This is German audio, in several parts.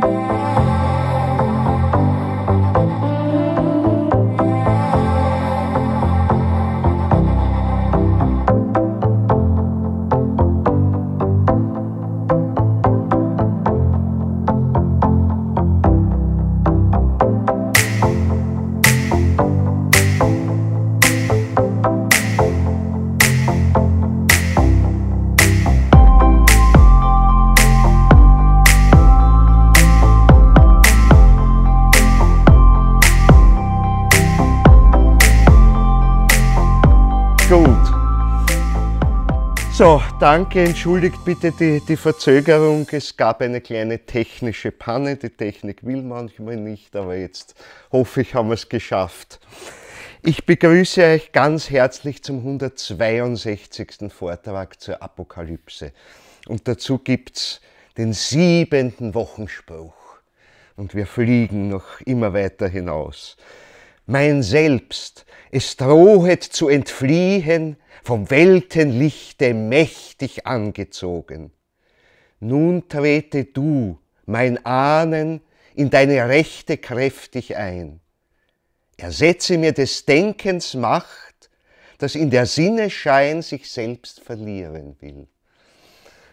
Thank you. Danke, entschuldigt bitte die, die, Verzögerung. Es gab eine kleine technische Panne. Die Technik will manchmal nicht, aber jetzt hoffe ich, haben wir es geschafft. Ich begrüße euch ganz herzlich zum 162. Vortrag zur Apokalypse. Und dazu gibt es den siebenten Wochenspruch. Und wir fliegen noch immer weiter hinaus. Mein Selbst, es drohet zu entfliehen, vom Weltenlichte mächtig angezogen. Nun trete du, mein Ahnen, in deine Rechte kräftig ein. Ersetze mir des Denkens Macht, das in der Sinne Schein sich selbst verlieren will.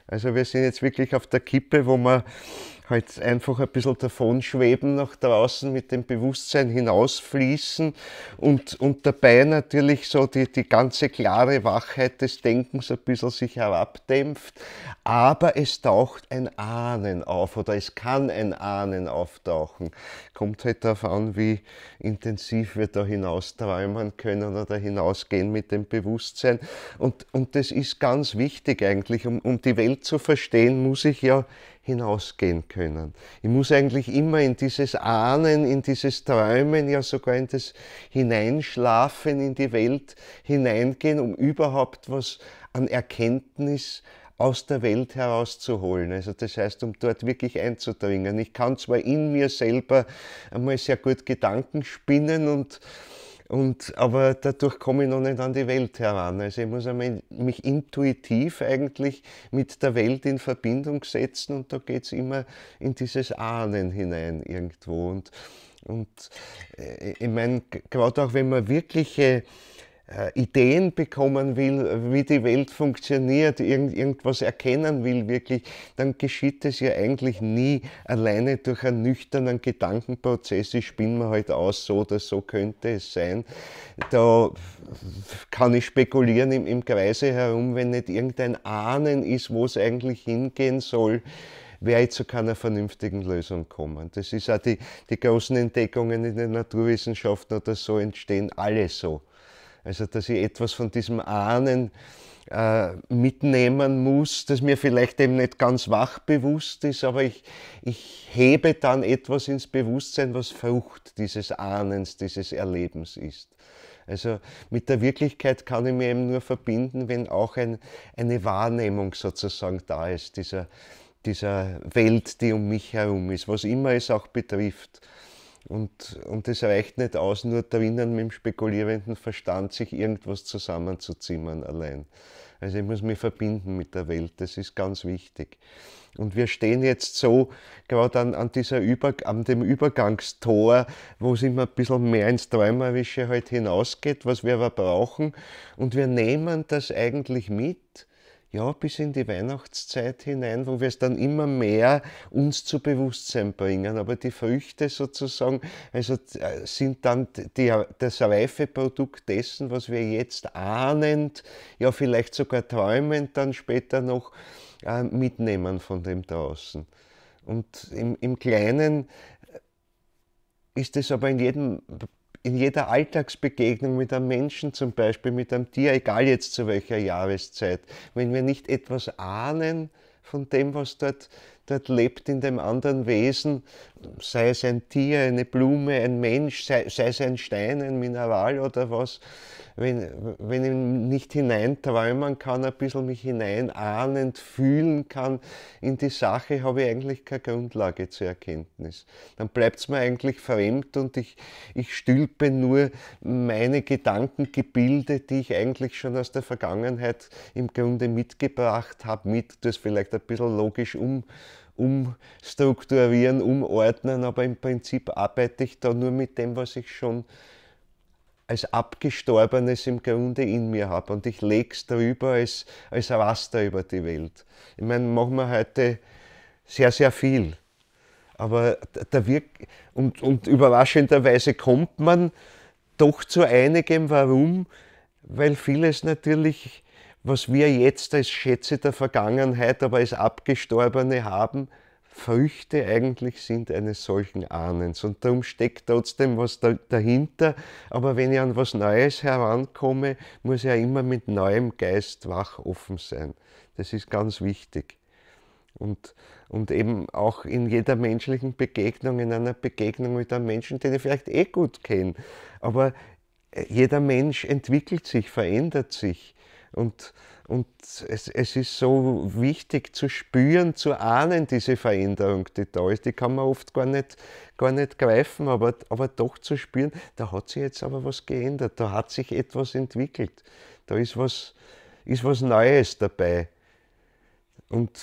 Also wir sind jetzt wirklich auf der Kippe, wo man halt einfach ein bisschen davon schweben nach draußen mit dem Bewusstsein hinausfließen und, und dabei natürlich so die, die ganze klare Wachheit des Denkens ein bisschen sich herabdämpft. Aber es taucht ein Ahnen auf oder es kann ein Ahnen auftauchen kommt halt darauf an, wie intensiv wir da hinaus träumen können oder hinausgehen mit dem Bewusstsein. Und, und das ist ganz wichtig eigentlich. Um, um die Welt zu verstehen, muss ich ja hinausgehen können. Ich muss eigentlich immer in dieses Ahnen, in dieses Träumen, ja sogar in das Hineinschlafen in die Welt hineingehen, um überhaupt was an Erkenntnis zu aus der Welt herauszuholen. Also das heißt, um dort wirklich einzudringen. Ich kann zwar in mir selber einmal sehr gut Gedanken spinnen und und, aber dadurch komme ich noch nicht an die Welt heran. Also ich muss einmal mich intuitiv eigentlich mit der Welt in Verbindung setzen und da geht es immer in dieses Ahnen hinein irgendwo. Und, und äh, ich meine, gerade auch wenn man wirkliche äh, Ideen bekommen will, wie die Welt funktioniert, irgend, irgendwas erkennen will wirklich, dann geschieht es ja eigentlich nie alleine durch einen nüchternen Gedankenprozess. Ich spinne mir halt aus, so oder so könnte es sein. Da kann ich spekulieren im, im Kreise herum, wenn nicht irgendein Ahnen ist, wo es eigentlich hingehen soll wäre ich zu keiner vernünftigen Lösung kommen. Das ist auch die, die großen Entdeckungen in den Naturwissenschaften oder so entstehen alle so. Also dass ich etwas von diesem Ahnen äh, mitnehmen muss, das mir vielleicht eben nicht ganz wach bewusst ist, aber ich, ich hebe dann etwas ins Bewusstsein, was Frucht dieses Ahnens, dieses Erlebens ist. Also mit der Wirklichkeit kann ich mich eben nur verbinden, wenn auch ein, eine Wahrnehmung sozusagen da ist, dieser, dieser Welt, die um mich herum ist, was immer es auch betrifft. Und, und es reicht nicht aus, nur drinnen mit dem spekulierenden Verstand sich irgendwas zusammenzuzimmern allein. Also ich muss mich verbinden mit der Welt, das ist ganz wichtig. Und wir stehen jetzt so gerade an, an, dieser Über, an dem Übergangstor, wo es immer ein bisschen mehr ins Träumerische halt hinausgeht, was wir aber brauchen. Und wir nehmen das eigentlich mit ja, bis in die Weihnachtszeit hinein, wo wir es dann immer mehr uns zu Bewusstsein bringen. Aber die Früchte sozusagen also äh, sind dann die, das reife Produkt dessen, was wir jetzt ahnend, ja vielleicht sogar träumend dann später noch äh, mitnehmen von dem draußen. Und im, im Kleinen äh, ist es aber in jedem in jeder Alltagsbegegnung mit einem Menschen zum Beispiel, mit einem Tier, egal jetzt zu welcher Jahreszeit, wenn wir nicht etwas ahnen von dem, was dort, dort lebt in dem anderen Wesen, sei es ein Tier, eine Blume, ein Mensch, sei, sei es ein Stein, ein Mineral oder was, wenn, wenn ich nicht hineinträumen kann, ein bisschen mich hineinahnend fühlen kann in die Sache, habe ich eigentlich keine Grundlage zur Erkenntnis. Dann bleibt es mir eigentlich fremd und ich, ich stülpe nur meine Gedankengebilde, die ich eigentlich schon aus der Vergangenheit im Grunde mitgebracht habe, mit, das vielleicht ein bisschen logisch um umstrukturieren, umordnen, aber im Prinzip arbeite ich da nur mit dem, was ich schon als Abgestorbenes im Grunde in mir habe. Und ich lege es darüber als, als Raster über die Welt. Ich meine, machen wir heute sehr, sehr viel. Aber da wirkt, und, und überraschenderweise kommt man doch zu einigem, warum? Weil vieles natürlich, was wir jetzt als Schätze der Vergangenheit, aber als Abgestorbene haben, Früchte eigentlich sind eines solchen Ahnens. Und darum steckt trotzdem was da, dahinter. Aber wenn ich an was Neues herankomme, muss ich ja immer mit neuem Geist wach offen sein. Das ist ganz wichtig. Und, und eben auch in jeder menschlichen Begegnung, in einer Begegnung mit einem Menschen, den ich vielleicht eh gut kenne. Aber äh, jeder Mensch entwickelt sich, verändert sich. Und, und es, es ist so wichtig zu spüren, zu ahnen, diese Veränderung, die da ist. Die kann man oft gar nicht, gar nicht greifen, aber, aber doch zu spüren, da hat sich jetzt aber was geändert, da hat sich etwas entwickelt, da ist was, ist was Neues dabei. Und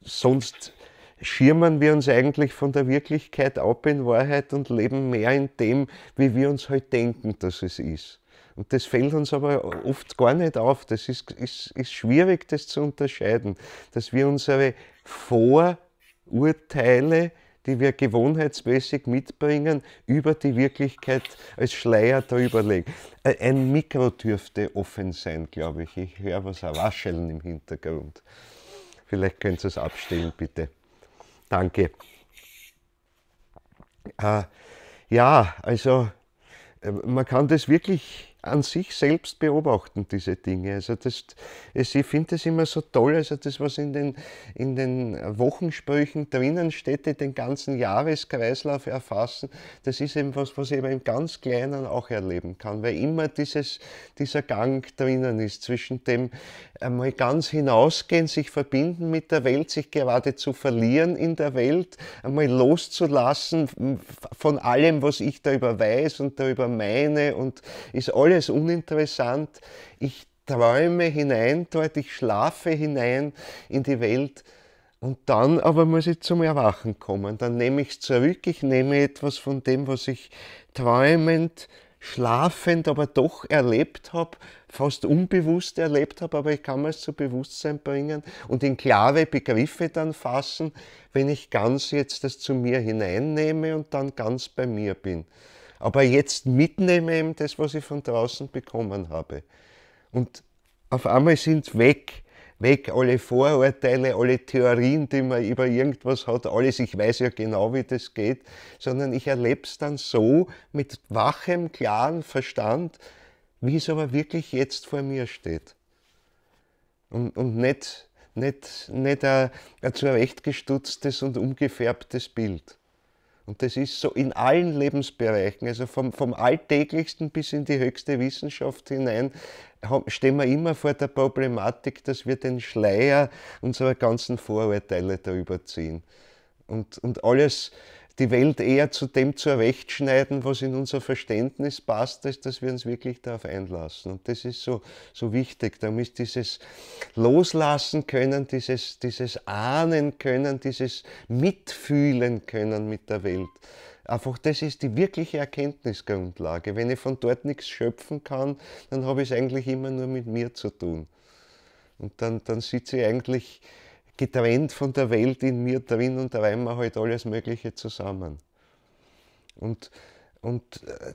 sonst schirmen wir uns eigentlich von der Wirklichkeit ab in Wahrheit und leben mehr in dem, wie wir uns heute halt denken, dass es ist. Und das fällt uns aber oft gar nicht auf. Das ist, ist, ist schwierig, das zu unterscheiden, dass wir unsere Vorurteile, die wir gewohnheitsmäßig mitbringen, über die Wirklichkeit als Schleier darüber legen. Ein Mikro dürfte offen sein, glaube ich. Ich höre was Rascheln im Hintergrund. Vielleicht können Sie es abstellen, bitte. Danke. Äh, ja, also äh, man kann das wirklich an sich selbst beobachten, diese Dinge. Also das, ich finde das immer so toll, also das, was in den, in den Wochensprüchen drinnen steht, die den ganzen Jahreskreislauf erfassen, das ist eben was, was ich eben im ganz Kleinen auch erleben kann, weil immer dieses, dieser Gang drinnen ist zwischen dem einmal ganz hinausgehen, sich verbinden mit der Welt, sich gerade zu verlieren in der Welt, einmal loszulassen von allem, was ich darüber weiß und darüber meine und ist alles alles uninteressant. Ich träume hinein dort, ich schlafe hinein in die Welt. Und dann aber muss ich zum Erwachen kommen. Dann nehme ich es zurück, ich nehme etwas von dem, was ich träumend, schlafend, aber doch erlebt habe, fast unbewusst erlebt habe, aber ich kann es zu Bewusstsein bringen und in klare Begriffe dann fassen, wenn ich ganz jetzt das zu mir hineinnehme und dann ganz bei mir bin aber jetzt mitnehme eben das, was ich von draußen bekommen habe. Und auf einmal sind weg. Weg alle Vorurteile, alle Theorien, die man über irgendwas hat, alles, ich weiß ja genau, wie das geht, sondern ich erlebe es dann so mit wachem, klaren Verstand, wie es aber wirklich jetzt vor mir steht. Und, und nicht, nicht, nicht ein, ein zurechtgestutztes und umgefärbtes Bild. Und das ist so in allen Lebensbereichen, also vom, vom Alltäglichsten bis in die höchste Wissenschaft hinein, stehen wir immer vor der Problematik, dass wir den Schleier unserer ganzen Vorurteile darüber ziehen. Und, und alles, die Welt eher zu dem zurechtschneiden, was in unser Verständnis passt, als dass wir uns wirklich darauf einlassen. Und das ist so, so wichtig. Darum ist dieses Loslassen können, dieses, dieses Ahnen können, dieses Mitfühlen können mit der Welt. Einfach das ist die wirkliche Erkenntnisgrundlage. Wenn ich von dort nichts schöpfen kann, dann habe ich es eigentlich immer nur mit mir zu tun. Und dann, dann sitze ich eigentlich getrennt von der Welt in mir drin und da reimen wir halt alles Mögliche zusammen. Und, und äh,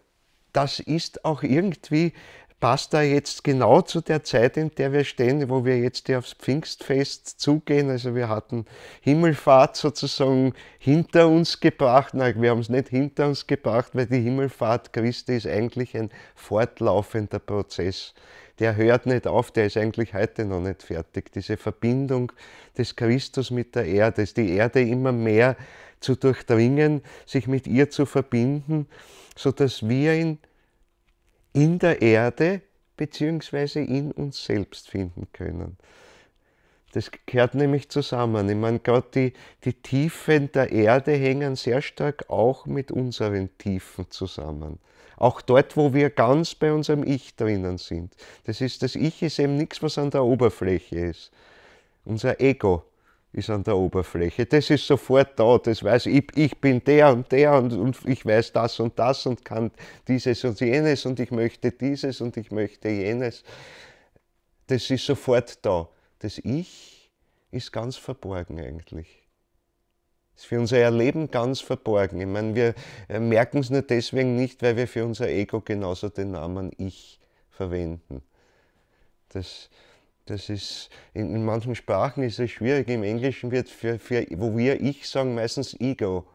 das ist auch irgendwie, passt da jetzt genau zu der Zeit, in der wir stehen, wo wir jetzt aufs Pfingstfest zugehen. Also wir hatten Himmelfahrt sozusagen hinter uns gebracht. Nein, wir haben es nicht hinter uns gebracht, weil die Himmelfahrt Christi ist eigentlich ein fortlaufender Prozess der hört nicht auf, der ist eigentlich heute noch nicht fertig. Diese Verbindung des Christus mit der Erde, die Erde immer mehr zu durchdringen, sich mit ihr zu verbinden, sodass wir ihn in der Erde bzw. in uns selbst finden können. Das gehört nämlich zusammen. Ich meine, gerade die, die Tiefen der Erde hängen sehr stark auch mit unseren Tiefen zusammen. Auch dort, wo wir ganz bei unserem Ich drinnen sind. Das ist, das Ich ist eben nichts, was an der Oberfläche ist. Unser Ego ist an der Oberfläche. Das ist sofort da. Das weiß ich, ich bin der und der und, und ich weiß das und das und kann dieses und jenes und ich möchte dieses und ich möchte jenes. Das ist sofort da. Das Ich ist ganz verborgen eigentlich. Ist für unser Erleben ganz verborgen. Ich meine, wir äh, merken es nur deswegen nicht, weil wir für unser Ego genauso den Namen Ich verwenden. Das, das ist, in, in manchen Sprachen ist es schwierig. Im Englischen wird für, für, wo wir Ich sagen, meistens Ego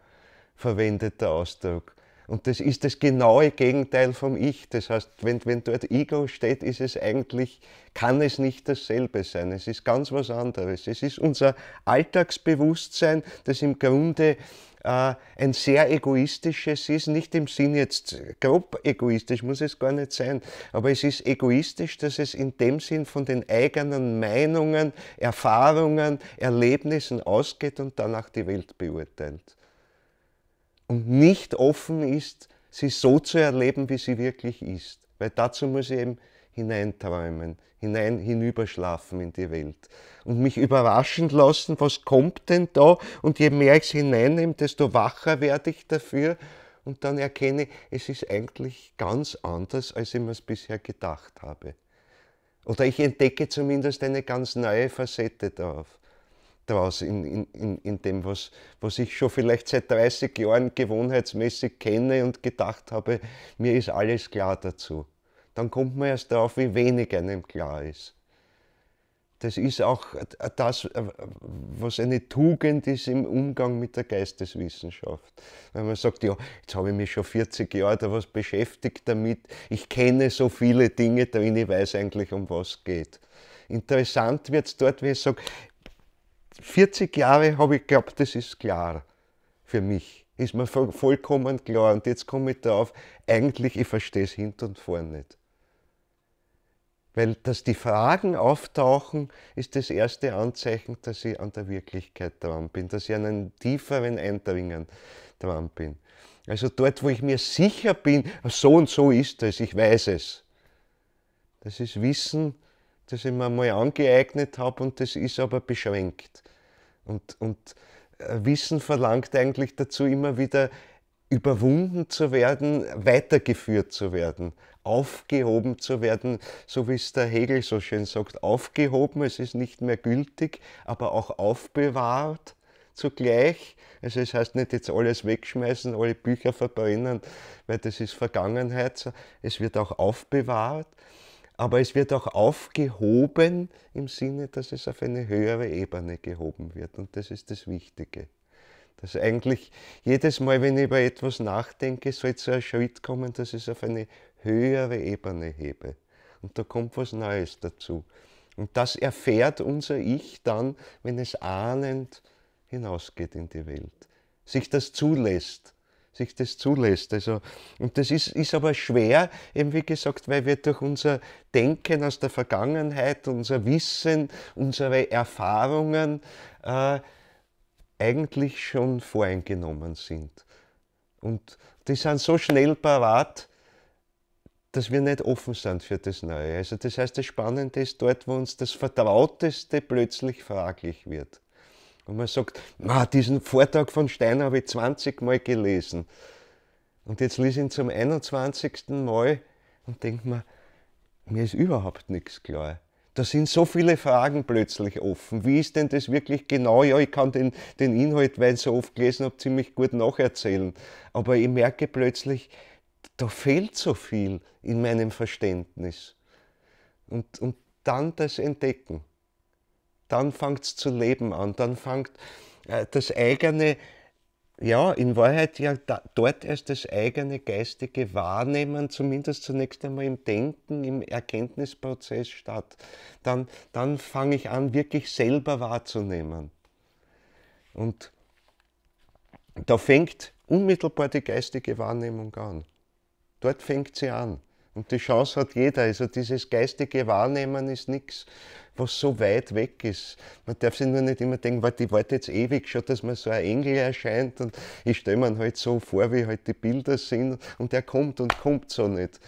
verwendet der Ausdruck. Und das ist das genaue Gegenteil vom Ich. Das heißt, wenn, wenn dort Ego steht, ist es eigentlich, kann es nicht dasselbe sein. Es ist ganz was anderes. Es ist unser Alltagsbewusstsein, das im Grunde äh, ein sehr egoistisches ist, nicht im Sinn jetzt grob egoistisch, muss es gar nicht sein, aber es ist egoistisch, dass es in dem Sinn von den eigenen Meinungen, Erfahrungen, Erlebnissen ausgeht und danach die Welt beurteilt und nicht offen ist, sie so zu erleben, wie sie wirklich ist. Weil dazu muss ich eben hineinträumen, hinein hinüberschlafen in die Welt und mich überraschen lassen, was kommt denn da? Und je mehr ich es hineinnehme, desto wacher werde ich dafür und dann erkenne, es ist eigentlich ganz anders, als ich mir es bisher gedacht habe. Oder ich entdecke zumindest eine ganz neue Facette darauf draus in, in, in dem, was, was ich schon vielleicht seit 30 Jahren gewohnheitsmäßig kenne und gedacht habe, mir ist alles klar dazu. Dann kommt man erst darauf, wie wenig einem klar ist. Das ist auch das, was eine Tugend ist im Umgang mit der Geisteswissenschaft. Wenn man sagt, ja, jetzt habe ich mich schon 40 Jahre da was beschäftigt damit, ich kenne so viele Dinge drin, ich weiß eigentlich, um was es geht. Interessant wird es dort, wenn ich sage, 40 Jahre habe ich geglaubt, das ist klar für mich. Ist mir vollkommen klar. Und jetzt komme ich darauf, eigentlich, ich verstehe es hinten und vorne nicht. Weil, dass die Fragen auftauchen, ist das erste Anzeichen, dass ich an der Wirklichkeit dran bin, dass ich an einem tieferen Eindringen dran bin. Also dort, wo ich mir sicher bin, so und so ist es, ich weiß es. Das ist Wissen, das ich mir mal angeeignet habe und das ist aber beschränkt. Und, und äh, Wissen verlangt eigentlich dazu, immer wieder überwunden zu werden, weitergeführt zu werden, aufgehoben zu werden, so wie es der Hegel so schön sagt, aufgehoben, es ist nicht mehr gültig, aber auch aufbewahrt zugleich. Also es heißt nicht jetzt alles wegschmeißen, alle Bücher verbrennen, weil das ist Vergangenheit, es wird auch aufbewahrt aber es wird auch aufgehoben im Sinne, dass es auf eine höhere Ebene gehoben wird. Und das ist das Wichtige. Dass eigentlich jedes Mal, wenn ich über etwas nachdenke, soll zu einem Schritt kommen, dass ich es auf eine höhere Ebene hebe. Und da kommt was Neues dazu. Und das erfährt unser Ich dann, wenn es ahnend hinausgeht in die Welt, sich das zulässt sich das zulässt. Also, und das ist, ist aber schwer, eben wie gesagt, weil wir durch unser Denken aus der Vergangenheit, unser Wissen, unsere Erfahrungen äh, eigentlich schon voreingenommen sind. Und die sind so schnell parat, dass wir nicht offen sind für das Neue. Also das heißt, das Spannende ist dort, wo uns das Vertrauteste plötzlich fraglich wird. Und man sagt, na, diesen Vortrag von Steiner habe ich 20 Mal gelesen. Und jetzt lese ich ihn zum 21. Mal und denke mir, mir ist überhaupt nichts klar. Da sind so viele Fragen plötzlich offen. Wie ist denn das wirklich genau? Ja, ich kann den, den Inhalt, weil ich so oft gelesen habe, ziemlich gut nacherzählen. Aber ich merke plötzlich, da fehlt so viel in meinem Verständnis. Und, und dann das Entdecken dann fängt es zu leben an, dann fängt äh, das eigene, ja, in Wahrheit ja da, dort erst das eigene geistige Wahrnehmen, zumindest zunächst einmal im Denken, im Erkenntnisprozess statt. Dann, dann fange ich an, wirklich selber wahrzunehmen. Und da fängt unmittelbar die geistige Wahrnehmung an. Dort fängt sie an. Und die Chance hat jeder. Also dieses geistige Wahrnehmen ist nichts, was so weit weg ist. Man darf sich nur nicht immer denken, weil die warten jetzt ewig schon, dass mir so ein Engel erscheint. Und ich stelle mir halt so vor, wie halt die Bilder sind. Und er kommt und kommt so nicht.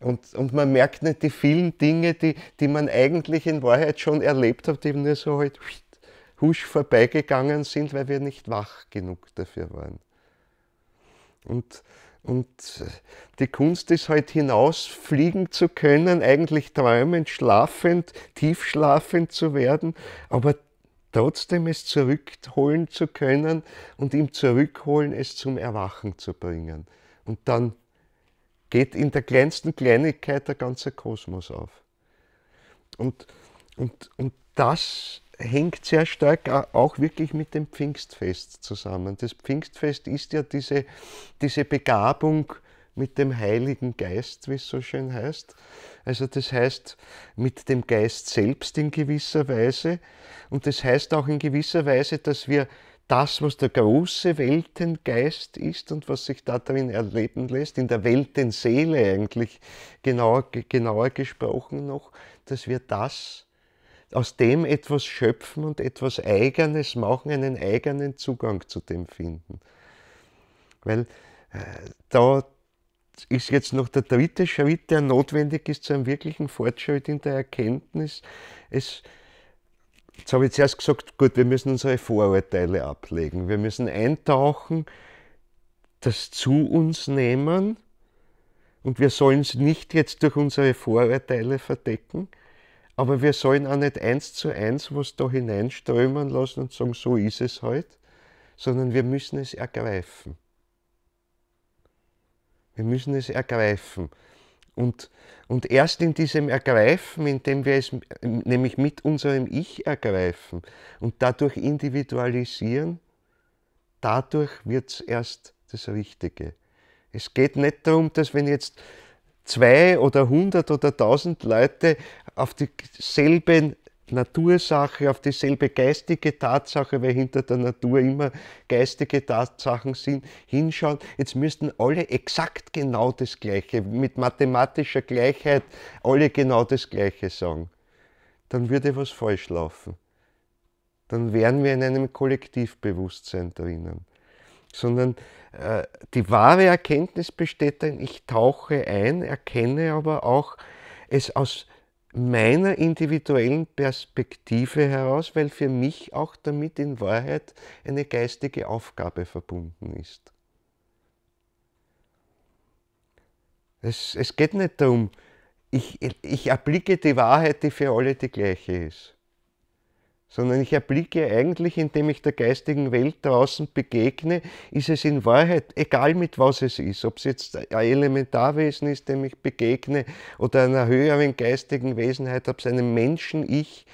Und, und man merkt nicht die vielen Dinge, die, die man eigentlich in Wahrheit schon erlebt hat, die nur so halt husch vorbeigegangen sind, weil wir nicht wach genug dafür waren. Und und die Kunst ist halt hinausfliegen zu können, eigentlich träumend, schlafend, tiefschlafend zu werden, aber trotzdem es zurückholen zu können und ihm Zurückholen es zum Erwachen zu bringen. Und dann geht in der kleinsten Kleinigkeit der ganze Kosmos auf. Und, und, und das hängt sehr stark auch wirklich mit dem Pfingstfest zusammen. Das Pfingstfest ist ja diese, diese Begabung mit dem Heiligen Geist, wie es so schön heißt. Also das heißt mit dem Geist selbst in gewisser Weise. Und das heißt auch in gewisser Weise, dass wir das, was der große Weltengeist ist und was sich da darin erleben lässt, in der Weltenseele eigentlich genauer, genauer gesprochen noch, dass wir das aus dem etwas schöpfen und etwas Eigenes machen, einen eigenen Zugang zu dem finden. Weil äh, da ist jetzt noch der dritte Schritt, der notwendig ist zu einem wirklichen Fortschritt in der Erkenntnis. Es, jetzt habe ich zuerst gesagt, gut, wir müssen unsere Vorurteile ablegen. Wir müssen eintauchen, das zu uns nehmen und wir sollen es nicht jetzt durch unsere Vorurteile verdecken aber wir sollen auch nicht eins zu eins was da hineinströmen lassen und sagen, so ist es halt, sondern wir müssen es ergreifen. Wir müssen es ergreifen. Und, und erst in diesem Ergreifen, indem wir es nämlich mit unserem Ich ergreifen und dadurch individualisieren, dadurch wird es erst das Richtige. Es geht nicht darum, dass wenn jetzt zwei oder hundert oder tausend Leute auf dieselbe Natursache, auf dieselbe geistige Tatsache, weil hinter der Natur immer geistige Tatsachen sind, hinschauen. Jetzt müssten alle exakt genau das Gleiche, mit mathematischer Gleichheit alle genau das Gleiche sagen. Dann würde was falsch laufen. Dann wären wir in einem Kollektivbewusstsein drinnen. Sondern äh, die wahre Erkenntnis besteht darin, ich tauche ein, erkenne aber auch es aus meiner individuellen Perspektive heraus, weil für mich auch damit in Wahrheit eine geistige Aufgabe verbunden ist. Es, es geht nicht darum, ich, ich erblicke die Wahrheit, die für alle die gleiche ist sondern ich erblicke eigentlich, indem ich der geistigen Welt draußen begegne, ist es in Wahrheit, egal mit was es ist, ob es jetzt ein Elementarwesen ist, dem ich begegne, oder einer höheren geistigen Wesenheit, ob es einem Menschen-Ich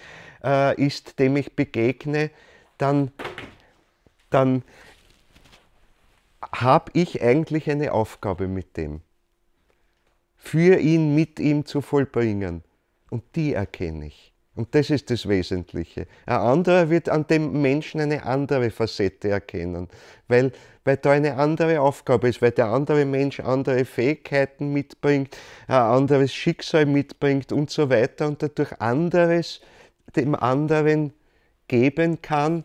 äh, ist, dem ich begegne, dann, dann habe ich eigentlich eine Aufgabe mit dem, für ihn, mit ihm zu vollbringen. Und die erkenne ich. Und das ist das Wesentliche. Ein anderer wird an dem Menschen eine andere Facette erkennen, weil, weil da eine andere Aufgabe ist, weil der andere Mensch andere Fähigkeiten mitbringt, ein anderes Schicksal mitbringt und so weiter und dadurch anderes dem anderen geben kann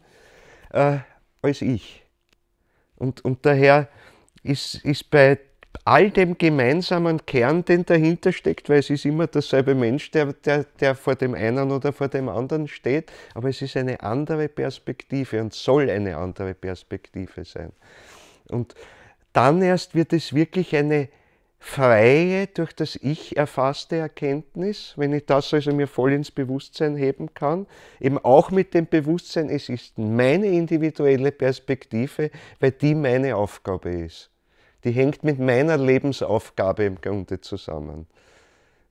äh, als ich. Und, und daher ist, ist bei all dem gemeinsamen Kern, den dahinter steckt, weil es ist immer derselbe Mensch, der, der, der vor dem einen oder vor dem anderen steht, aber es ist eine andere Perspektive und soll eine andere Perspektive sein. Und dann erst wird es wirklich eine freie, durch das Ich erfasste Erkenntnis, wenn ich das also mir voll ins Bewusstsein heben kann, eben auch mit dem Bewusstsein, es ist meine individuelle Perspektive, weil die meine Aufgabe ist die hängt mit meiner Lebensaufgabe im Grunde zusammen.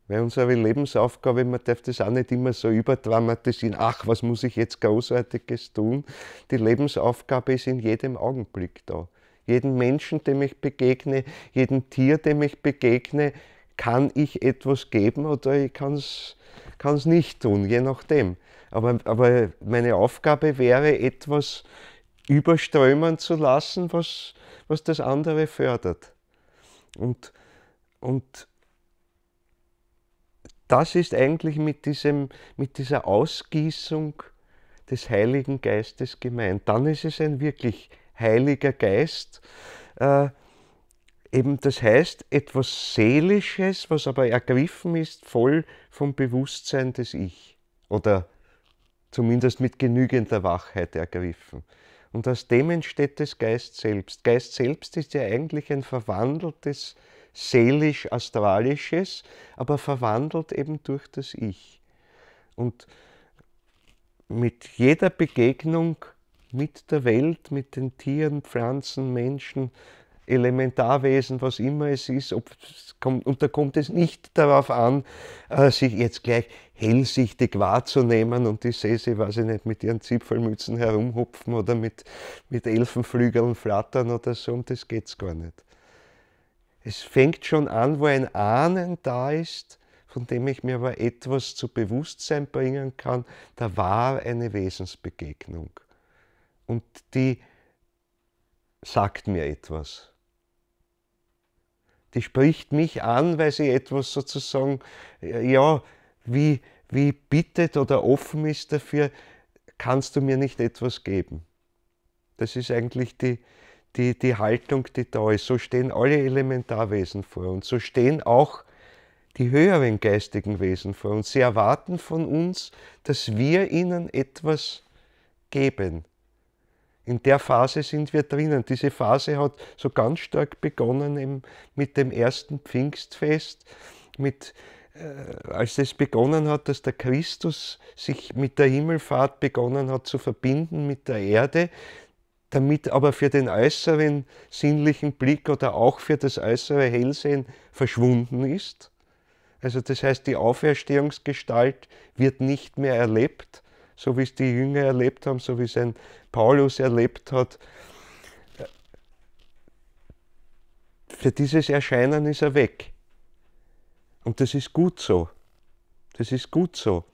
Weil unsere Lebensaufgabe, man darf das auch nicht immer so überdramatisieren, ach, was muss ich jetzt Großartiges tun? Die Lebensaufgabe ist in jedem Augenblick da. Jeden Menschen, dem ich begegne, jedem Tier, dem ich begegne, kann ich etwas geben oder ich kann es nicht tun, je nachdem. Aber, aber meine Aufgabe wäre, etwas überströmen zu lassen, was, was das andere fördert. Und, und das ist eigentlich mit, diesem, mit dieser Ausgießung des Heiligen Geistes gemeint. Dann ist es ein wirklich Heiliger Geist. Äh, eben das heißt etwas Seelisches, was aber ergriffen ist, voll vom Bewusstsein des Ich oder zumindest mit genügender Wachheit ergriffen. Und aus dem entsteht das Geist selbst. Geist selbst ist ja eigentlich ein verwandeltes, seelisch-astralisches, aber verwandelt eben durch das Ich. Und mit jeder Begegnung mit der Welt, mit den Tieren, Pflanzen, Menschen, Elementarwesen, was immer es ist, ob, und da kommt es nicht darauf an, äh, sich jetzt gleich hellsichtig wahrzunehmen und ich sehe sie, weiß ich nicht, mit ihren Zipfelmützen herumhupfen oder mit, mit Elfenflügeln flattern oder so, um das geht es gar nicht. Es fängt schon an, wo ein Ahnen da ist, von dem ich mir aber etwas zu Bewusstsein bringen kann, da war eine Wesensbegegnung. Und die sagt mir etwas die spricht mich an, weil sie etwas sozusagen, äh, ja, wie, wie bittet oder offen ist dafür, kannst du mir nicht etwas geben? Das ist eigentlich die, die, die Haltung, die da ist. So stehen alle Elementarwesen vor uns. So stehen auch die höheren geistigen Wesen vor uns. Sie erwarten von uns, dass wir ihnen etwas geben in der Phase sind wir drinnen. Diese Phase hat so ganz stark begonnen mit dem ersten Pfingstfest, mit, äh, als es begonnen hat, dass der Christus sich mit der Himmelfahrt begonnen hat zu verbinden mit der Erde, damit aber für den äußeren sinnlichen Blick oder auch für das äußere Hellsehen verschwunden ist. Also das heißt, die Auferstehungsgestalt wird nicht mehr erlebt, so wie es die Jünger erlebt haben, so wie es ein Paulus erlebt hat, für dieses Erscheinen ist er weg. Und das ist gut so. Das ist gut so.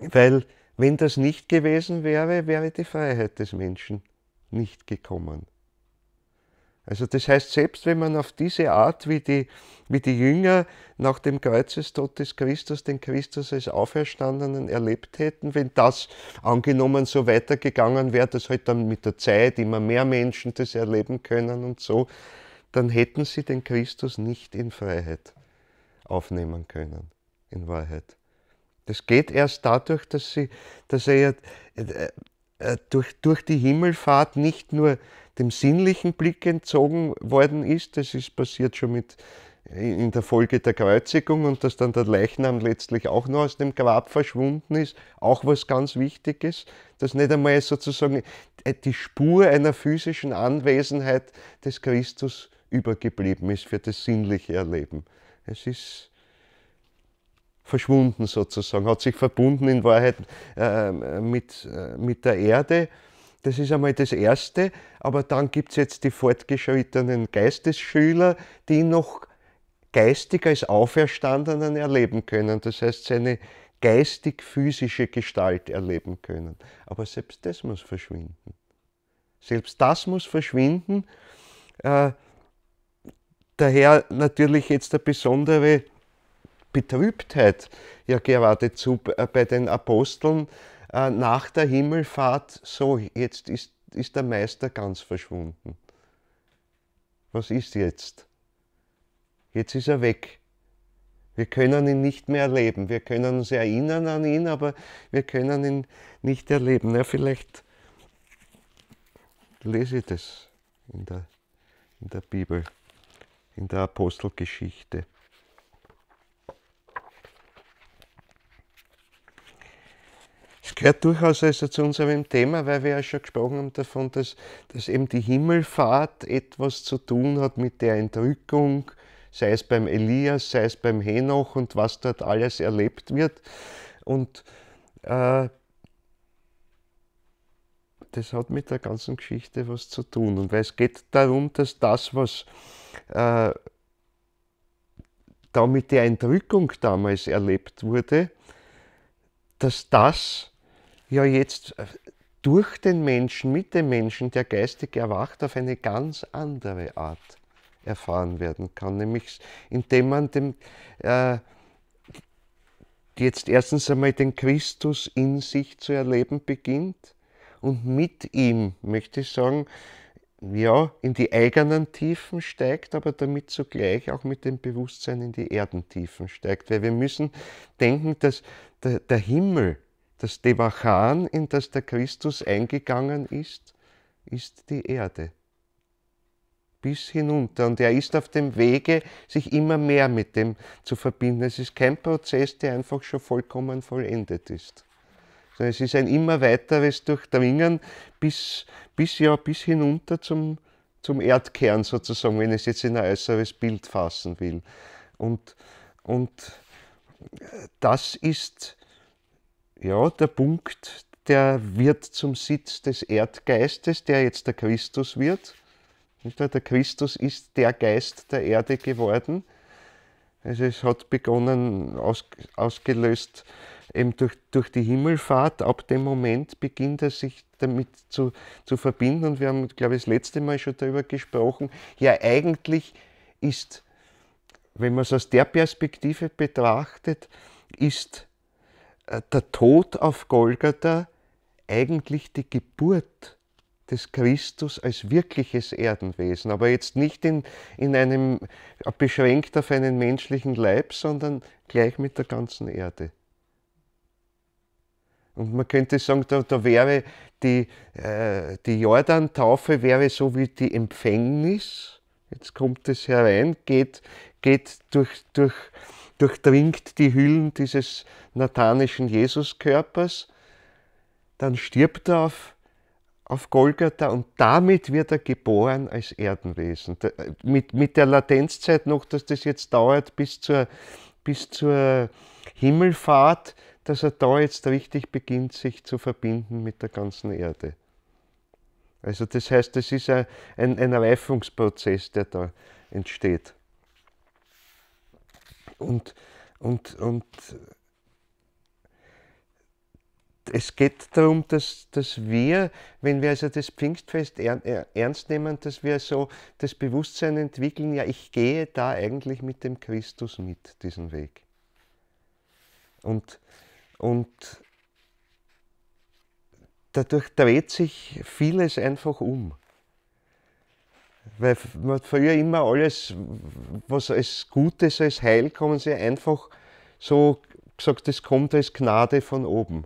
Weil wenn das nicht gewesen wäre, wäre die Freiheit des Menschen nicht gekommen. Also das heißt, selbst wenn man auf diese Art, wie die, wie die Jünger nach dem Kreuzestod des Christus den Christus als Auferstandenen erlebt hätten, wenn das angenommen so weitergegangen wäre, dass halt dann mit der Zeit immer mehr Menschen das erleben können und so, dann hätten sie den Christus nicht in Freiheit aufnehmen können, in Wahrheit. Das geht erst dadurch, dass, sie, dass er äh, äh, durch, durch die Himmelfahrt nicht nur dem sinnlichen Blick entzogen worden ist, das ist passiert schon mit äh, in der Folge der Kreuzigung und dass dann der Leichnam letztlich auch nur aus dem Grab verschwunden ist, auch was ganz Wichtiges, dass nicht einmal sozusagen äh, die Spur einer physischen Anwesenheit des Christus übergeblieben ist für das sinnliche Erleben. Es ist verschwunden sozusagen, hat sich verbunden in Wahrheit äh, mit, äh, mit der Erde. Das ist einmal das Erste. Aber dann gibt es jetzt die fortgeschrittenen Geistesschüler, die noch geistig als Auferstandenen erleben können. Das heißt, seine geistig-physische Gestalt erleben können. Aber selbst das muss verschwinden. Selbst das muss verschwinden. Äh, daher natürlich jetzt der besondere Betrübtheit ja geradezu äh, bei den Aposteln äh, nach der Himmelfahrt, so jetzt ist, ist der Meister ganz verschwunden. Was ist jetzt? Jetzt ist er weg. Wir können ihn nicht mehr erleben. Wir können uns erinnern an ihn, aber wir können ihn nicht erleben. Ja, vielleicht lese ich das in der, in der Bibel, in der Apostelgeschichte. gehört durchaus also zu unserem Thema, weil wir ja schon gesprochen haben davon, dass, dass eben die Himmelfahrt etwas zu tun hat mit der Entrückung, sei es beim Elias, sei es beim Henoch und was dort alles erlebt wird. Und äh, das hat mit der ganzen Geschichte was zu tun. Und weil es geht darum, dass das, was äh, da mit der Entrückung damals erlebt wurde, dass das ja jetzt äh, durch den Menschen, mit dem Menschen, der geistig erwacht, auf eine ganz andere Art erfahren werden kann. Nämlich indem man dem, äh, jetzt erstens einmal den Christus in sich zu erleben beginnt und mit ihm, möchte ich sagen, ja, in die eigenen Tiefen steigt, aber damit zugleich auch mit dem Bewusstsein in die Erdentiefen steigt. Weil wir müssen denken, dass der, der Himmel, das Devachan, in das der Christus eingegangen ist, ist die Erde. Bis hinunter. Und er ist auf dem Wege, sich immer mehr mit dem zu verbinden. Es ist kein Prozess, der einfach schon vollkommen vollendet ist. es ist ein immer weiteres Durchdringen bis, bis, ja, bis hinunter zum, zum Erdkern sozusagen, wenn ich es jetzt in ein äußeres Bild fassen will. Und, und das ist ja, der Punkt, der wird zum Sitz des Erdgeistes, der jetzt der Christus wird. Der Christus ist der Geist der Erde geworden. Also es hat begonnen, aus, ausgelöst eben durch, durch die Himmelfahrt. Ab dem Moment beginnt er sich damit zu, zu verbinden. Und wir haben, glaube ich, das letzte Mal schon darüber gesprochen. Ja, eigentlich ist, wenn man es aus der Perspektive betrachtet, ist äh, der Tod auf Golgatha eigentlich die Geburt des Christus als wirkliches Erdenwesen, aber jetzt nicht in, in einem beschränkt auf einen menschlichen Leib, sondern gleich mit der ganzen Erde. Und man könnte sagen, da, da wäre die, äh, die Jordan-Taufe wäre so wie die Empfängnis. Jetzt kommt es herein, geht, geht durch, durch, durchdringt die Hüllen dieses nathanischen Jesuskörpers, dann stirbt er auf, auf Golgatha und damit wird er geboren als Erdenwesen. Äh, mit, mit der Latenzzeit noch, dass das jetzt dauert bis zur, bis zur Himmelfahrt, dass er da jetzt richtig beginnt, sich zu verbinden mit der ganzen Erde. Also das heißt, es ist ein, ein Reifungsprozess, der da entsteht und, und, und es geht darum, dass, dass wir, wenn wir also das Pfingstfest ernst nehmen, dass wir so das Bewusstsein entwickeln, ja, ich gehe da eigentlich mit dem Christus mit, diesen Weg. Und, und dadurch dreht sich vieles einfach um. Weil man früher immer alles, was als Gutes, als Heil kommen sie einfach so gesagt, es kommt als Gnade von oben.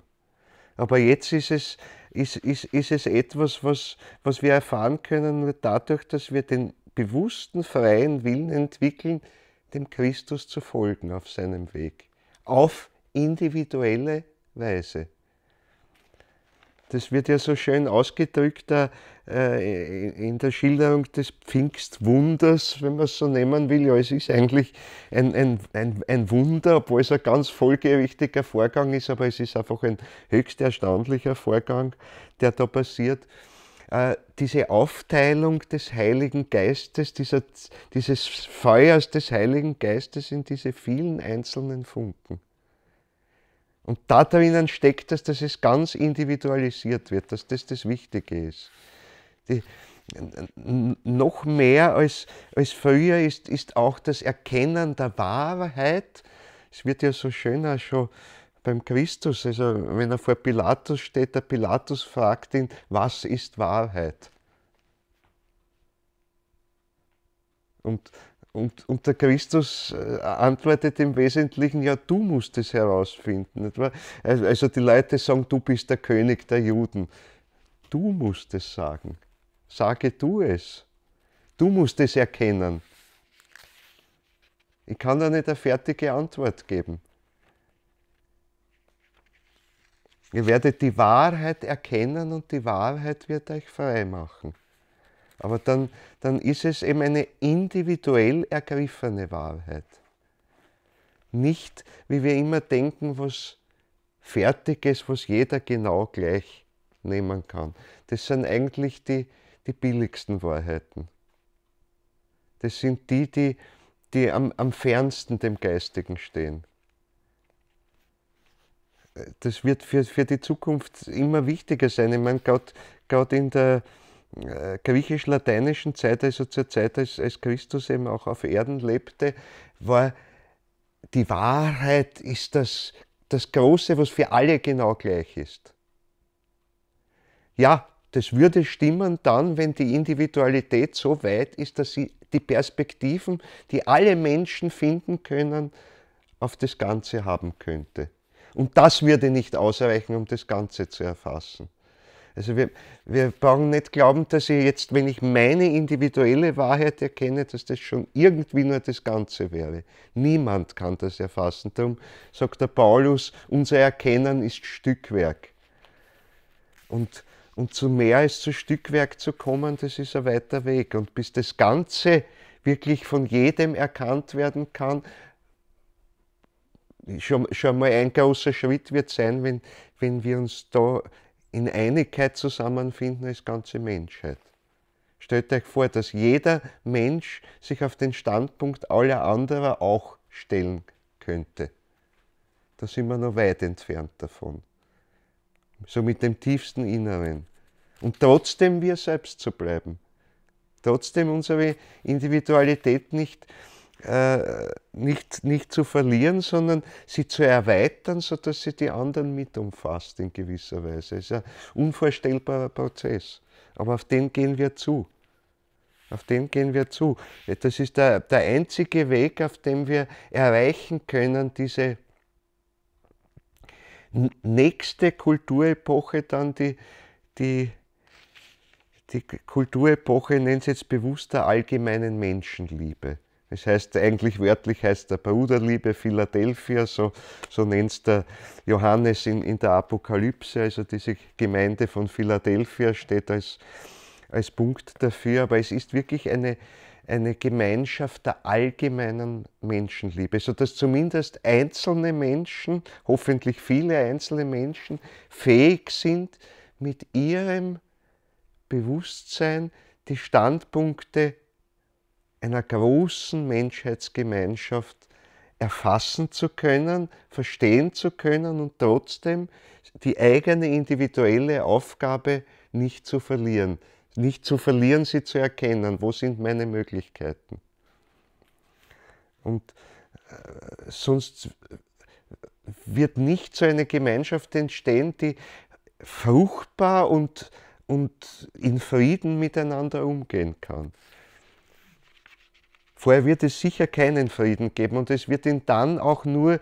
Aber jetzt ist es, ist, ist, ist es etwas, was, was wir erfahren können, nur dadurch, dass wir den bewussten, freien Willen entwickeln, dem Christus zu folgen auf seinem Weg. Auf individuelle Weise das wird ja so schön ausgedrückt äh, in der Schilderung des Pfingstwunders, wenn man es so nehmen will. Ja, es ist eigentlich ein, ein, ein, ein Wunder, obwohl es ein ganz folgerichtiger Vorgang ist, aber es ist einfach ein höchst erstaunlicher Vorgang, der da passiert. Äh, diese Aufteilung des Heiligen Geistes, dieser, dieses Feuers des Heiligen Geistes in diese vielen einzelnen Funken. Und da drinnen steckt es, dass es ganz individualisiert wird, dass das das Wichtige ist. Die, noch mehr als, als früher ist, ist auch das Erkennen der Wahrheit. Es wird ja so schön auch schon beim Christus, also wenn er vor Pilatus steht, der Pilatus fragt ihn, was ist Wahrheit? Und und, und der Christus äh, antwortet im Wesentlichen, ja, du musst es herausfinden. Also die Leute sagen, du bist der König der Juden. Du musst es sagen. Sage du es. Du musst es erkennen. Ich kann da nicht eine fertige Antwort geben. Ihr werdet die Wahrheit erkennen und die Wahrheit wird euch frei machen. Aber dann, dann ist es eben eine individuell ergriffene Wahrheit. Nicht, wie wir immer denken, was Fertiges, was jeder genau gleich nehmen kann. Das sind eigentlich die, die billigsten Wahrheiten. Das sind die, die, die am, am fernsten dem Geistigen stehen das wird für, für die Zukunft immer wichtiger sein. Ich meine, gerade in der, äh, griechisch-lateinischen Zeit, also zur Zeit, als, als Christus eben auch auf Erden lebte, war die Wahrheit ist das, das Große, was für alle genau gleich ist. Ja, das würde stimmen dann, wenn die Individualität so weit ist, dass sie die Perspektiven, die alle Menschen finden können, auf das Ganze haben könnte. Und das würde nicht ausreichen, um das Ganze zu erfassen. Also wir, wir brauchen nicht glauben, dass ich jetzt, wenn ich meine individuelle Wahrheit erkenne, dass das schon irgendwie nur das Ganze wäre. Niemand kann das erfassen. Darum sagt der Paulus, unser Erkennen ist Stückwerk. Und, und zu mehr als zu Stückwerk zu kommen, das ist ein weiter Weg. Und bis das Ganze wirklich von jedem erkannt werden kann, schon, schon mal ein großer Schritt wird sein, wenn, wenn wir uns da in Einigkeit zusammenfinden als ganze Menschheit. Stellt euch vor, dass jeder Mensch sich auf den Standpunkt aller anderer auch stellen könnte. Da sind wir noch weit entfernt davon. So mit dem tiefsten Inneren. Und trotzdem wir selbst zu bleiben. Trotzdem unsere Individualität nicht äh, äh, nicht, nicht zu verlieren, sondern sie zu erweitern, sodass sie die anderen mit umfasst in gewisser Weise. Es ist ein unvorstellbarer Prozess. Aber auf den gehen wir zu. Auf den gehen wir zu. Das ist der, der einzige Weg, auf dem wir erreichen können, diese nächste Kulturepoche dann die, die, die Kulturepoche nennt es jetzt bewusster allgemeinen Menschenliebe. Das heißt eigentlich wörtlich heißt der Bruderliebe Philadelphia, so, so nennt es der Johannes in, in der Apokalypse. Also diese Gemeinde von Philadelphia steht als, als Punkt dafür, aber es ist wirklich eine, eine Gemeinschaft der allgemeinen Menschenliebe, sodass also zumindest einzelne Menschen, hoffentlich viele einzelne Menschen, fähig sind, mit ihrem Bewusstsein die Standpunkte einer großen Menschheitsgemeinschaft erfassen zu können, verstehen zu können und trotzdem die eigene individuelle Aufgabe nicht zu verlieren. Nicht zu verlieren, sie zu erkennen, wo sind meine Möglichkeiten. Und äh, sonst wird nicht so eine Gemeinschaft entstehen, die fruchtbar und, und in Frieden miteinander umgehen kann. Vorher wird es sicher keinen Frieden geben und es wird ihn dann auch nur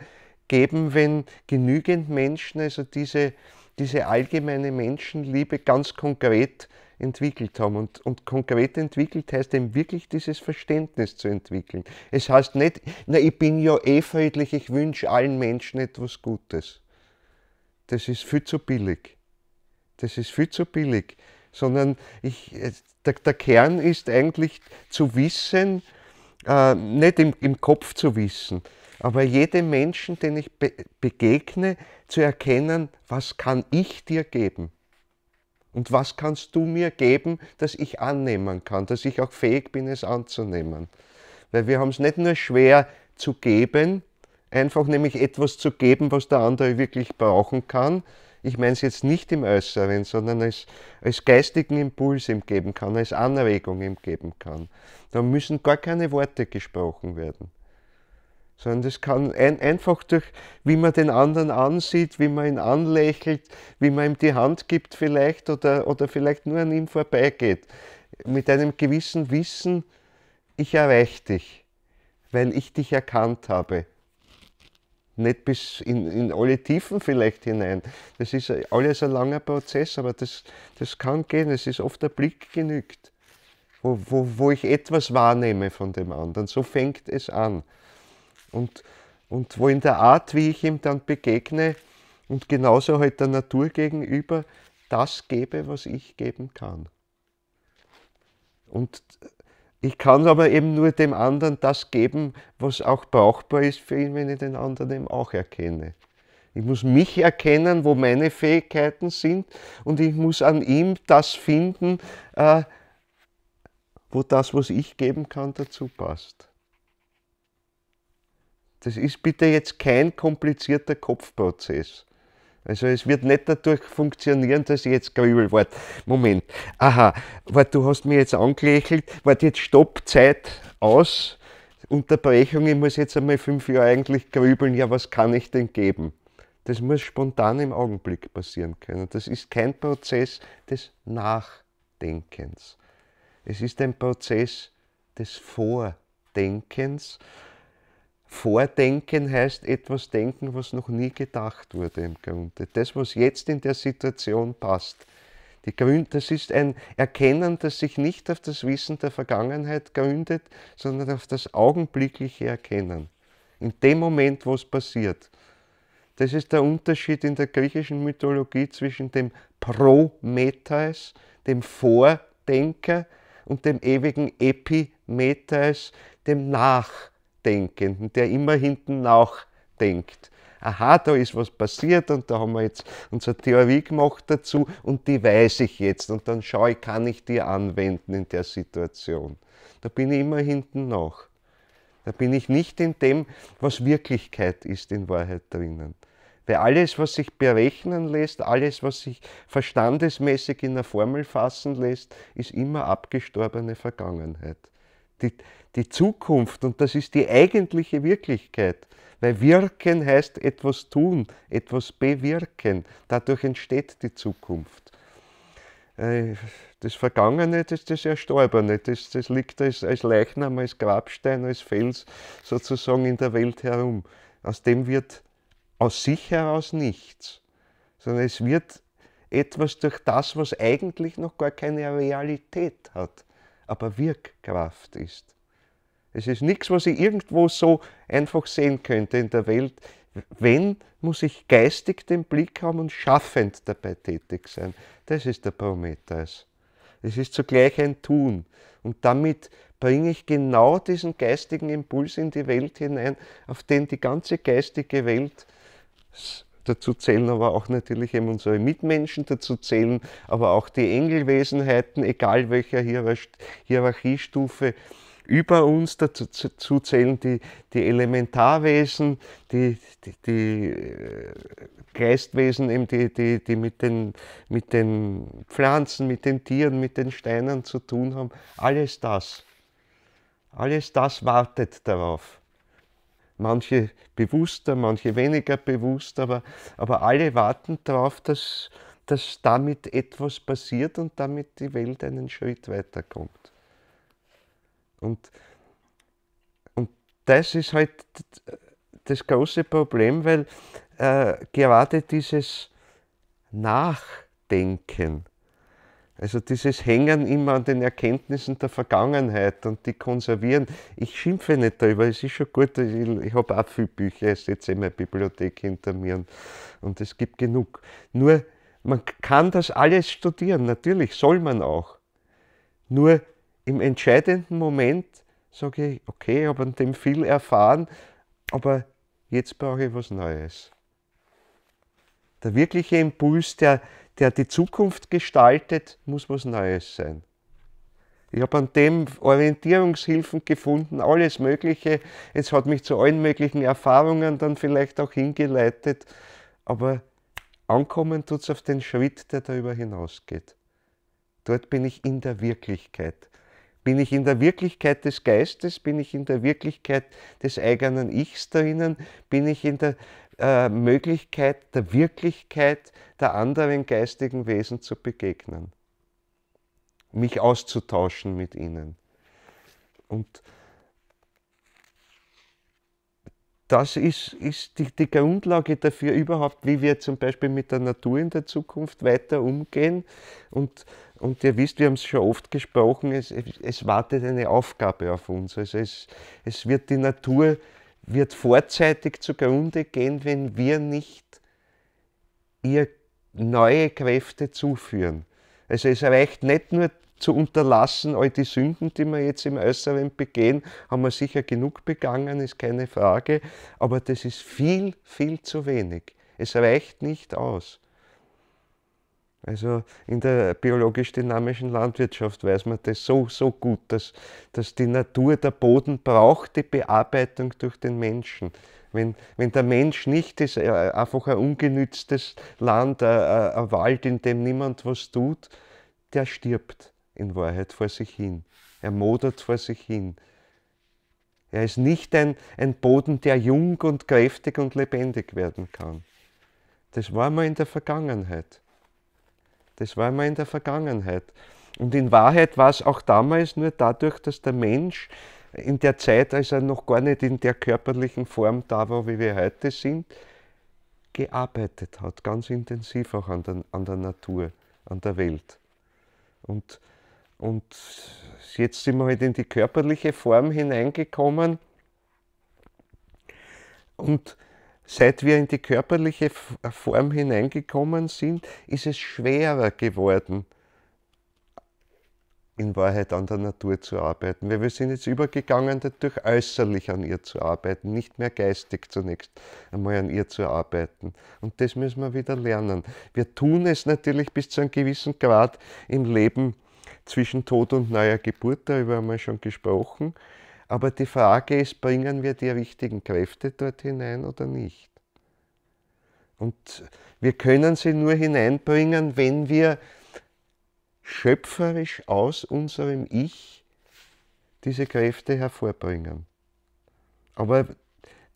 geben, wenn genügend Menschen, also diese, diese allgemeine Menschenliebe ganz konkret entwickelt haben. Und, und konkret entwickelt heißt eben wirklich dieses Verständnis zu entwickeln. Es heißt nicht, na, ich bin ja eh friedlich, ich wünsche allen Menschen etwas Gutes. Das ist viel zu billig. Das ist viel zu billig. Sondern ich, der, der Kern ist eigentlich zu wissen, äh, nicht im, im Kopf zu wissen, aber jedem Menschen, den ich be begegne, zu erkennen, was kann ich dir geben? Und was kannst du mir geben, dass ich annehmen kann, dass ich auch fähig bin, es anzunehmen? Weil wir haben es nicht nur schwer zu geben, einfach nämlich etwas zu geben, was der andere wirklich brauchen kann, ich meine es jetzt nicht im Äußeren, sondern als, als geistigen Impuls ihm geben kann, als Anregung ihm geben kann. Da müssen gar keine Worte gesprochen werden. Sondern das kann ein, einfach durch, wie man den anderen ansieht, wie man ihn anlächelt, wie man ihm die Hand gibt vielleicht oder, oder vielleicht nur an ihm vorbeigeht. Mit einem gewissen Wissen, ich erreiche dich, weil ich dich erkannt habe nicht bis in, in alle Tiefen vielleicht hinein. Das ist alles ein langer Prozess, aber das, das kann gehen. Es ist oft der Blick genügt, wo, wo, wo ich etwas wahrnehme von dem anderen. So fängt es an. Und, und wo in der Art, wie ich ihm dann begegne und genauso halt der Natur gegenüber, das gebe, was ich geben kann. Und ich kann aber eben nur dem anderen das geben, was auch brauchbar ist für ihn, wenn ich den anderen eben auch erkenne. Ich muss mich erkennen, wo meine Fähigkeiten sind und ich muss an ihm das finden, äh, wo das, was ich geben kann, dazu passt. Das ist bitte jetzt kein komplizierter Kopfprozess. Also es wird nicht dadurch funktionieren, dass ich jetzt grübel. Warte, Moment. Aha, warte, du hast mich jetzt angelächelt. Warte, jetzt Stopp, Zeit, aus. Unterbrechung, ich muss jetzt einmal fünf Jahre eigentlich grübeln. Ja, was kann ich denn geben? Das muss spontan im Augenblick passieren können. Das ist kein Prozess des Nachdenkens. Es ist ein Prozess des Vordenkens Vordenken heißt etwas denken, was noch nie gedacht wurde im Grunde. Das, was jetzt in der Situation passt. Die Gründ, das ist ein Erkennen, das sich nicht auf das Wissen der Vergangenheit gründet, sondern auf das augenblickliche Erkennen. In dem Moment, wo es passiert. Das ist der Unterschied in der griechischen Mythologie zwischen dem Prometheus, dem Vordenker, und dem ewigen Epimetheus, dem Nachdenker. Denkenden, der immer hinten nachdenkt. Aha, da ist was passiert und da haben wir jetzt unsere Theorie gemacht dazu und die weiß ich jetzt und dann schaue ich, kann ich die anwenden in der Situation. Da bin ich immer hinten nach. Da bin ich nicht in dem, was Wirklichkeit ist, in Wahrheit drinnen. Weil alles, was sich berechnen lässt, alles, was sich verstandesmäßig in eine Formel fassen lässt, ist immer abgestorbene Vergangenheit die, die Zukunft und das ist die eigentliche Wirklichkeit. Weil wirken heißt etwas tun, etwas bewirken. Dadurch entsteht die Zukunft. Äh, das Vergangene, das, das Erstorbene, das, das liegt als, als Leichnam, als Grabstein, als Fels sozusagen in der Welt herum. Aus dem wird aus sich heraus nichts, sondern es wird etwas durch das, was eigentlich noch gar keine Realität hat aber Wirkkraft ist. Es ist nichts, was ich irgendwo so einfach sehen könnte in der Welt. Wenn, muss ich geistig den Blick haben und schaffend dabei tätig sein. Das ist der Prometheus. Es ist zugleich ein Tun. Und damit bringe ich genau diesen geistigen Impuls in die Welt hinein, auf den die ganze geistige Welt Dazu zählen aber auch natürlich eben unsere Mitmenschen, dazu zählen aber auch die Engelwesenheiten, egal welcher Hierarchiestufe über uns, dazu zählen die, die Elementarwesen, die, die, die äh, Geistwesen, eben die, die, die mit, den, mit den Pflanzen, mit den Tieren, mit den Steinen zu tun haben. Alles das. Alles das wartet darauf manche bewusster, manche weniger bewusst, aber, aber alle warten darauf, dass, dass damit etwas passiert und damit die Welt einen Schritt weiterkommt. Und, und das ist halt das große Problem, weil äh, gerade dieses Nachdenken, also dieses Hängen immer an den Erkenntnissen der Vergangenheit und die konservieren. Ich schimpfe nicht darüber, es ist schon gut, ich, ich habe auch viele Bücher, es ist eh in meiner Bibliothek hinter mir und, und es gibt genug. Nur, man kann das alles studieren, natürlich soll man auch. Nur im entscheidenden Moment sage ich, okay, ich habe an dem viel erfahren, aber jetzt brauche ich was Neues. Der wirkliche Impuls, der, der die Zukunft gestaltet, muss was Neues sein. Ich habe an dem Orientierungshilfen gefunden, alles Mögliche. Es hat mich zu allen möglichen Erfahrungen dann vielleicht auch hingeleitet. Aber ankommen tut es auf den Schritt, der darüber hinausgeht. Dort bin ich in der Wirklichkeit. Bin ich in der Wirklichkeit des Geistes? Bin ich in der Wirklichkeit des eigenen Ichs drinnen? Bin ich in der äh, Möglichkeit der Wirklichkeit der anderen geistigen Wesen zu begegnen, mich auszutauschen mit ihnen. Und das ist, ist die, die, Grundlage dafür überhaupt, wie wir zum Beispiel mit der Natur in der Zukunft weiter umgehen. Und, und ihr wisst, wir haben es schon oft gesprochen, es, es wartet eine Aufgabe auf uns. Also es, es wird die Natur wird vorzeitig zugrunde gehen, wenn wir nicht ihr neue Kräfte zuführen. Also es reicht nicht nur zu unterlassen, all die Sünden, die wir jetzt im Äußeren begehen, haben wir sicher genug begangen, ist keine Frage, aber das ist viel, viel zu wenig. Es reicht nicht aus. Also in der biologisch-dynamischen Landwirtschaft weiß man das so, so gut, dass, dass die Natur, der Boden braucht die Bearbeitung durch den Menschen. Wenn, wenn der Mensch nicht ist, äh, einfach ein ungenütztes Land, ein, äh, äh, ein Wald, in dem niemand was tut, der stirbt in Wahrheit vor sich hin. Er modert vor sich hin. Er ist nicht ein, ein Boden, der jung und kräftig und lebendig werden kann. Das war mal in der Vergangenheit. Das war immer in der Vergangenheit. Und in Wahrheit war es auch damals nur dadurch, dass der Mensch in der Zeit, als er noch gar nicht in der körperlichen Form da war, wie wir heute sind, gearbeitet hat, ganz intensiv auch an der, an der Natur, an der Welt. Und, und jetzt sind wir halt in die körperliche Form hineingekommen und seit wir in die körperliche Form hineingekommen sind, ist es schwerer geworden, in Wahrheit an der Natur zu arbeiten. Weil wir sind jetzt übergegangen, dadurch äußerlich an ihr zu arbeiten, nicht mehr geistig zunächst einmal an ihr zu arbeiten. Und das müssen wir wieder lernen. Wir tun es natürlich bis zu einem gewissen Grad im Leben zwischen Tod und neuer Geburt, darüber haben wir schon gesprochen. Aber die Frage ist, bringen wir die richtigen Kräfte dort hinein oder nicht? Und wir können sie nur hineinbringen, wenn wir schöpferisch aus unserem Ich diese Kräfte hervorbringen. Aber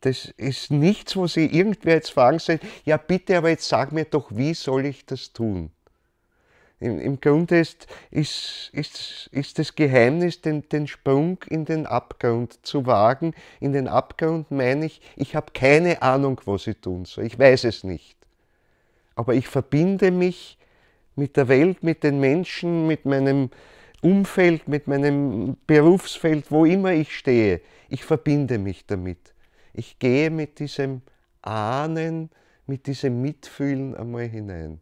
das ist nichts, wo Sie irgendwer jetzt fragen sollen, ja bitte, aber jetzt sag mir doch, wie soll ich das tun? im, im Grunde ist, ist, ist, ist das Geheimnis, den, den Sprung in den Abgrund zu wagen. In den Abgrund meine ich, ich habe keine Ahnung, was ich tun soll. Ich weiß es nicht. Aber ich verbinde mich mit der Welt, mit den Menschen, mit meinem Umfeld, mit meinem Berufsfeld, wo immer ich stehe. Ich verbinde mich damit. Ich gehe mit diesem Ahnen, mit diesem Mitfühlen einmal hinein.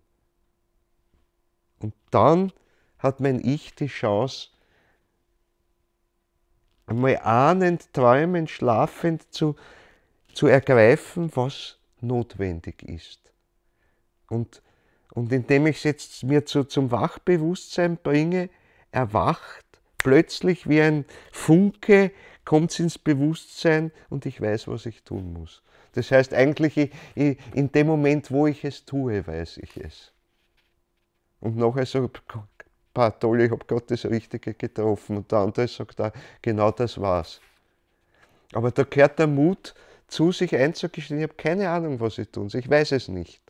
Und dann hat mein Ich die Chance, einmal ahnend, träumend, schlafend zu, zu ergreifen, was notwendig ist. Und, und indem ich es jetzt mir zu, zum Wachbewusstsein bringe, erwacht plötzlich wie ein Funke, kommt es ins Bewusstsein und ich weiß, was ich tun muss. Das heißt eigentlich, ich, ich, in dem Moment, wo ich es tue, weiß ich es. Und nachher so, paar toll, ich habe gerade das Richtige getroffen. Und der andere sagt da, genau das war's. Aber da gehört der Mut zu, sich einzugestehen, ich habe keine Ahnung, was ich tun soll, ich weiß es nicht.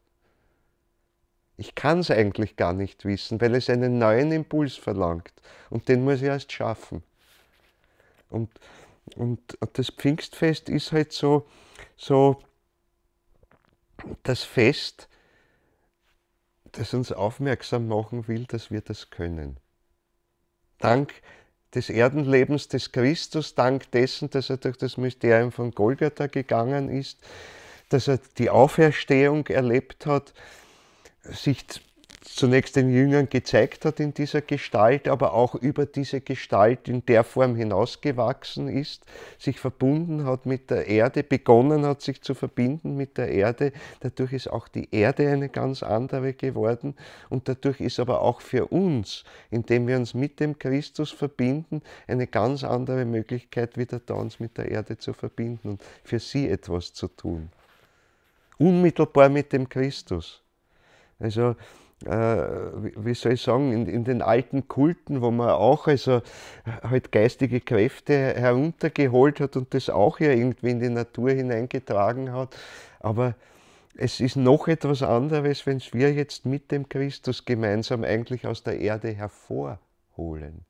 Ich kann es eigentlich gar nicht wissen, weil es einen neuen Impuls verlangt. Und den muss ich erst schaffen. Und, und das Pfingstfest ist halt so, so das Fest, das uns aufmerksam machen will, dass wir das können. Dank des Erdenlebens des Christus, dank dessen, dass er durch das Mysterium von Golgatha gegangen ist, dass er die Auferstehung erlebt hat, sich zunächst den Jüngern gezeigt hat in dieser Gestalt, aber auch über diese Gestalt in der Form hinausgewachsen ist, sich verbunden hat mit der Erde, begonnen hat sich zu verbinden mit der Erde. Dadurch ist auch die Erde eine ganz andere geworden und dadurch ist aber auch für uns, indem wir uns mit dem Christus verbinden, eine ganz andere Möglichkeit wieder da uns mit der Erde zu verbinden und für sie etwas zu tun. Unmittelbar mit dem Christus. Also äh, wie soll ich sagen, in, in, den alten Kulten, wo man auch also halt geistige Kräfte heruntergeholt hat und das auch ja irgendwie in die Natur hineingetragen hat. Aber es ist noch etwas anderes, wenn wir jetzt mit dem Christus gemeinsam eigentlich aus der Erde hervorholen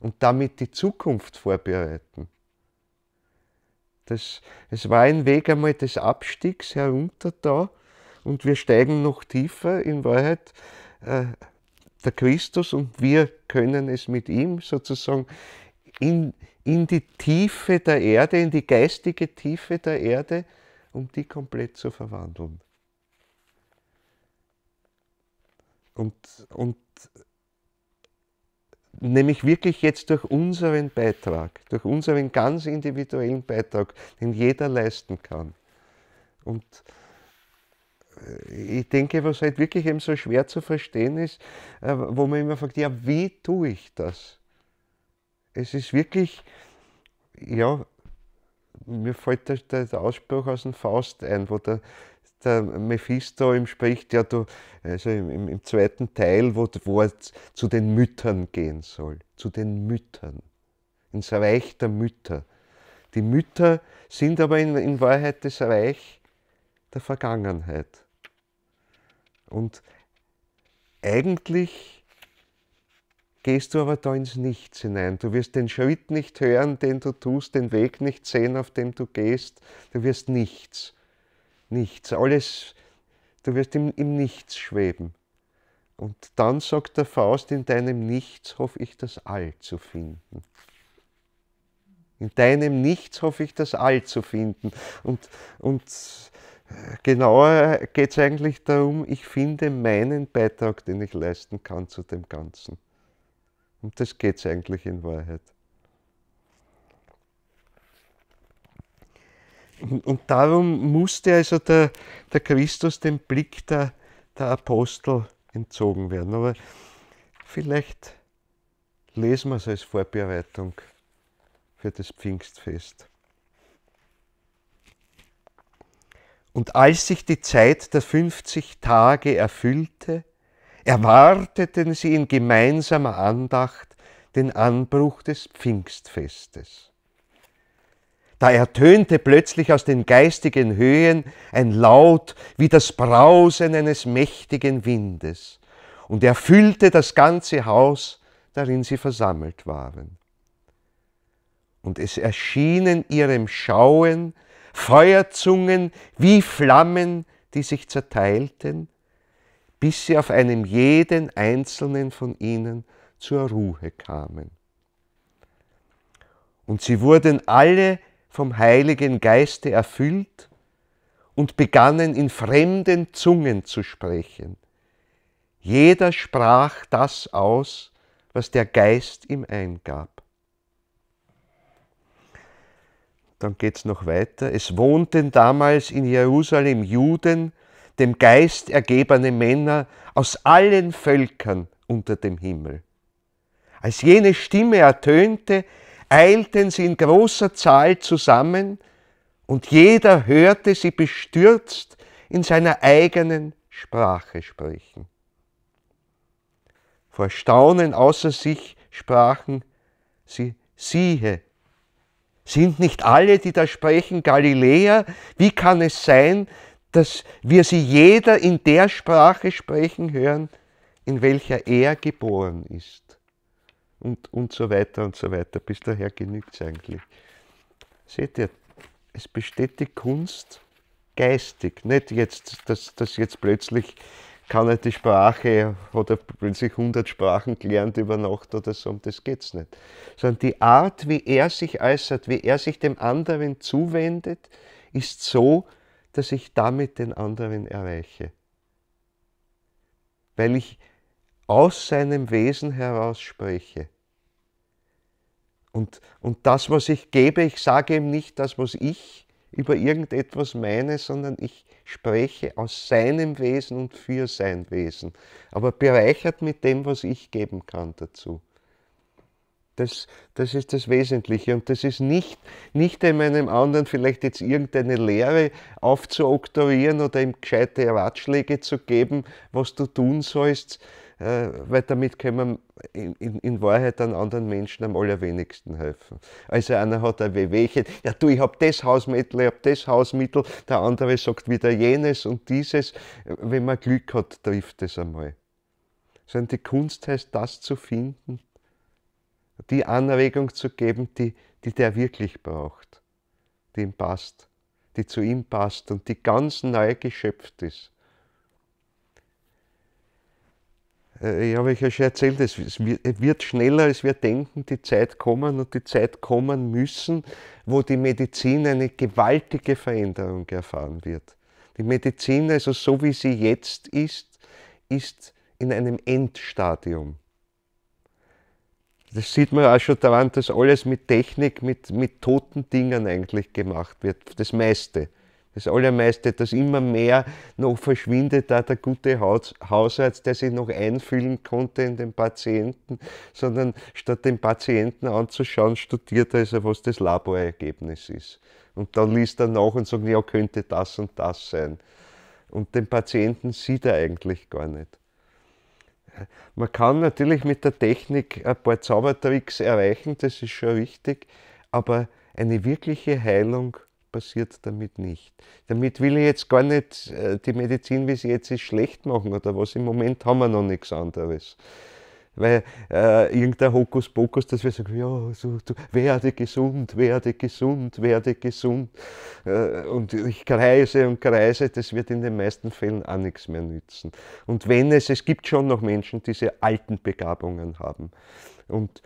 und damit die Zukunft vorbereiten. Das, es war ein Weg einmal des Abstiegs herunter da, und wir steigen noch tiefer in Wahrheit. Äh, der Christus und wir können es mit ihm sozusagen in, in die Tiefe der Erde, in die geistige Tiefe der Erde, um die komplett zu verwandeln. Und, und nämlich wirklich jetzt durch unseren Beitrag, durch unseren ganz individuellen Beitrag, den jeder leisten kann. Und, ich denke, was halt wirklich eben so schwer zu verstehen ist, äh, wo man immer fragt, ja, wie tue ich das? Es ist wirklich, ja, mir fällt der, der, der Ausspruch aus dem Faust ein, wo der, der Mephisto ihm spricht, ja, du, also im, im zweiten Teil, wo, wo er zu den Müttern gehen soll, zu den Müttern, ins Reich der Mütter. Die Mütter sind aber in, in Wahrheit das Reich der Vergangenheit. Und eigentlich gehst du aber da ins Nichts hinein. Du wirst den Schritt nicht hören, den du tust, den Weg nicht sehen, auf dem du gehst. Du wirst nichts. Nichts. Alles. Du wirst im, im Nichts schweben. Und dann sagt der Faust, in deinem Nichts hoffe ich das All zu finden. In deinem Nichts hoffe ich das All zu finden. Und, und genauer geht es eigentlich darum, ich finde meinen Beitrag, den ich leisten kann zu dem Ganzen. Und das geht es eigentlich in Wahrheit. Und, darum musste also der, der Christus dem Blick der, der Apostel entzogen werden. Aber vielleicht lesen wir es als Vorbereitung für das Pfingstfest. Und als sich die Zeit der 50 Tage erfüllte, erwarteten sie in gemeinsamer Andacht den Anbruch des Pfingstfestes. Da ertönte plötzlich aus den geistigen Höhen ein Laut wie das Brausen eines mächtigen Windes und erfüllte das ganze Haus, darin sie versammelt waren. Und es erschienen ihrem Schauen Feuerzungen wie Flammen, die sich zerteilten, bis sie auf einem jeden einzelnen von ihnen zur Ruhe kamen. Und sie wurden alle vom Heiligen Geiste erfüllt und begannen in fremden Zungen zu sprechen. Jeder sprach das aus, was der Geist ihm eingab. Dann geht es noch weiter. Es wohnten damals in Jerusalem Juden, dem Geist ergebene Männer aus allen Völkern unter dem Himmel. Als jene Stimme ertönte, eilten sie in großer Zahl zusammen, und jeder hörte sie bestürzt in seiner eigenen Sprache sprechen. Vor Staunen außer sich sprachen sie, siehe, sind nicht alle, die da sprechen, Galiläer? Wie kann es sein, dass wir sie jeder in der Sprache sprechen hören, in welcher er geboren ist? Und, und so weiter und so weiter. Bis daher genügt es eigentlich. Seht ihr, es besteht die Kunst geistig, nicht jetzt, dass, dass jetzt plötzlich kann nicht die Sprache, oder er sich 100 Sprachen gelernt über Nacht oder so, um das geht's nicht. Sondern die Art, wie er sich äußert, wie er sich dem anderen zuwendet, ist so, dass ich damit den anderen erreiche. Weil ich aus seinem Wesen heraus spreche. Und, und das, was ich gebe, ich sage ihm nicht das, was ich über irgendetwas meine, sondern ich spreche aus seinem Wesen und für sein Wesen, aber bereichert mit dem, was ich geben kann dazu. Das, das ist das Wesentliche und das ist nicht, nicht in meinem anderen vielleicht jetzt irgendeine Lehre aufzuoktorieren oder ihm gescheite Ratschläge zu geben, was du tun sollst, äh, weil damit können wir in, in, in, Wahrheit an anderen Menschen am allerwenigsten helfen. Also einer hat ein Wehwehchen, ja du, ich habe das Hausmittel, ich habe das Hausmittel, der andere sagt wieder jenes und dieses. Wenn man Glück hat, trifft es einmal. Sondern die Kunst heißt, das zu finden, die Anregung zu geben, die, die der wirklich braucht, die ihm passt, die zu ihm passt und die ganz neu geschöpft ist. Äh, ich habe euch ja schon erzählt, es wird schneller, als wir denken, die Zeit kommen und die Zeit kommen müssen, wo die Medizin eine gewaltige Veränderung erfahren wird. Die Medizin, also so wie sie jetzt ist, ist in einem Endstadium. Das sieht man auch schon daran, dass alles mit Technik, mit, mit toten Dingen eigentlich gemacht wird, das meiste. Das Allermeiste, dass immer mehr noch verschwindet, da der gute Hausarzt, der sich noch einfühlen konnte in den Patienten, sondern statt den Patienten anzuschauen, studiert er also, was das Laborergebnis ist. Und dann liest er nach und sagt, ja, könnte das und das sein. Und den Patienten sieht er eigentlich gar nicht. Man kann natürlich mit der Technik ein paar Zaubertricks erreichen, das ist schon richtig, aber eine wirkliche Heilung passiert damit nicht. Damit will ich jetzt gar nicht äh, die Medizin, wie sie jetzt ist, schlecht machen oder was. Im Moment haben wir noch nichts anderes. Weil äh, irgendein Hokuspokus, dass wir sagen, ja, so, du, werde gesund, werde gesund, werde gesund. Äh, und ich kreise und kreise, das wird in den meisten Fällen auch nichts mehr nützen. Und wenn es, es gibt schon noch Menschen, die diese alten Begabungen haben und,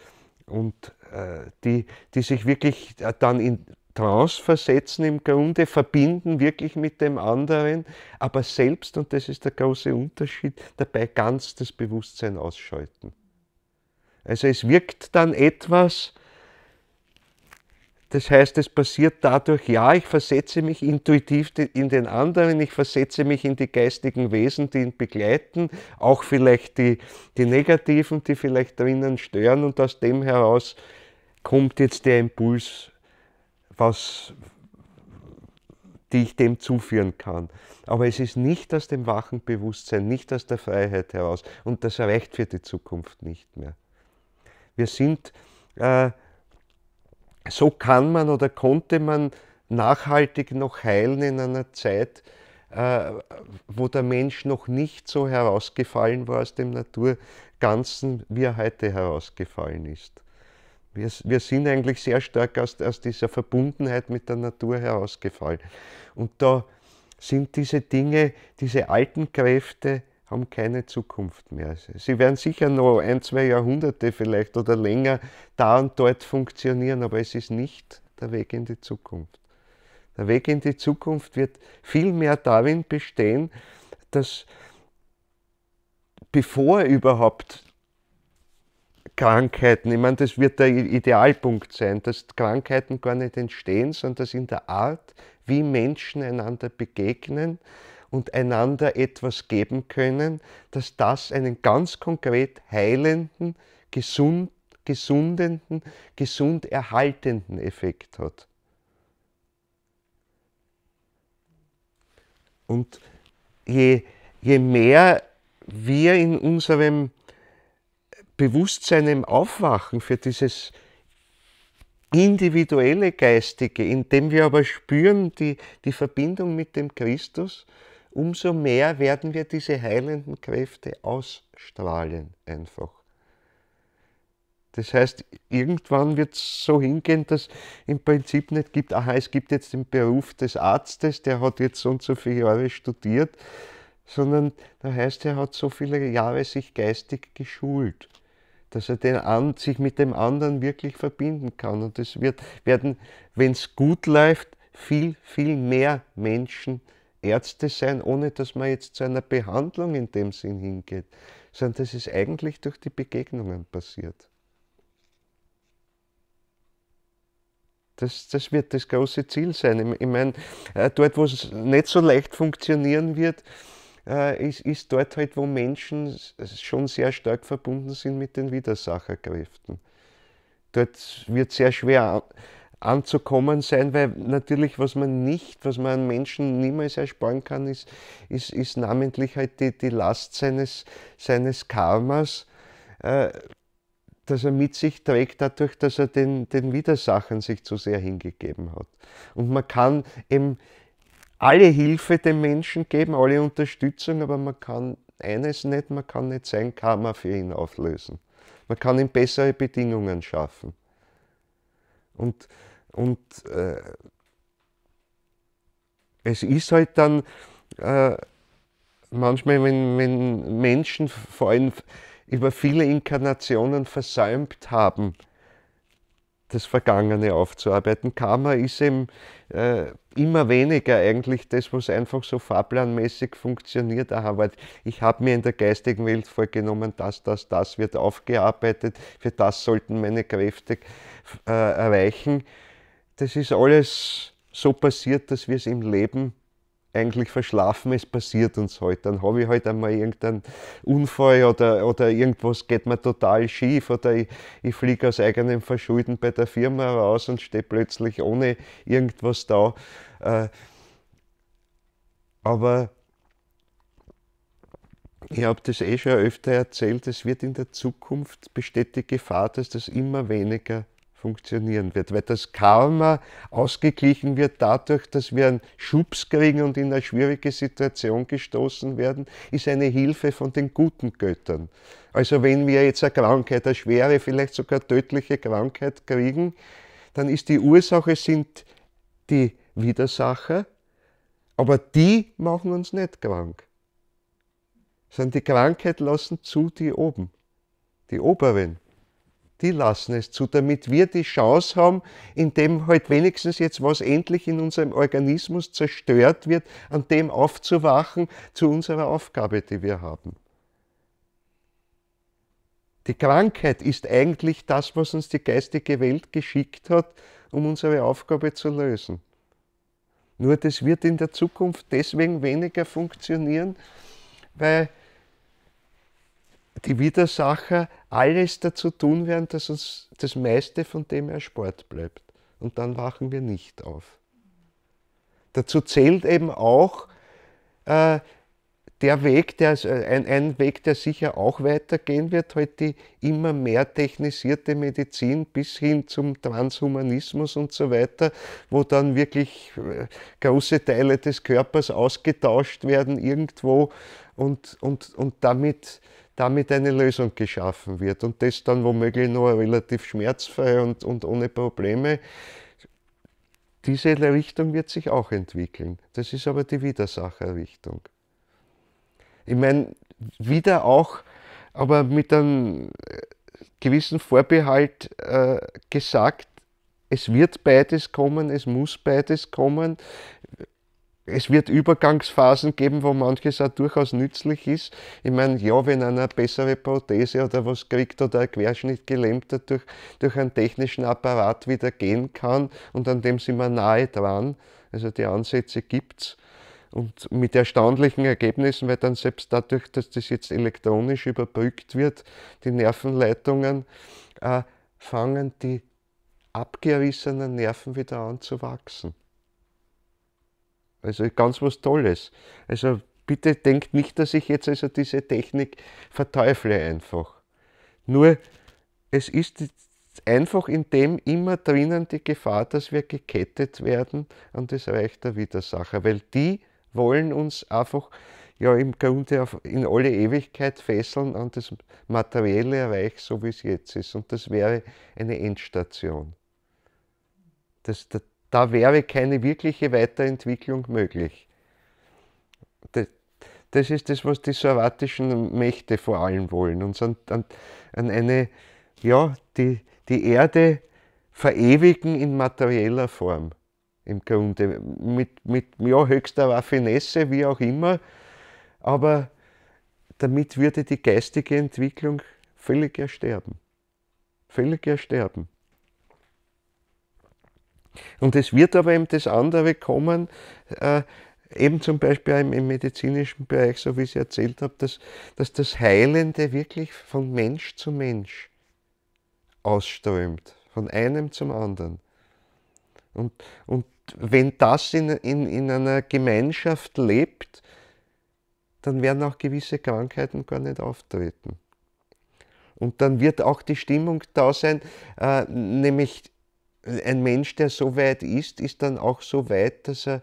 und äh, die, die sich wirklich äh, dann in, Transversetzen im Grunde, verbinden wirklich mit dem anderen, aber selbst, und das ist der große Unterschied, dabei ganz das Bewusstsein ausschalten. Also es wirkt dann etwas, das heißt, es passiert dadurch, ja, ich versetze mich intuitiv in den anderen, ich versetze mich in die geistigen Wesen, die ihn begleiten, auch vielleicht die, die negativen, die vielleicht drinnen stören und aus dem heraus kommt jetzt der Impuls was, die ich dem zuführen kann. Aber es ist nicht aus dem wachen Bewusstsein, nicht aus der Freiheit heraus. Und das reicht für die Zukunft nicht mehr. Wir sind, äh, so kann man oder konnte man nachhaltig noch heilen in einer Zeit, äh, wo der Mensch noch nicht so herausgefallen war aus dem Naturganzen, wie er heute herausgefallen ist. Wir, wir sind eigentlich sehr stark aus, aus dieser Verbundenheit mit der Natur herausgefallen. Und da sind diese Dinge, diese alten Kräfte, haben keine Zukunft mehr. Sie werden sicher noch ein, zwei Jahrhunderte vielleicht oder länger da und dort funktionieren, aber es ist nicht der Weg in die Zukunft. Der Weg in die Zukunft wird vielmehr darin bestehen, dass bevor überhaupt Krankheiten, ich meine, das wird der Idealpunkt sein, dass Krankheiten gar nicht entstehen, sondern dass in der Art, wie Menschen einander begegnen und einander etwas geben können, dass das einen ganz konkret heilenden, gesund, gesundenden, gesund erhaltenden Effekt hat. Und je, je mehr wir in unserem Bewusstsein im Aufwachen, für dieses individuelle Geistige, indem wir aber spüren die, die Verbindung mit dem Christus, umso mehr werden wir diese heilenden Kräfte ausstrahlen einfach. Das heißt, irgendwann wird es so hingehen, dass im Prinzip nicht gibt, aha, es gibt jetzt den Beruf des Arztes, der hat jetzt so und so viele Jahre studiert, sondern da heißt, er hat so viele Jahre sich geistig geschult dass er den an, sich mit dem anderen wirklich verbinden kann. Und es wird, werden, wenn es gut läuft, viel, viel mehr Menschen Ärzte sein, ohne dass man jetzt zu einer Behandlung in dem Sinn hingeht, sondern das ist eigentlich durch die Begegnungen passiert. Das, das wird das große Ziel sein. Ich meine, äh, dort, wo es nicht so leicht funktionieren wird, äh, ist, ist dort halt, wo Menschen schon sehr stark verbunden sind mit den Widersacherkräften. Dort wird sehr schwer anzukommen sein, weil natürlich, was man nicht, was man Menschen niemals ersparen kann, ist, ist, ist namentlich halt die, die Last seines, seines Karmas, äh, dass er mit sich trägt, dadurch, dass er den, den Widersachen sich zu sehr hingegeben hat. Und man kann eben alle Hilfe den Menschen geben, alle Unterstützung, aber man kann eines nicht, man kann nicht sein Karma für ihn auflösen. Man kann ihm bessere Bedingungen schaffen. Und, und äh, es ist halt dann äh, manchmal, wenn, wenn Menschen vor allem über viele Inkarnationen versäumt haben, das Vergangene aufzuarbeiten. Karma ist eben äh, immer weniger eigentlich das, was einfach so fahrplanmäßig funktioniert. Aha, weil ich habe mir in der geistigen Welt vorgenommen, das, das, das wird aufgearbeitet, für das sollten meine Kräfte äh, erreichen. Das ist alles so passiert, dass wir es im Leben eigentlich verschlafen, es passiert uns heute. Halt. Dann habe ich halt einmal irgendeinen Unfall oder, oder irgendwas geht mir total schief oder ich, ich fliege aus eigenem Verschulden bei der Firma raus und stehe plötzlich ohne irgendwas da. Äh, aber ich habe das eh schon öfter erzählt, es wird in der Zukunft besteht die Gefahr, dass das immer weniger funktionieren wird, weil das Karma ausgeglichen wird dadurch, dass wir einen Schubs kriegen und in eine schwierige Situation gestoßen werden, ist eine Hilfe von den guten Göttern. Also wenn wir jetzt eine Krankheit, eine schwere, vielleicht sogar tödliche Krankheit kriegen, dann ist die Ursache sind die Widersacher, aber die machen uns nicht krank. Sondern die Krankheit lassen zu die oben, die oberen die lassen es zu, damit wir die Chance haben, indem halt wenigstens jetzt was endlich in unserem Organismus zerstört wird, an dem aufzuwachen zu unserer Aufgabe, die wir haben. Die Krankheit ist eigentlich das, was uns die geistige Welt geschickt hat, um unsere Aufgabe zu lösen. Nur das wird in der Zukunft deswegen weniger funktionieren, weil die Widersacher alles dazu tun werden, dass uns das meiste von dem erspart bleibt. Und dann wachen wir nicht auf. Dazu zählt eben auch äh, der Weg, der, äh, ein, ein, Weg, der sicher auch weitergehen wird, heute halt die immer mehr technisierte Medizin bis hin zum Transhumanismus und so weiter, wo dann wirklich äh, große Teile des Körpers ausgetauscht werden irgendwo und, und, und damit damit eine Lösung geschaffen wird und das dann womöglich nur relativ schmerzfrei und, und ohne Probleme. Diese Richtung wird sich auch entwickeln. Das ist aber die Widersacherrichtung. Ich meine, wieder auch, aber mit einem gewissen Vorbehalt äh, gesagt, es wird beides kommen, es muss beides kommen es wird Übergangsphasen geben, wo manches auch durchaus nützlich ist. Ich meine, ja, wenn einer eine bessere Prothese oder was kriegt oder ein Querschnitt gelähmter durch, durch einen technischen Apparat wieder gehen kann und an dem sind wir nahe dran. Also die Ansätze gibt es. Und mit erstaunlichen Ergebnissen, weil dann selbst dadurch, dass das jetzt elektronisch überbrückt wird, die Nervenleitungen, äh, fangen die abgerissenen Nerven wieder an zu wachsen. Also ganz was Tolles. Also bitte denkt nicht, dass ich jetzt also diese Technik verteufle einfach. Nur es ist einfach in dem immer drinnen die Gefahr, dass wir gekettet werden an das Reich der Widersacher, weil die wollen uns einfach ja im Grunde auf, in alle Ewigkeit fesseln an das materielle Reich, so wie es jetzt ist. Und das wäre eine Endstation. Das, der, da wäre keine wirkliche Weiterentwicklung möglich. Das, ist das, was die sarvatischen Mächte vor allem wollen. Uns an, an, an eine, ja, die, die Erde verewigen in materieller Form. Im Grunde. Mit, mit ja, höchster Raffinesse, wie auch immer. Aber damit würde die geistige Entwicklung völlig ersterben. Völlig ersterben. Und es wird aber eben das andere kommen, äh, eben zum Beispiel im, im, medizinischen Bereich, so wie ich es erzählt habe, dass, dass das Heilende wirklich von Mensch zu Mensch ausströmt, von einem zum anderen. Und, und wenn das in, in, in einer Gemeinschaft lebt, dann werden auch gewisse Krankheiten gar nicht auftreten. Und dann wird auch die Stimmung da sein, äh, nämlich ein Mensch, der so weit ist, ist dann auch so weit, dass er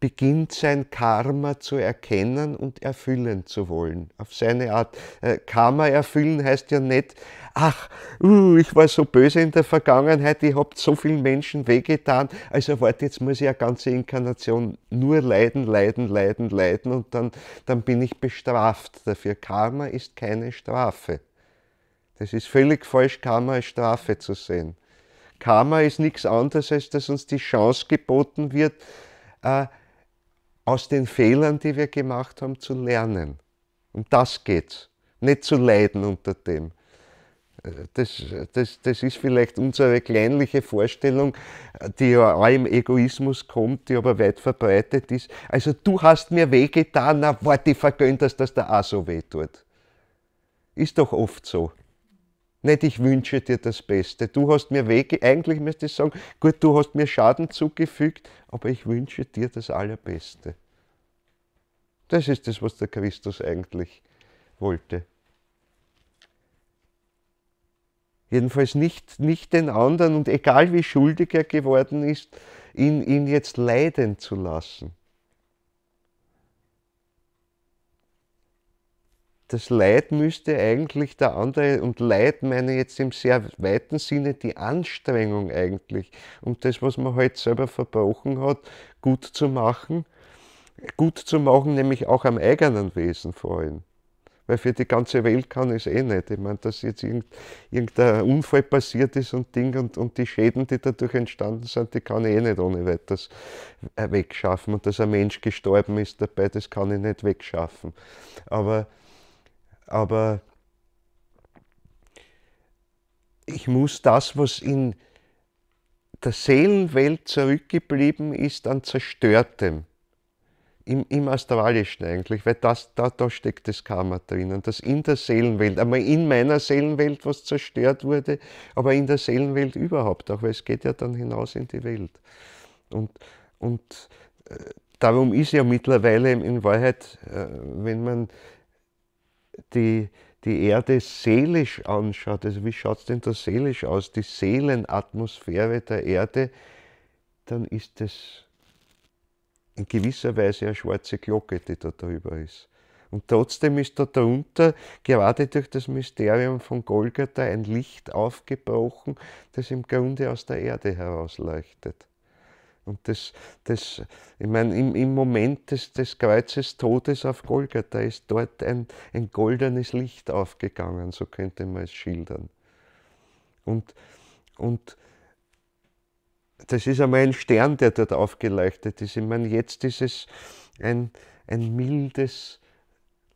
beginnt sein Karma zu erkennen und erfüllen zu wollen. Auf seine Art. Äh, Karma erfüllen heißt ja nicht, ach, uh, ich war so böse in der Vergangenheit, ich habe so vielen Menschen wehgetan, also warte, jetzt muss ich eine ganze Inkarnation nur leiden, leiden, leiden, leiden und dann, dann bin ich bestraft dafür. Karma ist keine Strafe. Das ist völlig falsch, Karma als Strafe zu sehen. Karma ist nichts anderes, als dass uns die Chance geboten wird, äh, aus den Fehlern, die wir gemacht haben, zu lernen. Um das geht's. Nicht zu leiden unter dem. Äh, das, das, das ist vielleicht unsere kleinliche Vorstellung, die ja auch im Egoismus kommt, die aber weit verbreitet ist. Also du hast mir wehgetan, na warte, ich vergönn das, dass der auch so weh tut. Ist doch oft so. Nicht, ich wünsche dir das Beste. Du hast mir Wege, eigentlich müsste ich sagen, gut, du hast mir Schaden zugefügt, aber ich wünsche dir das Allerbeste. Das ist das, was der Christus eigentlich wollte. Jedenfalls nicht, nicht den anderen und egal wie schuldig er geworden ist, ihn, ihn jetzt leiden zu lassen. das Leid müsste eigentlich der andere, und Leid meine ich jetzt im sehr weiten Sinne die Anstrengung eigentlich, um das, was man heute halt selber verbrochen hat, gut zu machen. Gut zu machen, nämlich auch am eigenen Wesen vor allem. Weil für die ganze Welt kann es eh nicht. Ich meine, dass jetzt irgend, irgendein Unfall passiert ist und Ding und, und die Schäden, die dadurch entstanden sind, die kann ich eh nicht ohne weiteres äh, wegschaffen. Und dass ein Mensch gestorben ist dabei, das kann ich nicht wegschaffen. Aber aber ich muss das, was in der Seelenwelt zurückgeblieben ist, an Zerstörtem, im, im Astralischen eigentlich, weil das, da, da steckt das Karma drinnen, dass in der Seelenwelt, einmal in meiner Seelenwelt was zerstört wurde, aber in der Seelenwelt überhaupt auch, weil es geht ja dann hinaus in die Welt. Und, und äh, darum ist ja mittlerweile in Wahrheit, äh, wenn man die, die Erde seelisch anschaut, also wie schaut es denn da seelisch aus, die Seelenatmosphäre der Erde, dann ist es in gewisser Weise eine schwarze Glocke, die da drüber ist. Und trotzdem ist da darunter, gerade durch das Mysterium von Golgatha, ein Licht aufgebrochen, das im Grunde aus der Erde herausleuchtet. Und das, das ich meine, im, im Moment des, des Kreuzes Todes auf Golgatha ist dort ein, ein goldenes Licht aufgegangen, so könnte man es schildern. Und, und das ist einmal ein Stern, der dort aufgeleuchtet ist. Ich meine, jetzt ist es ein, ein mildes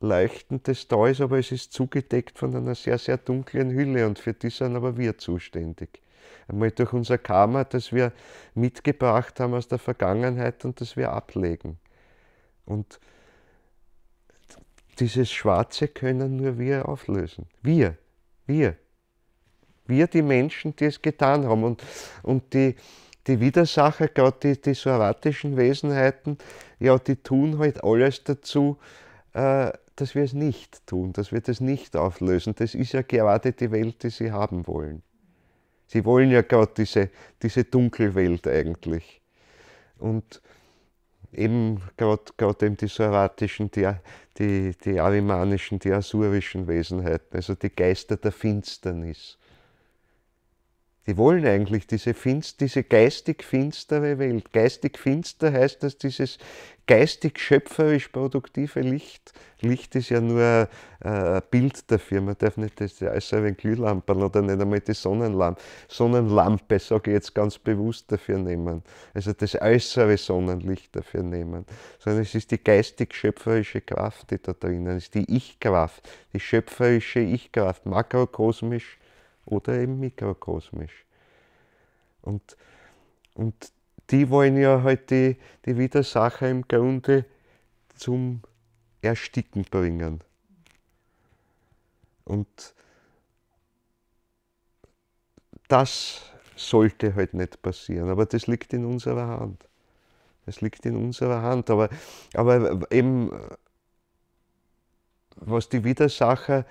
Leuchten des Tages, aber es ist zugedeckt von einer sehr, sehr dunklen Hülle und für die sind aber wir zuständig einmal durch unser Karma, das wir mitgebracht haben aus der Vergangenheit und das wir ablegen. Und dieses Schwarze können nur wir auflösen. Wir, wir. Wir, die Menschen, die es getan haben. Und, und die, die Widersacher, gerade die, die soratischen Wesenheiten, ja, die tun halt alles dazu, äh, dass wir es nicht tun, dass wir das nicht auflösen. Das ist ja gerade die Welt, die sie haben wollen. Sie wollen ja gerade diese, diese Dunkelwelt eigentlich. Und eben gerade eben die soratischen, die, die, die arimanischen, die asurischen Wesenheiten, halt, also die Geister der Finsternis. Die wollen eigentlich diese, finst, diese geistig finstere Welt. Geistig finster heißt, dass dieses geistig schöpferisch produktive Licht. Licht ist ja nur äh, ein Bild dafür. Man darf nicht das alles ein Glühlampen oder nicht einmal die Sonnenlampe, Sonnenlampe sage ich jetzt ganz bewusst dafür nehmen. Also das äußere Sonnenlicht dafür nehmen. Sondern es ist die geistig schöpferische Kraft, die da drinnen ist, die Ich-Kraft, die schöpferische Ich-Kraft, makrokosmisch oder eben mikrokosmisch. Und, und die wollen ja halt die, die Widersacher im Grunde zum Ersticken bringen. Und das sollte halt nicht passieren, aber das liegt in unserer Hand. Das liegt in unserer Hand. Aber, aber eben, was die Widersacher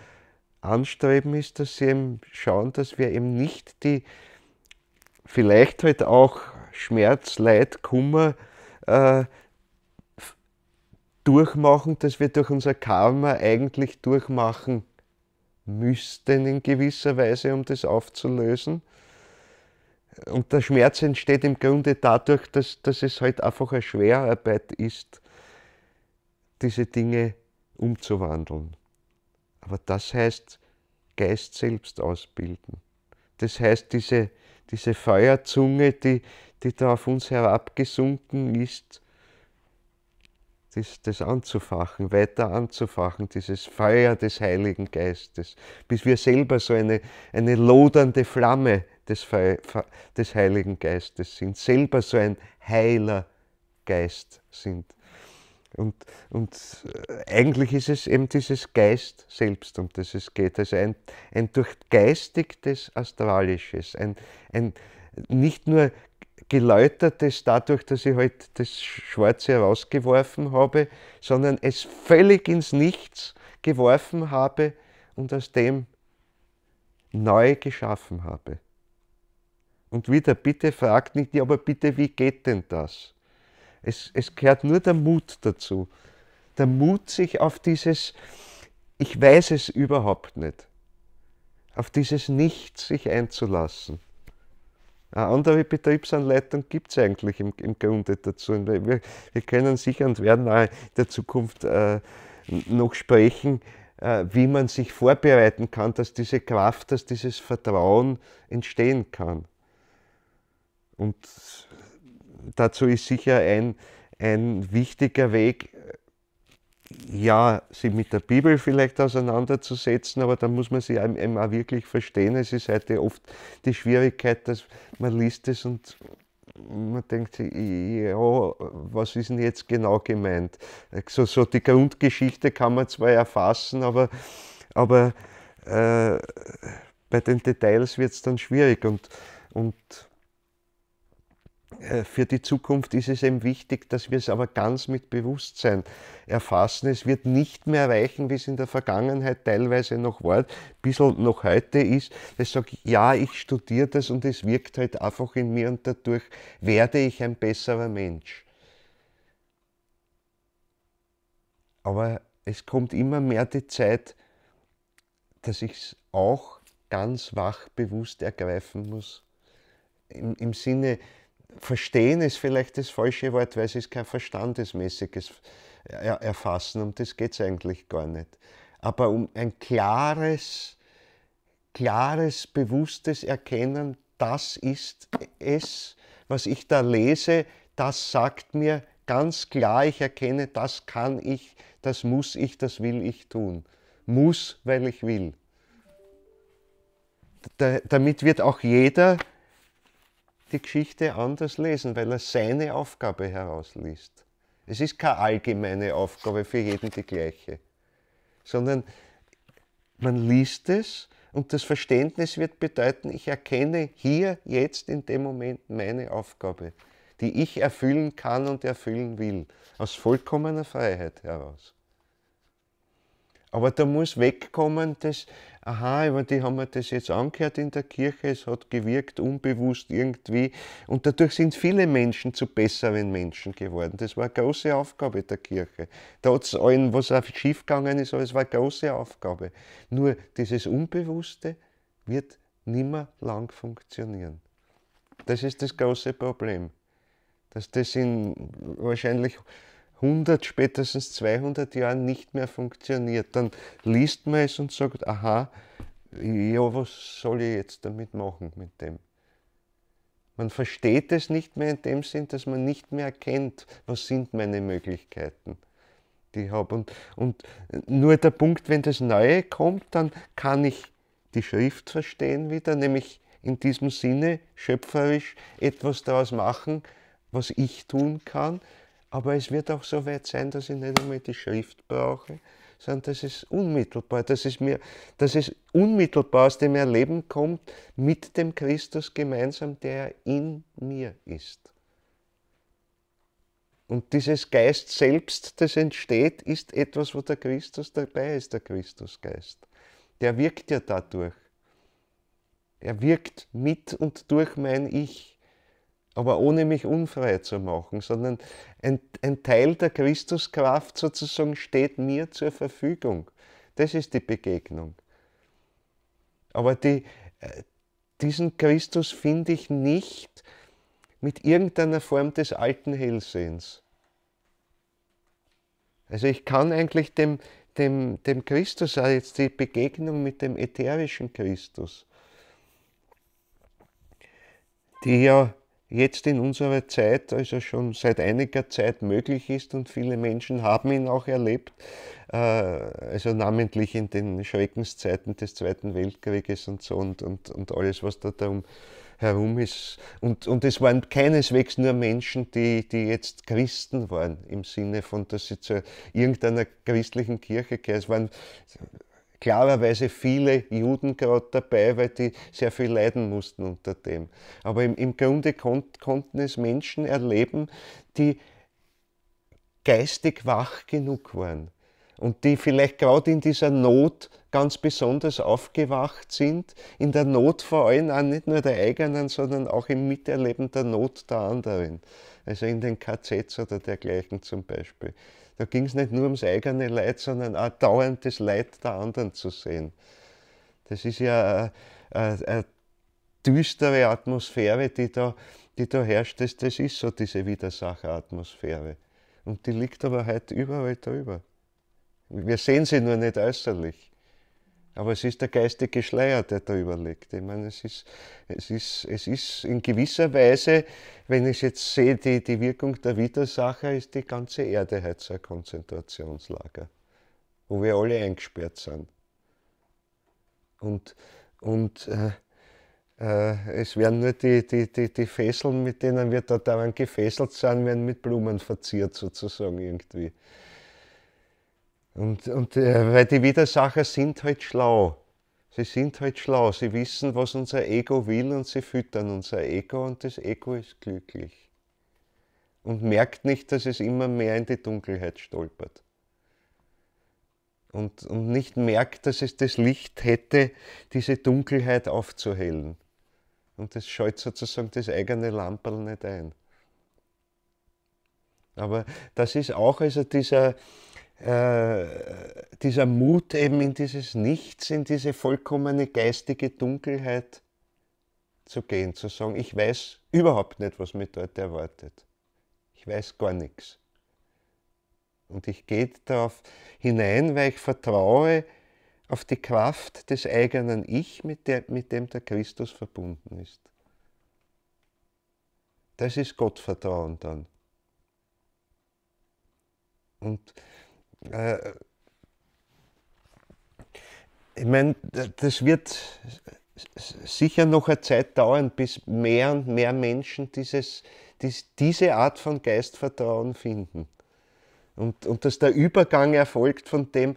anstreben, ist, dass sie eben schauen, dass wir eben nicht die, vielleicht halt auch Schmerz, Leid, Kummer äh, durchmachen, das wir durch unser Karma eigentlich durchmachen müssten in gewisser Weise, um das aufzulösen. Und der Schmerz entsteht im Grunde dadurch, dass, dass es halt einfach eine Schwerarbeit ist, diese Dinge umzuwandeln. Aber das heißt Geist selbst ausbilden. Das heißt diese, diese Feuerzunge, die, die da auf uns herabgesunken ist, das, das anzufachen, weiter anzufachen, dieses Feuer des Heiligen Geistes, bis wir selber so eine, eine lodernde Flamme des, des Heiligen Geistes sind, selber so ein heiler Geist sind. Und, und äh, eigentlich ist es eben dieses Geist selbst, um das es geht. Also ein, ein durchgeistigtes Astralisches, ein, ein nicht nur geläutert ist dadurch, dass ich halt das Schwarze herausgeworfen habe, sondern es völlig ins Nichts geworfen habe und aus dem neu geschaffen habe. Und wieder, bitte fragt nicht, aber bitte, wie geht denn das? Es, es gehört nur der Mut dazu. Der Mut, sich auf dieses, ich weiß es überhaupt nicht, auf dieses Nichts sich einzulassen. Eine ah, andere Betriebsanleitung gibt es eigentlich im, im Grunde dazu. wir, wir können sicher und werden auch in der Zukunft äh, noch sprechen, äh, wie man sich vorbereiten kann, dass diese Kraft, dass dieses Vertrauen entstehen kann. Und dazu ist sicher ein, ein wichtiger Weg ja, sich mit der Bibel vielleicht auseinanderzusetzen, aber da muss man sie eben auch wirklich verstehen. Es ist heute oft die Schwierigkeit, dass man liest es und man denkt, ja, was ist denn jetzt genau gemeint? So, so die Grundgeschichte kann man zwar erfassen, aber, aber äh, bei den Details wird es dann schwierig und, und äh, für die Zukunft ist es eben wichtig, dass wir es aber ganz mit Bewusstsein erfassen. Es wird nicht mehr reichen, wie es in der Vergangenheit teilweise noch war, ein bisschen noch heute ist, ich sage, ja, ich studiere das und es wirkt halt einfach in mir und dadurch werde ich ein besserer Mensch. Aber es kommt immer mehr die Zeit, dass ich es auch ganz wach bewusst ergreifen muss. Im, im Sinne, verstehen ist vielleicht das falsche Wort, weil es ist kein verstandesmäßiges äh, Erfassen, um das geht es eigentlich gar nicht. Aber um ein klares, klares, bewusstes Erkennen, das ist es, was ich da lese, das sagt mir ganz klar, ich erkenne, das kann ich, das muss ich, das will ich tun. Muss, weil ich will. Da, damit wird auch jeder die Geschichte anders lesen, weil er seine Aufgabe herausliest. Es ist keine allgemeine Aufgabe für jeden die gleiche, sondern man liest es und das Verständnis wird bedeuten, ich erkenne hier, jetzt, in dem Moment meine Aufgabe, die ich erfüllen kann und erfüllen will, aus vollkommener Freiheit heraus. Aber da muss wegkommen, dass aha, aber die haben mir das jetzt angehört in der Kirche, es hat gewirkt, unbewusst irgendwie. Und dadurch sind viele Menschen zu besseren Menschen geworden. Das war eine große Aufgabe der Kirche. Trotz allem, was auch schiefgegangen ist, aber es war eine große Aufgabe. Nur dieses Unbewusste wird nimmer lang funktionieren. Das ist das große Problem. Dass das in wahrscheinlich 100, spätestens 200 Jahren nicht mehr funktioniert. Dann liest man es und sagt, aha, ja, was soll ich jetzt damit machen mit dem? Man versteht es nicht mehr in dem Sinn, dass man nicht mehr erkennt, was sind meine Möglichkeiten, die ich habe. Und, und nur der Punkt, wenn das Neue kommt, dann kann ich die Schrift verstehen wieder, nämlich in diesem Sinne schöpferisch etwas daraus machen, was ich tun kann aber es wird auch so weit sein, dass ich nicht einmal die Schrift brauche, sondern das ist unmittelbar, dass es, mir, dass es unmittelbar aus dem Erleben kommt mit dem Christus gemeinsam, der in mir ist. Und dieses Geist selbst, das entsteht, ist etwas, wo der Christus dabei ist, der Christusgeist. Der wirkt ja dadurch. Er wirkt mit und durch mein Ich aber ohne mich unfrei zu machen, sondern ein, ein, Teil der Christuskraft sozusagen steht mir zur Verfügung. Das ist die Begegnung. Aber die, äh, diesen Christus finde ich nicht mit irgendeiner Form des alten Hellsehens. Also ich kann eigentlich dem, dem, dem Christus, auch also jetzt die Begegnung mit dem ätherischen Christus, die ja jetzt in unserer Zeit, also schon seit einiger Zeit möglich ist und viele Menschen haben ihn auch erlebt, äh, also namentlich in den Schreckenszeiten des Zweiten Weltkrieges und so und, und, und alles, was da darum herum ist. Und, und es waren keineswegs nur Menschen, die, die jetzt Christen waren, im Sinne von, dass sie zu irgendeiner christlichen Kirche gehören. Es waren klarerweise viele Juden gerade dabei, weil die sehr viel leiden mussten unter dem. Aber im, im Grunde konnt, konnten es Menschen erleben, die geistig wach genug waren und die vielleicht gerade in dieser Not ganz besonders aufgewacht sind, in der Not vor allem auch nicht nur der eigenen, sondern auch im Miterleben der Not der anderen, also in den KZs oder dergleichen zum Beispiel. Da ging es nicht nur ums eigene Leid, sondern auch dauernd das Leid der anderen zu sehen. Das ist ja eine, äh, äh, eine düstere Atmosphäre, die da, die da herrscht. Das, das ist so diese Widersacher-Atmosphäre. Und die liegt aber heute überall drüber. Wir sehen sie nur nicht äußerlich. Aber es ist der geistige Schleier, der da überlegt. Ich meine, es ist, es ist, es ist in gewisser Weise, wenn ich jetzt sehe, die, die Wirkung der Widersacher ist die ganze Erde heute halt so ein Konzentrationslager, wo wir alle eingesperrt sind. Und, und äh, äh, es werden nur die, die, die, die Fesseln, mit denen wir da daran gefesselt sind, werden mit Blumen verziert sozusagen irgendwie. Und, und äh, weil die Widersacher sind halt schlau. Sie sind halt schlau, sie wissen, was unser Ego will und sie füttern unser Ego und das Ego ist glücklich. Und merkt nicht, dass es immer mehr in die Dunkelheit stolpert. Und, und nicht merkt, dass es das Licht hätte, diese Dunkelheit aufzuhellen. Und das scheut sozusagen das eigene Lamperl nicht ein. Aber das ist auch also dieser, äh, dieser Mut eben in dieses Nichts, in diese vollkommene geistige Dunkelheit zu gehen, zu sagen, ich weiß überhaupt nicht, was mich dort erwartet. Ich weiß gar nichts. Und ich gehe darauf hinein, weil ich vertraue auf die Kraft des eigenen Ich, mit, der, mit dem der Christus verbunden ist. Das ist Gottvertrauen dann. Und äh, ich meine, das wird sicher noch eine Zeit dauern, bis mehr und mehr Menschen dieses, dies, diese Art von Geistvertrauen finden. Und, und dass der Übergang erfolgt von dem,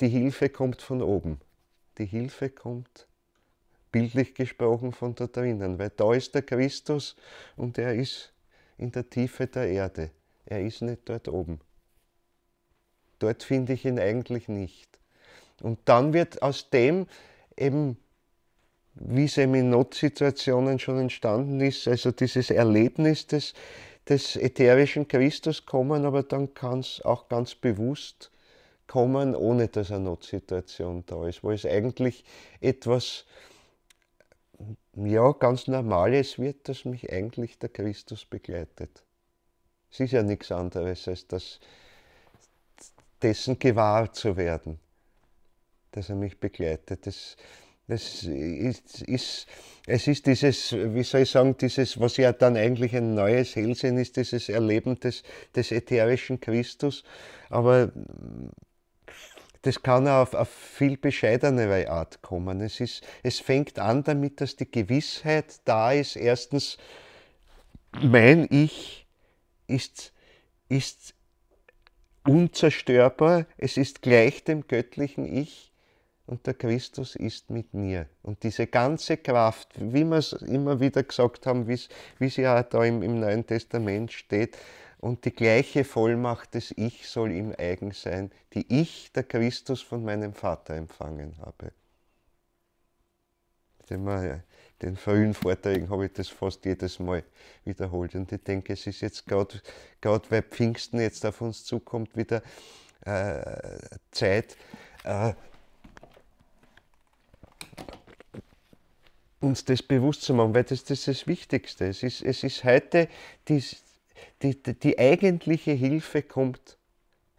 die Hilfe kommt von oben. Die Hilfe kommt, bildlich gesprochen, von da drinnen, weil da ist der Christus und er ist in der Tiefe der Erde. Er ist nicht dort oben. Dort finde ich ihn eigentlich nicht. Und dann wird aus dem eben, wie es eben in Notsituationen schon entstanden ist, also dieses Erlebnis des, des ätherischen Christus kommen, aber dann kann es auch ganz bewusst kommen, ohne dass eine Notsituation da ist, wo es eigentlich etwas ja, ganz Normales wird, dass mich eigentlich der Christus begleitet. Es ist ja nichts anderes, als dass dessen gewahr zu werden, dass er mich begleitet. Das, das ist, ist, es ist dieses, wie soll ich sagen, dieses, was ja dann eigentlich ein neues Hellsehen ist, dieses Erleben des, des ätherischen Christus, aber das kann auch auf, auf viel bescheidenere Art kommen. Es, ist, es fängt an damit, dass die Gewissheit da ist, erstens, mein Ich ist, ist unzerstörbar, es ist gleich dem göttlichen Ich und der Christus ist mit mir. Und diese ganze Kraft, wie wir es immer wieder gesagt haben, wie sie ja da im, im Neuen Testament steht, und die gleiche Vollmacht des Ich soll ihm eigen sein, die ich, der Christus, von meinem Vater empfangen habe. Den wir den vielen Vorträgen habe ich das fast jedes Mal wiederholt. Und ich denke, es ist jetzt gerade, weil Pfingsten jetzt auf uns zukommt, wieder äh, Zeit, äh, uns das bewusst zu machen, weil das, das ist das Wichtigste. Es ist, es ist heute, die, die, die eigentliche Hilfe kommt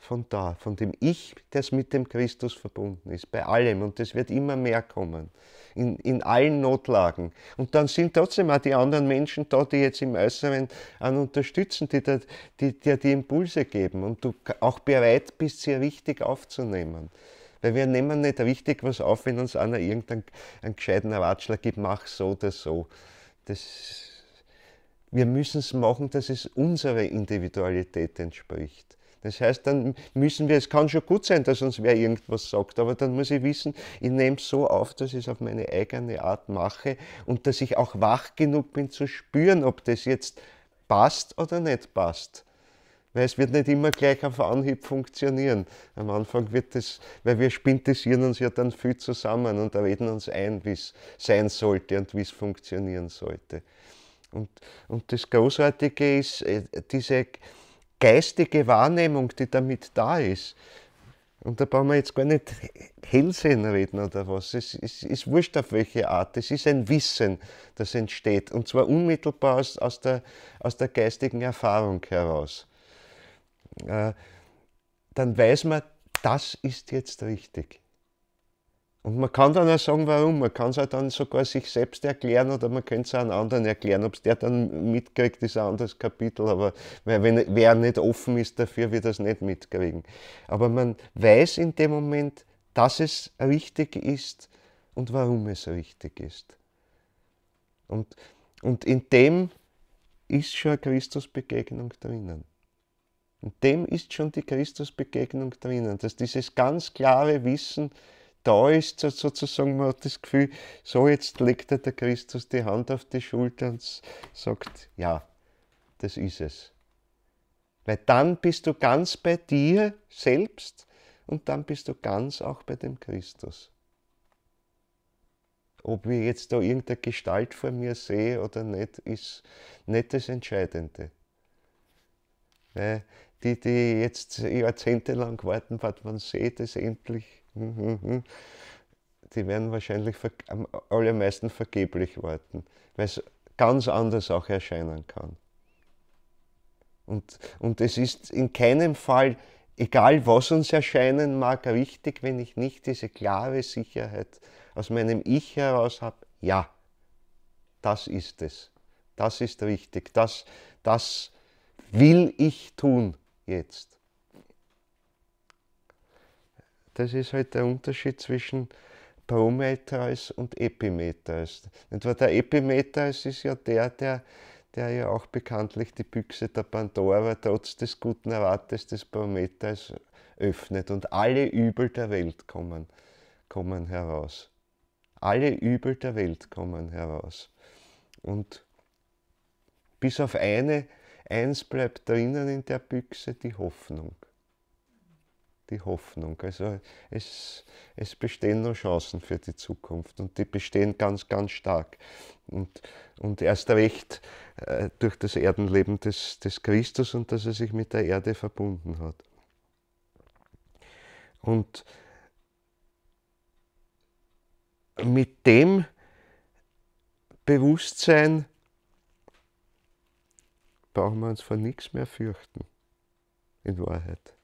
von da, von dem Ich, das mit dem Christus verbunden ist, bei allem. Und das wird immer mehr kommen, in, in allen Notlagen. Und dann sind trotzdem auch die anderen Menschen da, die jetzt im Äußeren an unterstützen, die dir die, die, die Impulse geben und du auch bereit bist, sie richtig aufzunehmen. Weil wir nehmen nicht richtig was auf, wenn uns einer irgendein einen gescheiten Ratschlag gibt, mach so oder so. Das, wir müssen es machen, dass es unserer Individualität entspricht. Das heißt, dann müssen wir, es kann schon gut sein, dass uns wer irgendwas sagt, aber dann muss ich wissen, ich nehme es so auf, dass ich es auf meine eigene Art mache und dass ich auch wach genug bin zu spüren, ob das jetzt passt oder nicht passt. Weil es wird nicht immer gleich auf Anhieb funktionieren. Am Anfang wird das, weil wir spintisieren uns ja dann viel zusammen und reden uns ein, wie es sein sollte und wie es funktionieren sollte. Und, und das Großartige ist, äh, diese geistige Wahrnehmung, die damit da ist. Und da brauchen wir jetzt gar nicht Hellsehen reden oder was. Es ist, ist wurscht auf welche Art. Es ist ein Wissen, das entsteht. Und zwar unmittelbar aus, aus, der, aus der geistigen Erfahrung heraus. Äh, dann weiß man, das ist jetzt richtig. Und man kann dann auch sagen, warum. Man kann es auch dann sogar sich selbst erklären oder man könnte es auch einen anderen erklären. Ob es der dann mitkriegt, ist ein anderes Kapitel. Aber wenn, wer nicht offen ist dafür, wird das nicht mitkriegen. Aber man weiß in dem Moment, dass es richtig ist und warum es richtig ist. Und, und in dem ist schon eine Christusbegegnung drinnen. In dem ist schon die Christusbegegnung drinnen, dass dieses ganz klare Wissen, da ist, sozusagen, man hat das Gefühl, so jetzt legt der Christus die Hand auf die Schulter und sagt, ja, das ist es. Weil dann bist du ganz bei dir selbst und dann bist du ganz auch bei dem Christus. Ob ich jetzt da irgendeine Gestalt vor mir sehe oder nicht, ist nicht das Entscheidende. Weil die, die jetzt jahrzehntelang warten, was man sieht, ist endlich die werden wahrscheinlich am allermeisten vergeblich warten, weil es ganz anders auch erscheinen kann. Und, und es ist in keinem Fall, egal was uns erscheinen mag, wichtig, wenn ich nicht diese klare Sicherheit aus meinem Ich heraus habe, ja, das ist es, das ist richtig, das, das will ich tun jetzt. Das ist halt der Unterschied zwischen Prometheus und Epimetheus. Und der Epimetheus ist ja der, der, der ja auch bekanntlich die Büchse der Pandora trotz des guten Rates des Prometheus öffnet und alle Übel der Welt kommen, kommen heraus. Alle Übel der Welt kommen heraus. Und bis auf eine, eins bleibt drinnen in der Büchse die Hoffnung die Hoffnung. Also es, es bestehen noch Chancen für die Zukunft und die bestehen ganz, ganz stark. Und, und erst recht äh, durch das Erdenleben des, des Christus und dass er sich mit der Erde verbunden hat. Und mit dem Bewusstsein brauchen wir uns vor nichts mehr fürchten, in Wahrheit.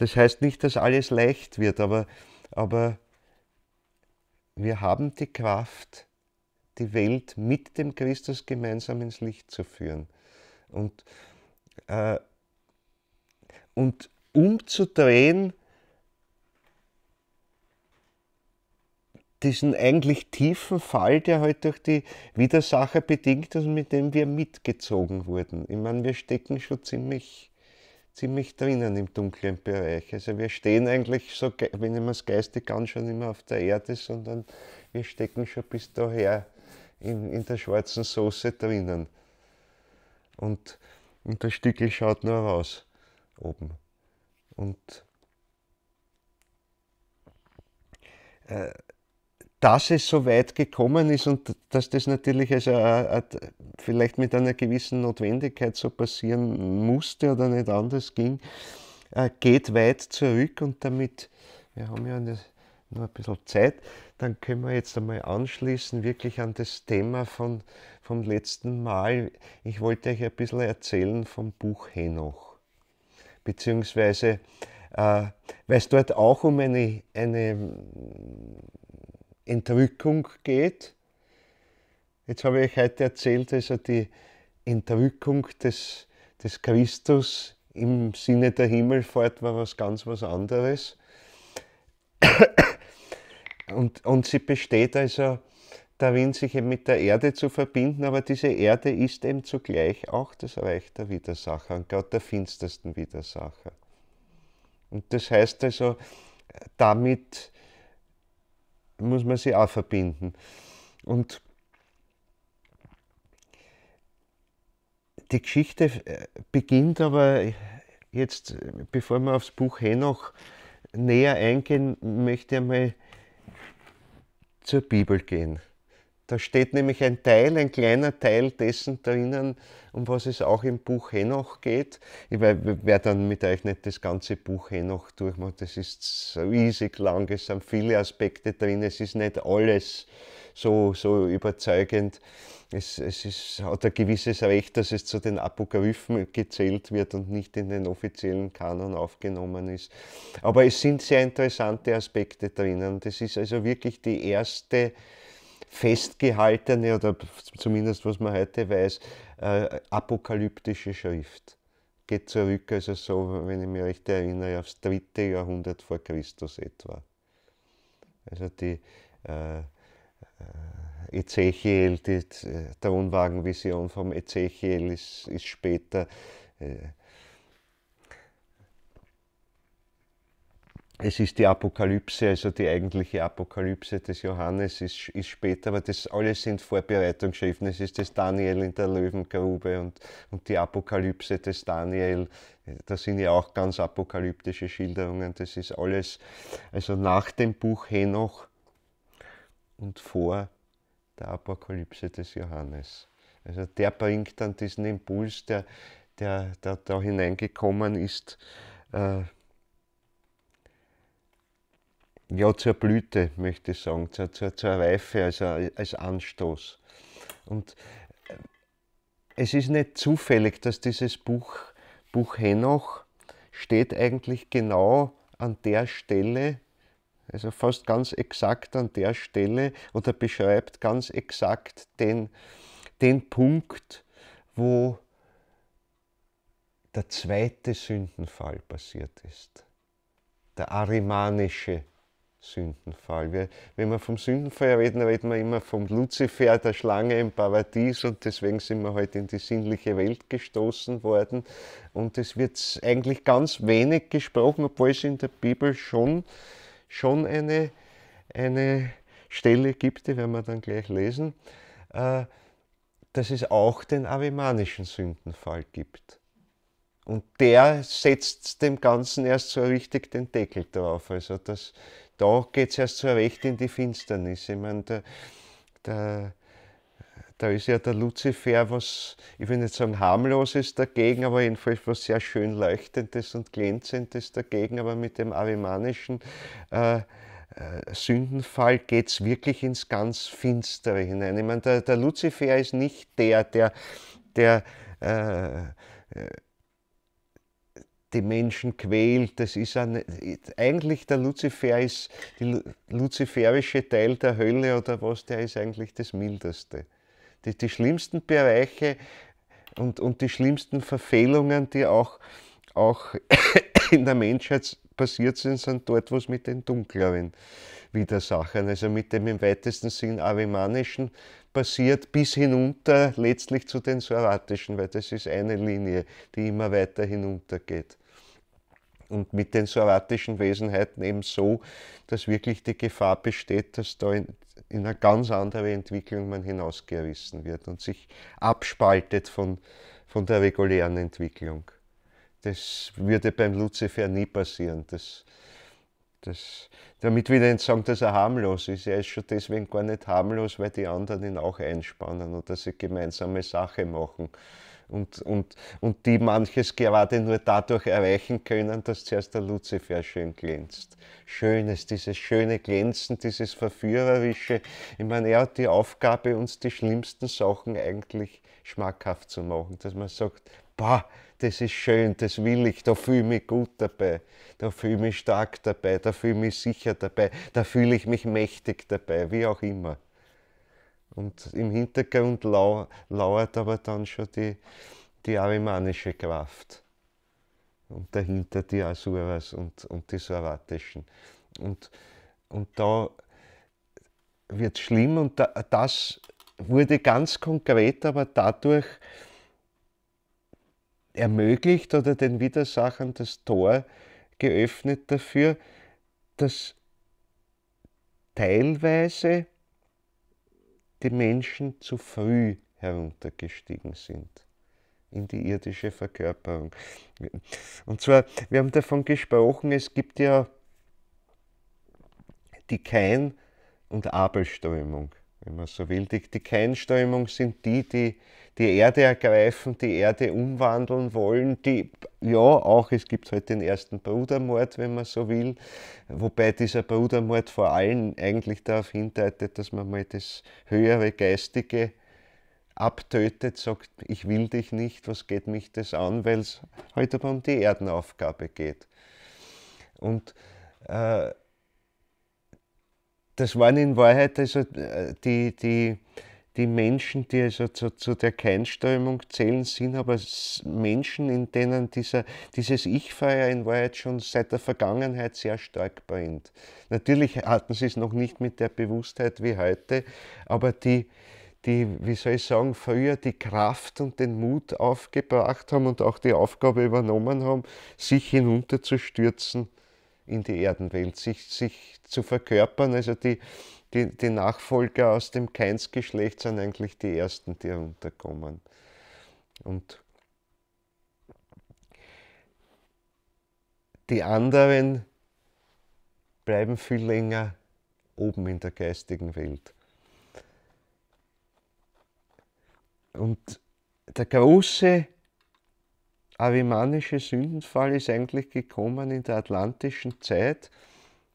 Das heißt nicht, dass alles leicht wird, aber, aber wir haben die Kraft, die Welt mit dem Christus gemeinsam ins Licht zu führen. Und, äh, und umzudrehen, diesen eigentlich tiefen Fall, der halt durch die Widersacher bedingt ist, mit dem wir mitgezogen wurden. Ich meine, wir stecken schon ziemlich ziemlich drinnen im dunklen Bereich. Also wir stehen eigentlich so, wenn ich mir es geistig anschaue, nicht mehr auf der Erde, sondern wir stecken schon bis daher in, in der schwarzen Soße drinnen. Und, und der Stickel schaut nur raus, oben. Und äh, dass es so weit gekommen ist und dass das natürlich also vielleicht mit einer gewissen Notwendigkeit so passieren musste oder nicht anders ging, äh, geht weit zurück und damit, wir haben ja eine, nur ein bisschen Zeit, dann können wir jetzt einmal anschließen, wirklich an das Thema von, vom letzten Mal. Ich wollte euch ein bisschen erzählen vom Buch Henoch, beziehungsweise, äh, weil es dort auch um eine, eine Entrückung geht. Jetzt habe ich euch heute erzählt, also die Entrückung des, des Christus im Sinne der Himmelfahrt war was ganz was anderes. Und, und sie besteht also darin, sich eben mit der Erde zu verbinden, aber diese Erde ist eben zugleich auch das Reich der Widersacher und gerade der finstersten Widersacher. Und das heißt also, damit muss man sie auch verbinden. Und die Geschichte äh, beginnt aber jetzt, bevor wir aufs Buch Henoch näher eingehen, möchte ich einmal zur Bibel gehen. Da steht nämlich ein Teil, ein kleiner Teil dessen drinnen, um was es auch im Buch Henoch geht. Ich werde dann mit euch nicht das ganze Buch Henoch durchmachen, das ist riesig lang, es sind viele Aspekte drin, es ist nicht alles so, so überzeugend. Es, es ist, hat ein gewisses Recht, dass es zu den Apokryphen gezählt wird und nicht in den offiziellen Kanon aufgenommen ist. Aber es sind sehr interessante Aspekte drinnen. Das ist also wirklich die erste festgehaltene oder zumindest was man heute weiß, äh, apokalyptische Schrift. Geht zurück, also so, wenn ich mich recht erinnere, aufs dritte Jahrhundert vor Christus etwa. Also die äh, äh Ezechiel, die äh, Thronwagenvision vom Ezechiel ist, ist später. Äh, es ist die Apokalypse, also die eigentliche Apokalypse des Johannes ist, ist später, aber das alles sind Vorbereitungsschriften. Es ist das Daniel in der Löwengrube und, und die Apokalypse des Daniel. Da sind ja auch ganz apokalyptische Schilderungen. Das ist alles, also nach dem Buch Henoch und vor der Apokalypse des Johannes. Also der bringt dann diesen Impuls, der, der, der da hineingekommen ist. Äh, ja, zur Blüte, möchte ich sagen, zur, zur, zur Reife, also als Anstoß. Und äh, es ist nicht zufällig, dass dieses Buch, Buch Henoch steht eigentlich genau an der Stelle, also fast ganz exakt an der Stelle oder beschreibt ganz exakt den, den Punkt, wo der zweite Sündenfall passiert ist. Der arimanische Sündenfall. wenn wir vom Sündenfall reden, reden wir immer vom Luzifer, der Schlange im Paradies und deswegen sind wir heute halt in die sinnliche Welt gestoßen worden. Und es wird eigentlich ganz wenig gesprochen, obwohl es in der Bibel schon, schon eine, eine Stelle gibt, die werden wir dann gleich lesen, äh, dass es auch den arimanischen Sündenfall gibt. Und der setzt dem Ganzen erst so richtig den Deckel drauf. Also dass, da geht es erst so recht in die Finsternis. Ich meine, da, da, da ist ja der Luzifer was, ich will nicht sagen harmloses dagegen, aber jedenfalls was sehr schön leuchtendes und glänzendes dagegen, aber mit dem arimanischen äh, äh Sündenfall geht es wirklich ins ganz Finstere hinein. Ich meine, der, der Luzifer ist nicht der, der, der äh, äh die Menschen quält. Das ist ein, eigentlich der Luzifer ist der luziferische Teil der Hölle oder was, der ist eigentlich das mildeste. Die, die schlimmsten Bereiche und, und die schlimmsten Verfehlungen, die auch, auch in der Menschheit passiert sind, sind dort, wo es mit den dunkleren Widersachern, also mit dem im weitesten Sinn arimanischen passiert, bis hinunter letztlich zu den soratischen, weil das ist eine Linie, die immer weiter hinuntergeht und mit den soratischen Wesenheiten eben so, dass wirklich die Gefahr besteht, dass da in, in eine ganz andere Entwicklung man hinausgerissen wird und sich abspaltet von, von der regulären Entwicklung. Das würde beim Luzifer nie passieren. Das, das, damit will ich nicht sagen, dass er harmlos ist. Er ist schon deswegen gar nicht harmlos, weil die anderen ihn auch einspannen oder sie gemeinsame Sache machen und, und, und die manches gerade nur dadurch erreichen können, dass zuerst der Luzifer schön glänzt. Schönes, dieses schöne Glänzen, dieses Verführerische. Ich meine, er hat die Aufgabe, uns die schlimmsten Sachen eigentlich schmackhaft zu machen, dass man sagt, bah, das ist schön, das will ich, da fühle ich mich gut dabei, da fühle ich mich stark dabei, da fühle ich mich sicher dabei, da fühle ich mich mächtig dabei, wie auch immer. Und im Hintergrund lau lauert aber dann schon die, die arimanische Kraft. Und dahinter die Asuras und, und die Sarvatischen. Und, und da wird es schlimm und da, das wurde ganz konkret aber dadurch ermöglicht oder den Widersachern das Tor geöffnet dafür, dass teilweise die Menschen zu früh heruntergestiegen sind in die irdische Verkörperung. Und zwar, wir haben davon gesprochen, es gibt ja die Kein- und Abelströmung wenn man so will. Die, die Kernströmung sind die, die die Erde ergreifen, die Erde umwandeln wollen, die, ja, auch es gibt halt den ersten Brudermord, wenn man so will, wobei dieser Brudermord vor allem eigentlich darauf hindeutet, dass man mal das höhere Geistige abtötet, sagt, ich will dich nicht, was geht mich das an, weil es heute halt aber um die Erdenaufgabe geht. Und äh, das waren in Wahrheit also äh, die, die, die Menschen, die also zu, zu der Keinströmung zählen, sind aber Menschen, in denen dieser, dieses Ich-Feuer in Wahrheit schon seit der Vergangenheit sehr stark brennt. Natürlich hatten sie es noch nicht mit der Bewusstheit wie heute, aber die, die, wie soll ich sagen, früher die Kraft und den Mut aufgebracht haben und auch die Aufgabe übernommen haben, sich hinunterzustürzen in die Erdenwelt, sich, sich zu verkörpern. Also die, die, die Nachfolger aus dem Keinsgeschlecht sind eigentlich die ersten, die herunterkommen. Und die anderen bleiben viel länger oben in der geistigen Welt. Und der große arimanische Sündenfall ist eigentlich gekommen in der atlantischen Zeit,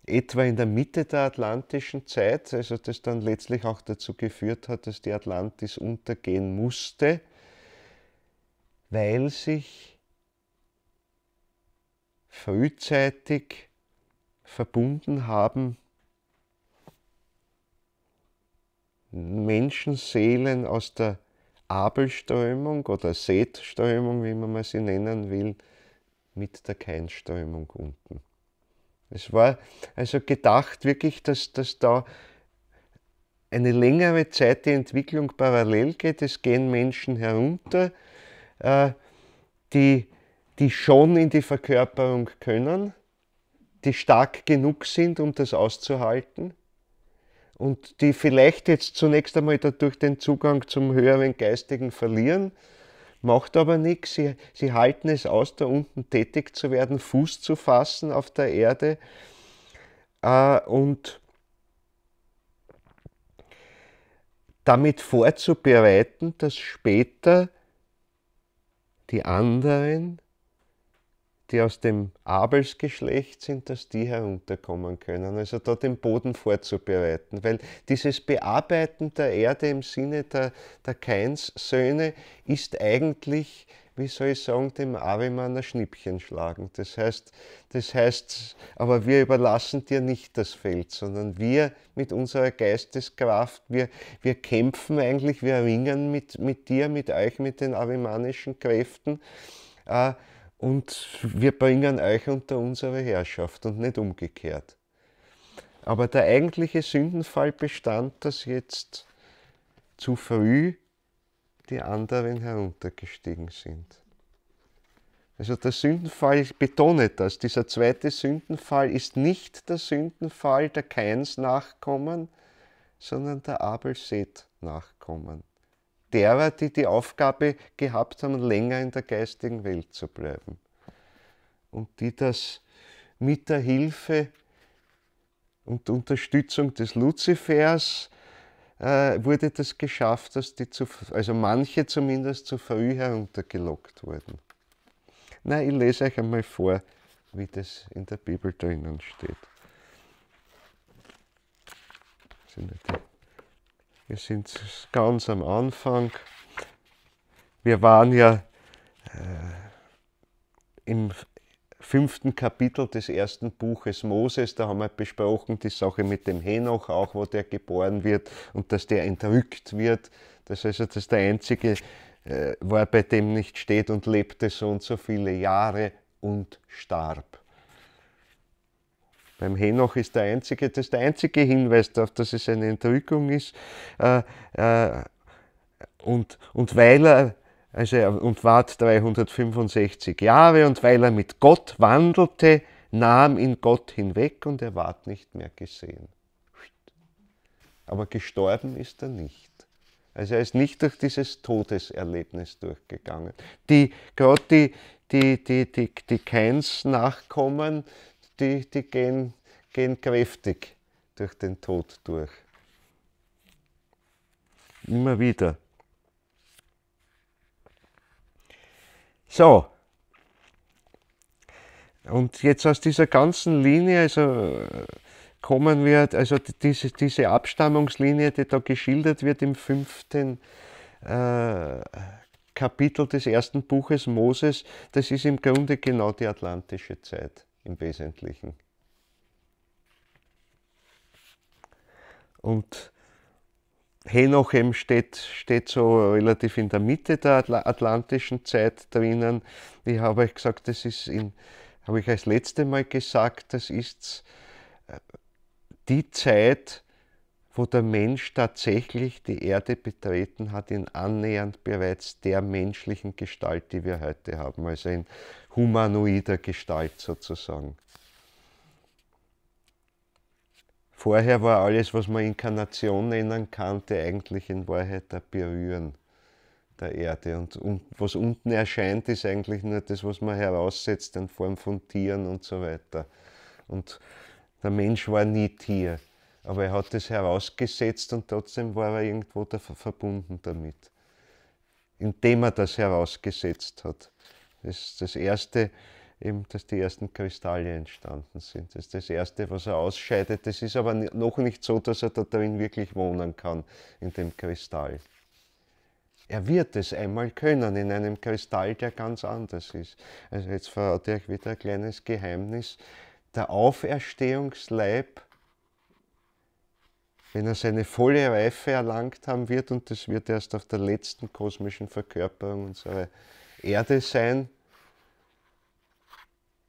etwa in der Mitte der atlantischen Zeit, also das dann letztlich auch dazu geführt hat, dass die Atlantis untergehen musste, weil sich frühzeitig verbunden haben Menschenseelen aus der Abelströmung oder Setströmung, wie man sie nennen will, mit der Keinströmung unten. Es war also gedacht wirklich, dass, dass da eine längere Zeit die Entwicklung parallel geht. Es gehen Menschen herunter, äh, die, die schon in die Verkörperung können, die stark genug sind, um das auszuhalten und die vielleicht jetzt zunächst einmal dadurch den Zugang zum höheren Geistigen verlieren, macht aber nichts. Sie, sie halten es aus, da unten tätig zu werden, Fuß zu fassen auf der Erde äh, und damit vorzubereiten, dass später die anderen die aus dem Abelsgeschlecht sind, dass die herunterkommen können. Also da den Boden vorzubereiten. Weil dieses Bearbeiten der Erde im Sinne der, der Kains-Söhne ist eigentlich, wie soll ich sagen, dem Arimaner Schnippchen schlagen. Das heißt, das heißt, aber wir überlassen dir nicht das Feld, sondern wir mit unserer Geisteskraft, wir, wir kämpfen eigentlich, wir ringen mit, mit dir, mit euch, mit den arimanischen Kräften. Äh, und wir bringen euch unter unsere Herrschaft und nicht umgekehrt. Aber der eigentliche Sündenfall bestand, dass jetzt zu früh die anderen heruntergestiegen sind. Also der Sündenfall, ich betone das, dieser zweite Sündenfall ist nicht der Sündenfall der Keins Nachkommen, sondern der Abel-Seth Nachkommen derer, die die Aufgabe gehabt haben, länger in der geistigen Welt zu bleiben. Und die das mit der Hilfe und Unterstützung des Luzifers äh, wurde das geschafft, dass die zu, also manche zumindest zu früh heruntergelockt wurden. Na, ich lese euch einmal vor, wie das in der Bibel drinnen steht. Das sind nicht wir sind ganz am Anfang. Wir waren ja äh, im fünften Kapitel des ersten Buches Moses, da haben wir besprochen die Sache mit dem Henoch auch, wo der geboren wird und dass der entrückt wird. Das also das der einzige äh, war, bei dem nicht steht und lebte so und so viele Jahre und starb. Beim Henoch ist der einzige, das der einzige Hinweis darauf, dass es eine Entrückung ist. Äh, äh, und, und weil er also, und ward 365 Jahre und weil er mit Gott wandelte, nahm ihn Gott hinweg und er ward nicht mehr gesehen. Aber gestorben ist er nicht. Also er ist nicht durch dieses Todeserlebnis durchgegangen. Die, gerade die, die, die, die, die Keins Nachkommen, die, die gehen, gehen kräftig durch den Tod durch. Immer wieder. So. Und jetzt aus dieser ganzen Linie, also kommen wir, also diese, diese Abstammungslinie, die da geschildert wird im fünften äh, Kapitel des ersten Buches Moses, das ist im Grunde genau die atlantische Zeit im Wesentlichen. Und Henochem steht, steht so relativ in der Mitte der atlantischen Zeit drinnen. Ich habe euch gesagt, das ist, habe ich als letzte Mal gesagt, das ist äh, die Zeit, wo der Mensch tatsächlich die Erde betreten hat, in annähernd bereits der menschlichen Gestalt, die wir heute haben. Also in humanoider Gestalt sozusagen. Vorher war alles, was man Inkarnation nennen kannte, eigentlich in Wahrheit der Berühren der Erde. Und, und, was unten erscheint, ist eigentlich nur das, was man heraussetzt in Form von Tieren und so weiter. Und der Mensch war nie Tier, aber er hat es herausgesetzt und trotzdem war er irgendwo da verbunden damit, indem er das herausgesetzt hat. Das, ist das erste, eben, dass die ersten Kristalle entstanden sind. Das ist das erste, was er ausscheidet. Das ist aber noch nicht so, dass er da drin wirklich wohnen kann, in dem Kristall. Er wird es einmal können in einem Kristall, der ganz anders ist. Also jetzt verrate ich wieder ein kleines Geheimnis. Der Auferstehungsleib, wenn er seine volle Reife erlangt haben wird, und das wird erst auf der letzten kosmischen Verkörperung unserer Erde sein,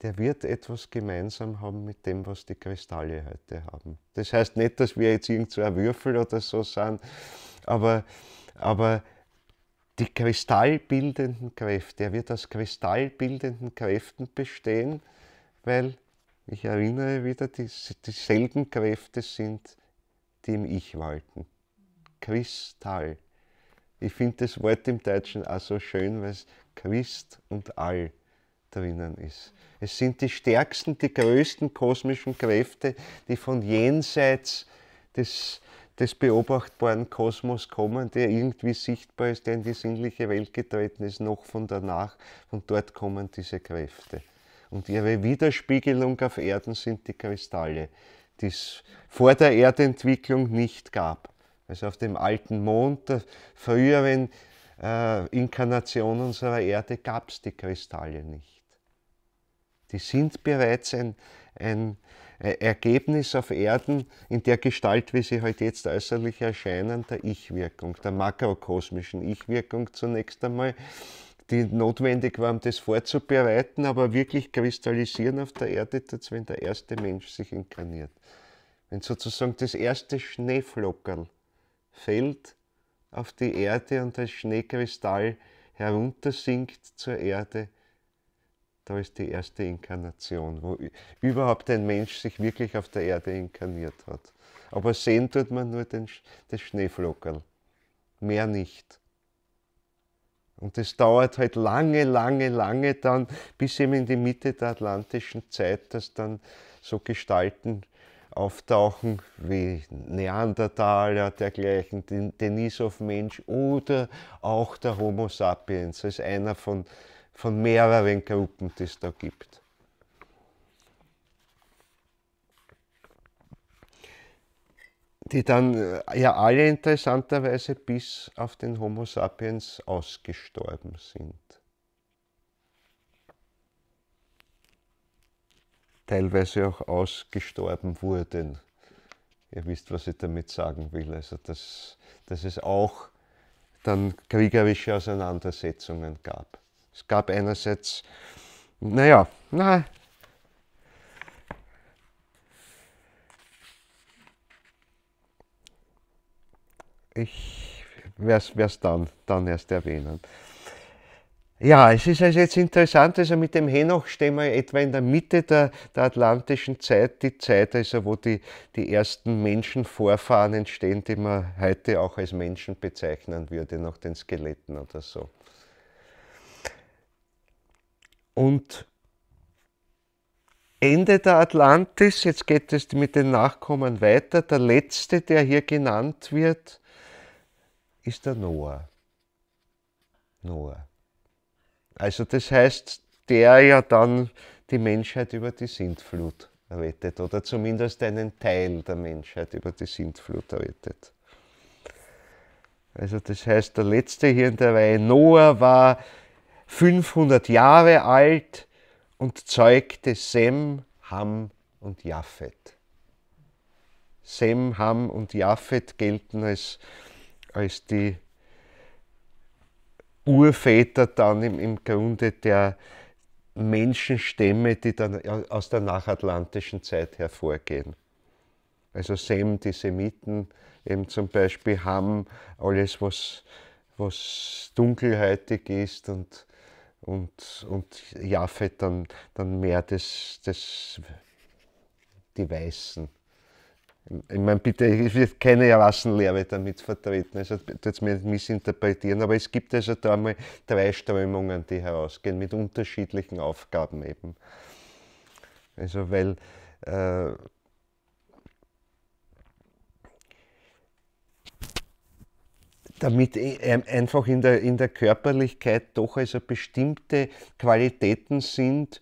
der wird etwas gemeinsam haben mit dem, was die Kristalle heute haben. Das heißt nicht, dass wir jetzt irgend so ein Würfel oder so sind, aber, aber die kristallbildenden Kräfte, er wird aus kristallbildenden Kräften bestehen, weil ich erinnere wieder, dieselben Kräfte sind, die im Ich walten. Kristall. Ich finde das Wort im Deutschen auch so schön, weil es Christ und All drinnen ist. Es sind die stärksten, die größten kosmischen Kräfte, die von jenseits des, des beobachtbaren Kosmos kommen, der irgendwie sichtbar ist, der in die sinnliche Welt getreten ist, noch von danach. Von dort kommen diese Kräfte. Und ihre Widerspiegelung auf Erden sind die Kristalle, die es vor der Erdentwicklung nicht gab. Also auf dem alten Mond der äh, früheren äh, Inkarnation unserer Erde gab es die Kristalle nicht. Die sind bereits ein, ein äh, Ergebnis auf Erden in der Gestalt, wie sie heute halt jetzt äußerlich erscheinen, der Ich-Wirkung, der makrokosmischen Ich-Wirkung zunächst einmal, die notwendig war, um das vorzubereiten, aber wirklich kristallisieren auf der Erde, als wenn der erste Mensch sich inkarniert. Wenn sozusagen das erste Schneeflockerl fällt auf die Erde und als Schneekristall heruntersinkt zur Erde, da ist die erste Inkarnation, wo überhaupt ein Mensch sich wirklich auf der Erde inkarniert hat. Aber sehen tut man nur den, das Schneeflockerl, mehr nicht. Und es dauert halt lange, lange, lange dann, bis eben in die Mitte der atlantischen Zeit dass dann so Gestalten auftauchen, wie Neandertaler, dergleichen, den Denisov-Mensch oder auch der Homo sapiens als einer von, von mehreren Gruppen, die es da gibt. Die dann äh, ja alle interessanterweise bis auf den Homo sapiens ausgestorben sind. teilweise auch ausgestorben wurden. Ihr wisst, was ich damit sagen will. Also, dass, dass es auch dann kriegerische Auseinandersetzungen gab. Es gab einerseits, naja, na, ich werde es dann, dann erst erwähnen. Ja, es ist also jetzt interessant, also mit dem Henoch stehen wir etwa in der Mitte der, der atlantischen Zeit, die Zeit, also wo die, die ersten Menschenvorfahren entstehen, die man heute auch als Menschen bezeichnen würde, nach den Skeletten oder so. Und Ende der Atlantis, jetzt geht es mit den Nachkommen weiter, der letzte, der hier genannt wird, ist der Noah. Noah. Also das heißt, der ja dann die Menschheit über die Sintflut rettet oder zumindest einen Teil der Menschheit über die Sintflut rettet. Also das heißt, der letzte hier in der Reihe Noah war 500 Jahre alt und zeugte Sem, Ham und Japhet. Sem, Ham und Japhet gelten als, als die Urväter dann im, im Grunde der Menschenstämme, die dann aus der nachatlantischen Zeit hervorgehen. Also Sem, die Semiten eben zum Beispiel, Ham, alles, was, was dunkelhäutig ist und, und, und Jafet dann, dann mehr das, das, die Weißen. Ich meine, bitte, ich will keine Rassenlehre damit vertreten. Also, du jetzt mir missinterpretieren, aber es gibt also da mal drei Strömungen, die herausgehen, mit unterschiedlichen Aufgaben eben. Also, weil. Äh, damit einfach in der, in der Körperlichkeit doch also bestimmte Qualitäten sind,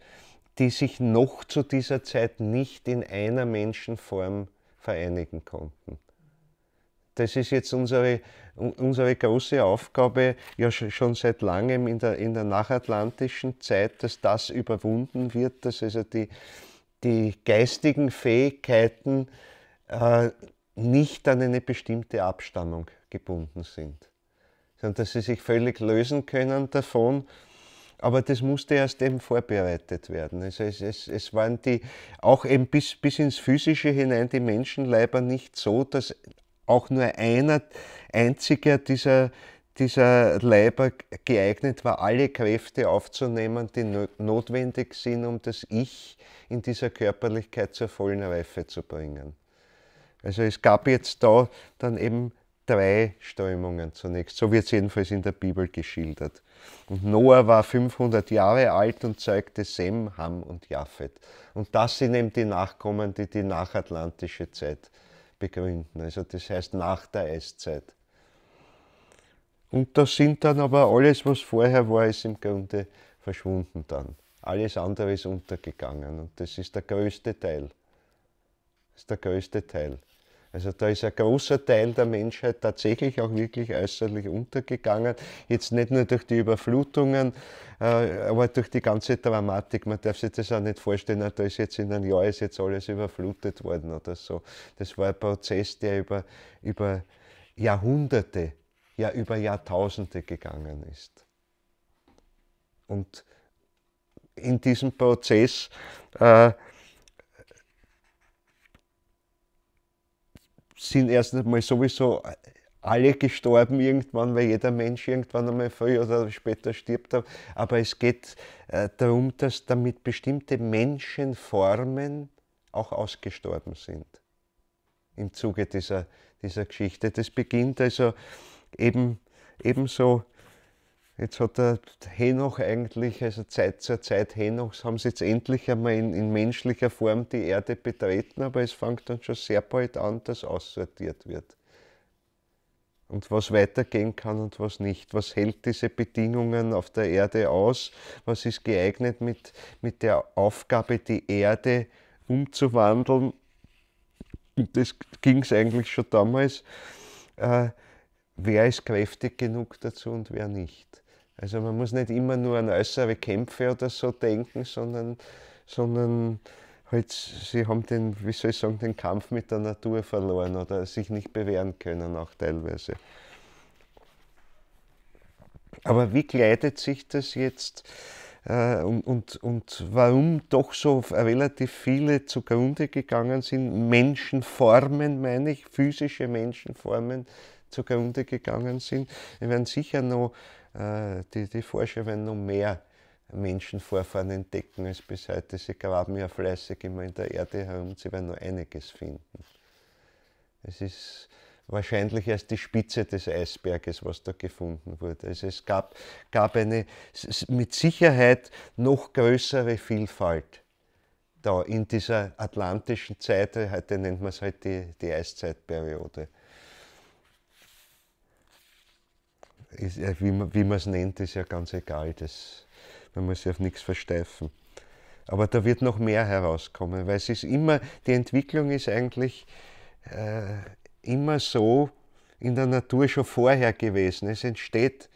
die sich noch zu dieser Zeit nicht in einer Menschenform vereinigen konnten. Das ist jetzt unsere, unsere große Aufgabe, ja schon seit langem in der, in der nachatlantischen Zeit, dass das überwunden wird, dass also die, die geistigen Fähigkeiten äh, nicht an eine bestimmte Abstammung gebunden sind, sondern dass sie sich völlig lösen können davon aber das musste erst eben vorbereitet werden. Also es, es, es waren die, auch eben bis, bis ins Physische hinein, die Menschenleiber nicht so, dass auch nur einer einziger dieser, dieser Leiber geeignet war, alle Kräfte aufzunehmen, die notwendig sind, um das Ich in dieser Körperlichkeit zur vollen Reife zu bringen. Also es gab jetzt da dann eben drei Strömungen zunächst. So wird es jedenfalls in der Bibel geschildert. Und Noah war 500 Jahre alt und zeugte Sem, Ham und Japhet. Und das sind eben die Nachkommen, die die nachatlantische Zeit begründen. Also das heißt nach der Eiszeit. Und das sind dann aber alles, was vorher war, ist im Grunde verschwunden dann. Alles andere ist untergegangen und das ist der größte Teil. Das ist der größte Teil. Also da ist ein großer Teil der Menschheit tatsächlich auch wirklich äußerlich untergegangen. Jetzt nicht nur durch die Überflutungen, äh, aber durch die ganze Dramatik. Man darf sich das auch nicht vorstellen, da ist jetzt in einem Jahr ist jetzt alles überflutet worden oder so. Das war ein Prozess, der über, über Jahrhunderte, ja über Jahrtausende gegangen ist. Und in diesem Prozess äh, sind erstens mal sowieso alle gestorben irgendwann, weil jeder Mensch irgendwann einmal früher oder später stirbt. Aber es geht äh, darum, dass damit bestimmte Menschenformen auch ausgestorben sind im Zuge dieser, dieser Geschichte. Das beginnt also eben ebenso Jetzt hat der Henoch eigentlich, also Zeit zur Zeit Henochs, haben sie jetzt endlich einmal in, in menschlicher Form die Erde betreten, aber es fängt dann schon sehr bald an, dass aussortiert wird. Und was weitergehen kann und was nicht. Was hält diese Bedingungen auf der Erde aus? Was ist geeignet mit, mit der Aufgabe, die Erde umzuwandeln? Und das ging es eigentlich schon damals. Äh, wer ist kräftig genug dazu und wer nicht. Also man muss nicht immer nur an äußere Kämpfe oder so denken, sondern, sondern halt, sie haben den, wie soll ich sagen, den Kampf mit der Natur verloren oder sich nicht bewähren können auch teilweise. Aber wie gleitet sich das jetzt äh, und, und, und warum doch so relativ viele zugrunde gegangen sind, Menschenformen meine ich, physische Menschenformen zugrunde gegangen sind. Wir werden sicher noch äh, die, die Forscher werden noch mehr Menschenvorfahren entdecken als bis heute. Sie graben ja fleißig immer in der Erde herum sie werden noch einiges finden. Es ist wahrscheinlich erst die Spitze des Eisberges, was da gefunden wurde. Also es gab, gab eine mit Sicherheit noch größere Vielfalt da in dieser atlantischen Zeit. Heute nennt man es halt die, die Eiszeitperiode. ist, wie, äh, wie man es nennt, ist ja ganz egal. Das, man muss sich auf nichts versteifen. Aber da wird noch mehr herauskommen, weil es ist immer, die Entwicklung ist eigentlich äh, immer so in der Natur schon vorher gewesen. Es entsteht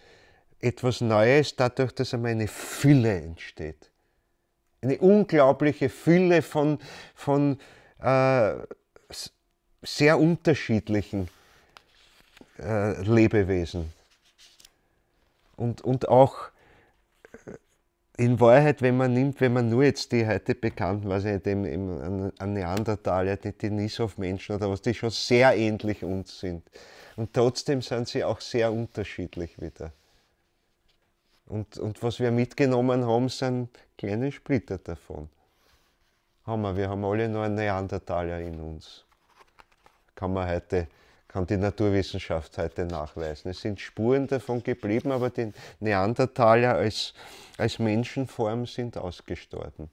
etwas Neues dadurch, dass einmal eine Fülle entsteht. Eine unglaubliche Fülle von, von äh, sehr unterschiedlichen äh, Lebewesen und, und auch äh, in Wahrheit, wenn man nimmt, wenn man nur jetzt die heute bekannten, weiß ich nicht, eben, Neandertaler, die Denisov-Menschen oder was, die schon sehr ähnlich uns sind. Und trotzdem sind sie auch sehr unterschiedlich wieder. Und, und was wir mitgenommen haben, sind kleine Splitter davon. Haben wir, wir haben alle noch einen Neandertaler in uns. Kann man heute kann die Naturwissenschaft heute nachweisen. Es sind Spuren davon geblieben, aber die Neandertaler als, als Menschenform sind ausgestorben.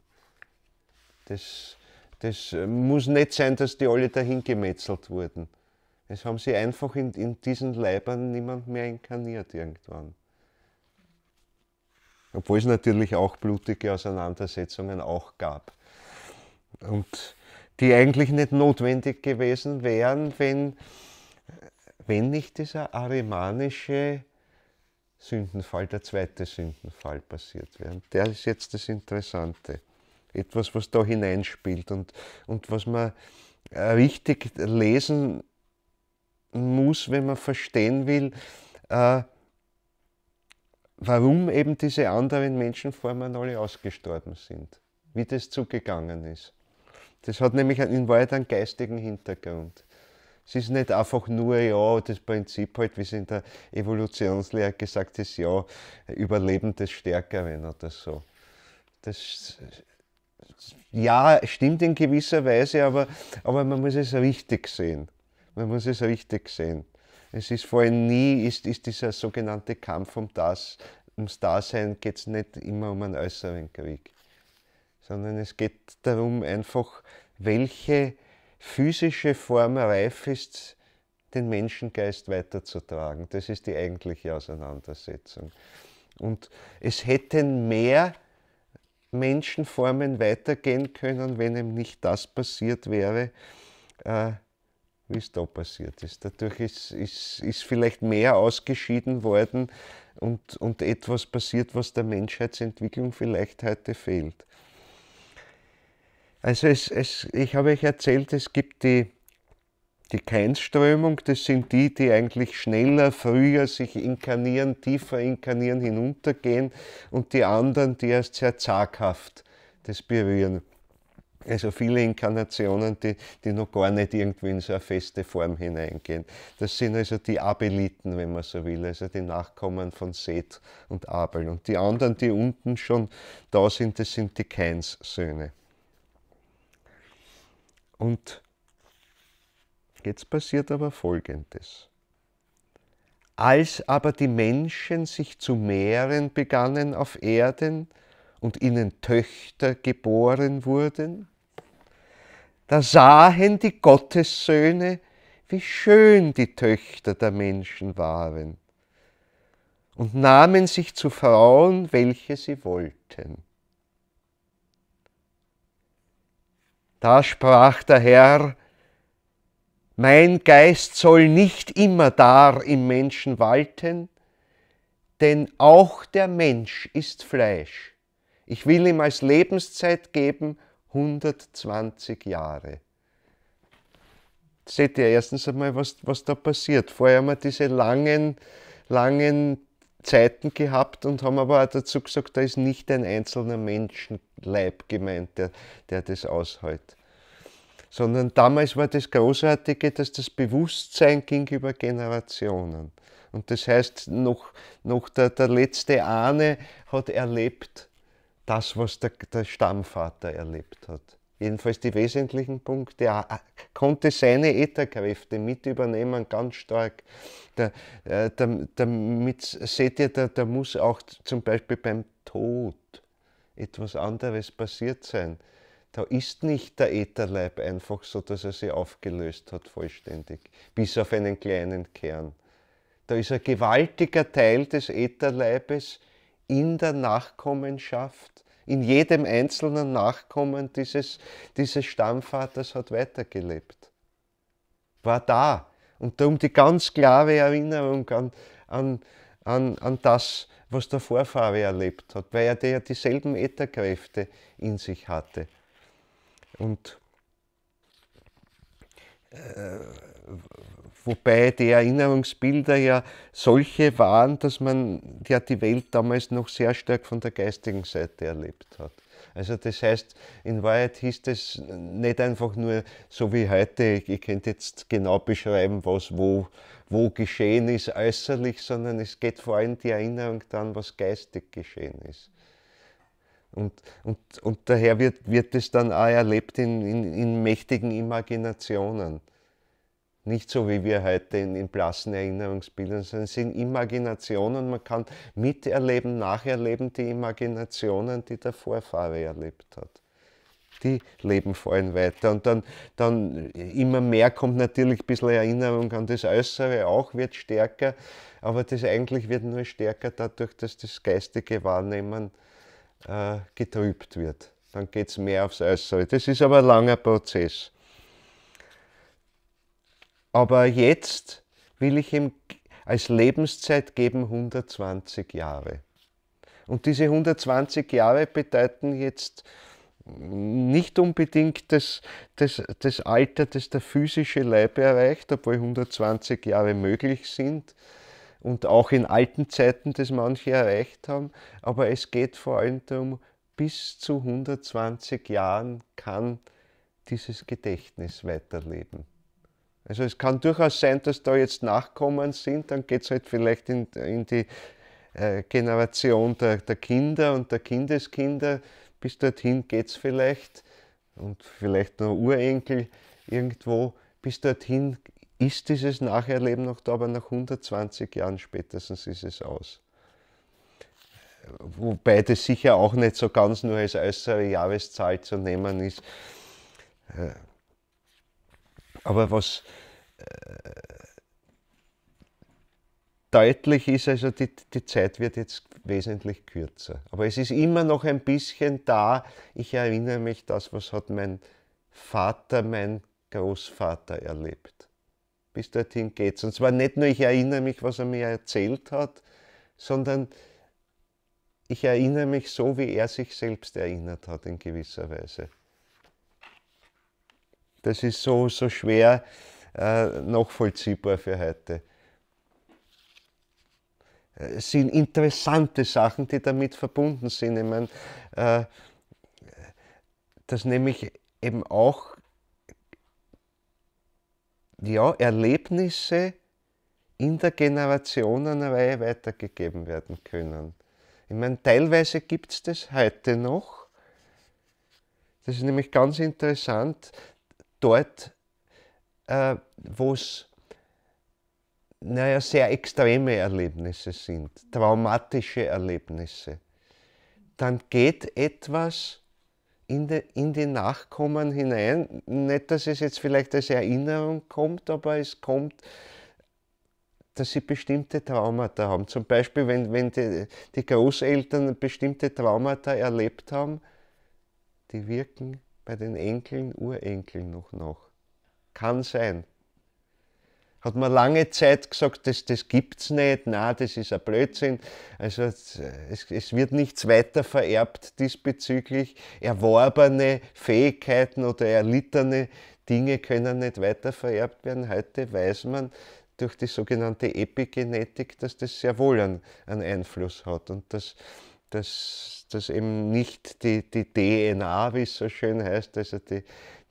Das, das muss nicht sein, dass die alle dahin gemetzelt wurden. Es haben sie einfach in, in diesen Leibern niemand mehr inkarniert irgendwann. Obwohl es natürlich auch blutige Auseinandersetzungen auch gab. Und die eigentlich nicht notwendig gewesen wären, wenn, wenn nicht dieser arimanische Sündenfall, der zweite Sündenfall passiert wäre. Der ist jetzt das Interessante. Etwas, was da hineinspielt und, und was man äh, richtig lesen muss, wenn man verstehen will, äh, warum eben diese anderen Menschenformen alle ausgestorben sind, wie das zugegangen ist. Das hat nämlich in Wahrheit einen geistigen Hintergrund. Es ist nicht einfach nur, ja, das Prinzip halt, wie es in der Evolutionslehre gesagt ist, ja, Überleben des Stärkeren oder so. Das, ja, stimmt in gewisser Weise, aber, aber man muss es richtig sehen. Man muss es richtig sehen. Es ist vor allem nie, ist, ist dieser sogenannte Kampf um das, ums Dasein, geht es nicht immer um einen äußeren Krieg, sondern es geht darum, einfach, welche physische Form reif ist, den Menschengeist weiterzutragen. Das ist die eigentliche Auseinandersetzung. Und es hätten mehr Menschenformen weitergehen können, wenn ihm nicht das passiert wäre, äh, wie es da passiert ist. Dadurch ist, ist, ist vielleicht mehr ausgeschieden worden und, und etwas passiert, was der Menschheitsentwicklung vielleicht heute fehlt. Also es, es, ich habe euch erzählt, es gibt die, die Keinsströmung, das sind die, die eigentlich schneller, früher sich inkarnieren, tiefer inkarnieren, hinuntergehen und die anderen, die erst sehr zaghaft das berühren. Also viele Inkarnationen, die, die noch gar nicht irgendwie in so eine feste Form hineingehen. Das sind also die Abeliten, wenn man so will, also die Nachkommen von Seth und Abel. Und die anderen, die unten schon da sind, das sind die keins Söhne. Und jetzt passiert aber Folgendes. Als aber die Menschen sich zu mehren begannen auf Erden und ihnen Töchter geboren wurden, da sahen die Gottessöhne, wie schön die Töchter der Menschen waren, und nahmen sich zu Frauen, welche sie wollten. Da sprach der Herr, mein Geist soll nicht immer dar im Menschen walten, denn auch der Mensch ist Fleisch. Ich will ihm als Lebenszeit geben 120 Jahre. Seht ihr erstens einmal, was, was da passiert. Vorher haben wir diese langen, langen Zeiten gehabt und haben aber auch dazu gesagt, da ist nicht ein einzelner Menschenleib gemeint, der, der das aushält. Sondern damals war das Großartige, dass das Bewusstsein ging über Generationen. Und das heißt, noch, noch der, der letzte Ahne hat erlebt das, was der, der Stammvater erlebt hat jedenfalls die wesentlichen Punkte, er ah, ah, konnte seine Ätherkräfte mit übernehmen, ganz stark. Da, äh, da, damit seht ihr, da, da muss auch zum Beispiel beim Tod etwas anderes passiert sein. Da ist nicht der Ätherleib einfach so, dass er sie aufgelöst hat vollständig, bis auf einen kleinen Kern. Da ist ein gewaltiger Teil des Ätherleibes in der Nachkommenschaft in jedem einzelnen Nachkommen dieses, dieses Stammvaters hat weitergelebt. War da. Und darum die ganz klare Erinnerung an, an, an, an das, was der Vorfahre erlebt hat, weil er ja dieselben Ätherkräfte in sich hatte. Und äh, wobei die Erinnerungsbilder ja solche waren, dass man ja die Welt damals noch sehr stark von der geistigen Seite erlebt hat. Also das heißt, in Wahrheit hieß das nicht einfach nur so wie heute, ich könnte jetzt genau beschreiben, was wo, wo geschehen ist äußerlich, sondern es geht vor allem die Erinnerung daran, was geistig geschehen ist. Und, und, und daher wird, wird es dann auch erlebt in, in, in mächtigen Imaginationen. Nicht so wie wir heute in, in blassen Erinnerungsbildern, sondern es sind Imaginationen. Man kann miterleben, nacherleben die Imaginationen, die der Vorfahre erlebt hat die leben vor weiter. Und dann, dann immer mehr kommt natürlich ein bisschen Erinnerung an das Äußere, auch wird stärker, aber das eigentlich wird nur stärker dadurch, dass das geistige Wahrnehmen äh, getrübt wird. Dann geht es mehr aufs Äußere. Das ist aber ein langer Prozess. Aber jetzt will ich ihm als Lebenszeit geben 120 Jahre. Und diese 120 Jahre bedeuten jetzt nicht unbedingt das, das, das Alter, das der physische Leib erreicht, obwohl 120 Jahre möglich sind und auch in alten Zeiten das manche erreicht haben, aber es geht vor allem darum, bis zu 120 Jahren kann dieses Gedächtnis weiterleben. Also es kann durchaus sein, dass da jetzt Nachkommen sind, dann geht es halt vielleicht in, in die äh, Generation der, der, Kinder und der Kindeskinder. Bis dorthin geht es vielleicht und vielleicht noch Urenkel irgendwo. Bis dorthin ist dieses Nacherleben noch da, aber nach 120 Jahren spätestens ist es aus. Wobei das sicher auch nicht so ganz nur als äußere Jahreszahl zu nehmen ist. Äh, aber was äh, deutlich ist, also die, die Zeit wird jetzt wesentlich kürzer. Aber es ist immer noch ein bisschen da. Ich erinnere mich, das, was hat mein Vater, mein Großvater erlebt. Bis dorthin geht's. Und zwar nicht nur, ich erinnere mich, was er mir erzählt hat, sondern ich erinnere mich so, wie er sich selbst erinnert hat in gewisser Weise. Das ist so, so schwer äh, nachvollziehbar für heute. Äh, es sind interessante Sachen, die damit verbunden sind. Ich meine, äh, das nehme ich eben auch, ja, Erlebnisse in der Generationenreihe weitergegeben werden können. Ich meine, teilweise gibt es das heute noch. Das ist nämlich ganz interessant, dort, äh, wo es naja, sehr extreme Erlebnisse sind, traumatische Erlebnisse, dann geht etwas in die, in die Nachkommen hinein. Nicht, dass es jetzt vielleicht als Erinnerung kommt, aber es kommt, dass sie bestimmte Traumata haben. Zum Beispiel, wenn, wenn die, die Großeltern bestimmte Traumata erlebt haben, die wirken bei den Enkeln, Urenkeln noch nach. Kann sein. Hat man lange Zeit gesagt, das, das es nicht, nein, das ist ein Blödsinn. Also es, es wird nichts weiter vererbt diesbezüglich. Erworbene Fähigkeiten oder erlittene Dinge können nicht weiter vererbt werden. Heute weiß man, durch die sogenannte Epigenetik, dass das sehr wohl einen, einen Einfluss hat und dass dass, dass eben nicht die, die DNA, wie es so schön heißt, also die,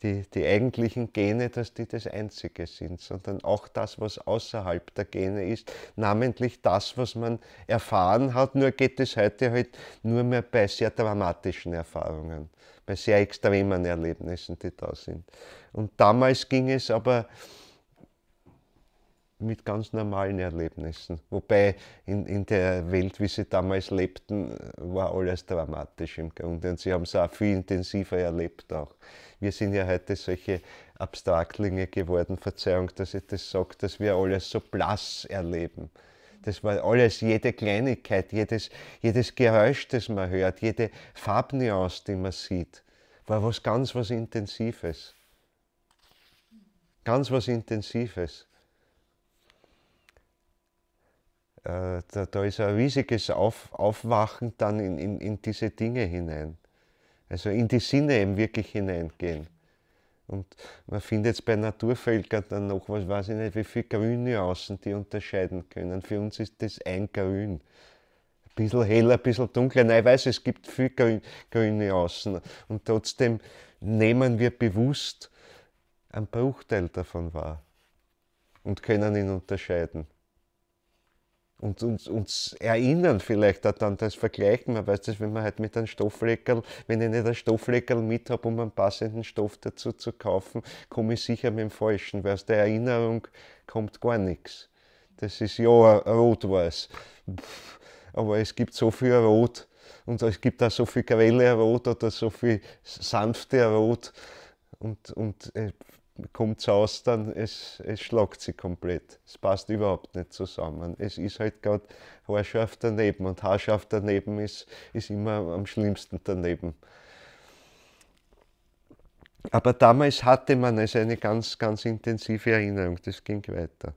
die, die eigentlichen Gene, dass die das Einzige sind, sondern auch das, was außerhalb der Gene ist, namentlich das, was man erfahren hat. Nur geht es heute halt nur mehr bei sehr dramatischen Erfahrungen, bei sehr extremen Erlebnissen, die da sind. Und damals ging es aber mit ganz normalen Erlebnissen. Wobei in, in der Welt, wie sie damals lebten, war alles dramatisch im Grunde. Und sie haben es auch viel intensiver erlebt auch. Wir sind ja heute solche Abstraktlinge geworden, Verzeihung, dass ich das sage, dass wir alles so blass erleben. Das war alles, jede Kleinigkeit, jedes, jedes Geräusch, das man hört, jede Farbnuance, die man sieht, war was ganz was Intensives. Ganz was Intensives. Äh, da, da, ist ein riesiges Auf, Aufwachen dann in, in, in, diese Dinge hinein. Also in die Sinne eben wirklich hineingehen. Und man findet jetzt bei Naturvölkern dann noch, was weiß ich nicht, wie viele Grüne außen die unterscheiden können. Für uns ist das ein Grün. Ein bisschen heller, ein bisschen dunkler. Nein, ich weiß, es gibt viel Grün, außen. Und trotzdem nehmen wir bewusst einen Bruchteil davon wahr und können ihn unterscheiden und uns, uns erinnern vielleicht auch dann das vergleicht man, weiß das, wenn man halt mit einem Stoffleckerl, wenn ich nicht einen Stoffleckerl mit habe, um einen passenden Stoff dazu zu kaufen, komme ich sicher mit dem Falschen, weil aus der Erinnerung kommt gar nichts. Das ist ja rot-weiß, aber es gibt so viel Rot und es gibt auch so viel grelle Rot oder so viel sanfte Rot und, und äh, kommt es aus, dann es, es schlagt sie komplett. Es passt überhaupt nicht zusammen. Es ist halt gerade haarscharf daneben und haarscharf daneben ist, ist immer am schlimmsten daneben. Aber damals hatte man es eine ganz, ganz intensive Erinnerung, das ging weiter.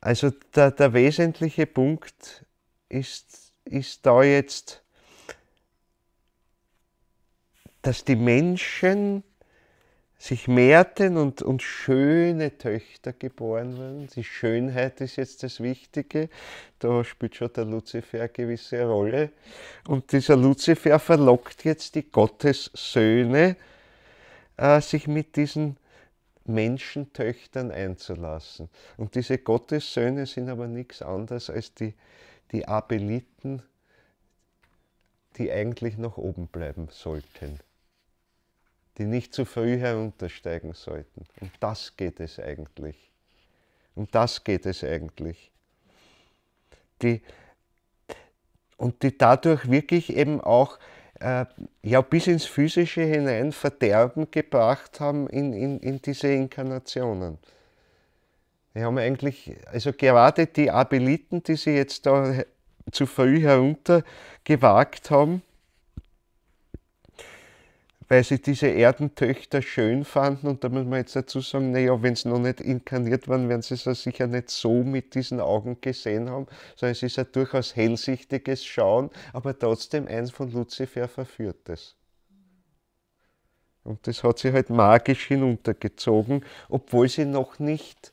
Also der, der wesentliche Punkt ist, ist da jetzt, dass die Menschen sich mehrten und, und schöne Töchter geboren werden. Die Schönheit ist jetzt das Wichtige. Da spielt schon der Luzifer eine gewisse Rolle. Und dieser Luzifer verlockt jetzt die Gottessöhne, äh, sich mit diesen Menschentöchtern einzulassen. Und diese Gottessöhne sind aber nichts anderes als die, die Abeliten, die eigentlich noch oben bleiben sollten die nicht zu früh heruntersteigen sollten. Um das geht es eigentlich. Um das geht es eigentlich. Die, und die dadurch wirklich eben auch äh, ja, bis ins Physische hinein Verderben gebracht haben in, in, in diese Inkarnationen. Wir haben eigentlich, also gerade die Abeliten, die sie jetzt da zu früh heruntergewagt haben, weil sie diese Erdentöchter schön fanden. Und da muss man jetzt dazu sagen, naja, wenn sie noch nicht inkarniert waren, werden sie es ja sicher nicht so mit diesen Augen gesehen haben, sondern es ist ein durchaus hellsichtiges Schauen, aber trotzdem eins von Luzifer verführtes. Und das hat sie halt magisch hinuntergezogen, obwohl sie noch nicht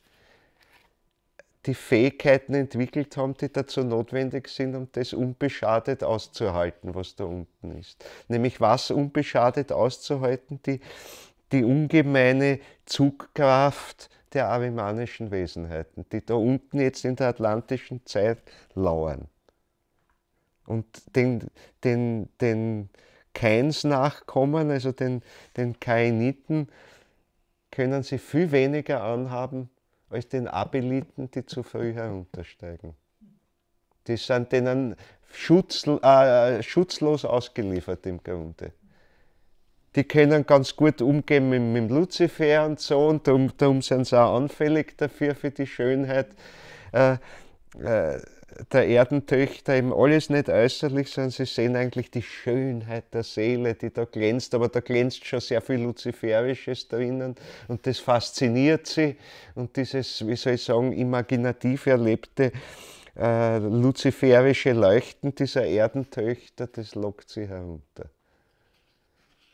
die Fähigkeiten entwickelt haben, die dazu notwendig sind, um das unbeschadet auszuhalten, was da unten ist. Nämlich was unbeschadet auszuhalten, die, die ungemeine Zugkraft der arimanischen Wesenheiten, die da unten jetzt in der atlantischen Zeit lauern. Und den, den, den Kains Nachkommen, also den, den Kainiten, können sie viel weniger anhaben als den Abeliten, die zu früh heruntersteigen. Die sind denen schutzl äh, schutzlos ausgeliefert im Grunde. Die können ganz gut umgehen mit, mit Luzifer und so und darum, darum sind sie auch anfällig dafür, für die Schönheit. Äh, äh, der Erdentöchter eben alles nicht äußerlich, sondern sie sehen eigentlich die Schönheit der Seele, die da glänzt, aber da glänzt schon sehr viel Luziferisches drinnen und das fasziniert sie und dieses, wie soll ich sagen, imaginativ erlebte äh, luziferische Leuchten dieser Erdentöchter, das lockt sie herunter.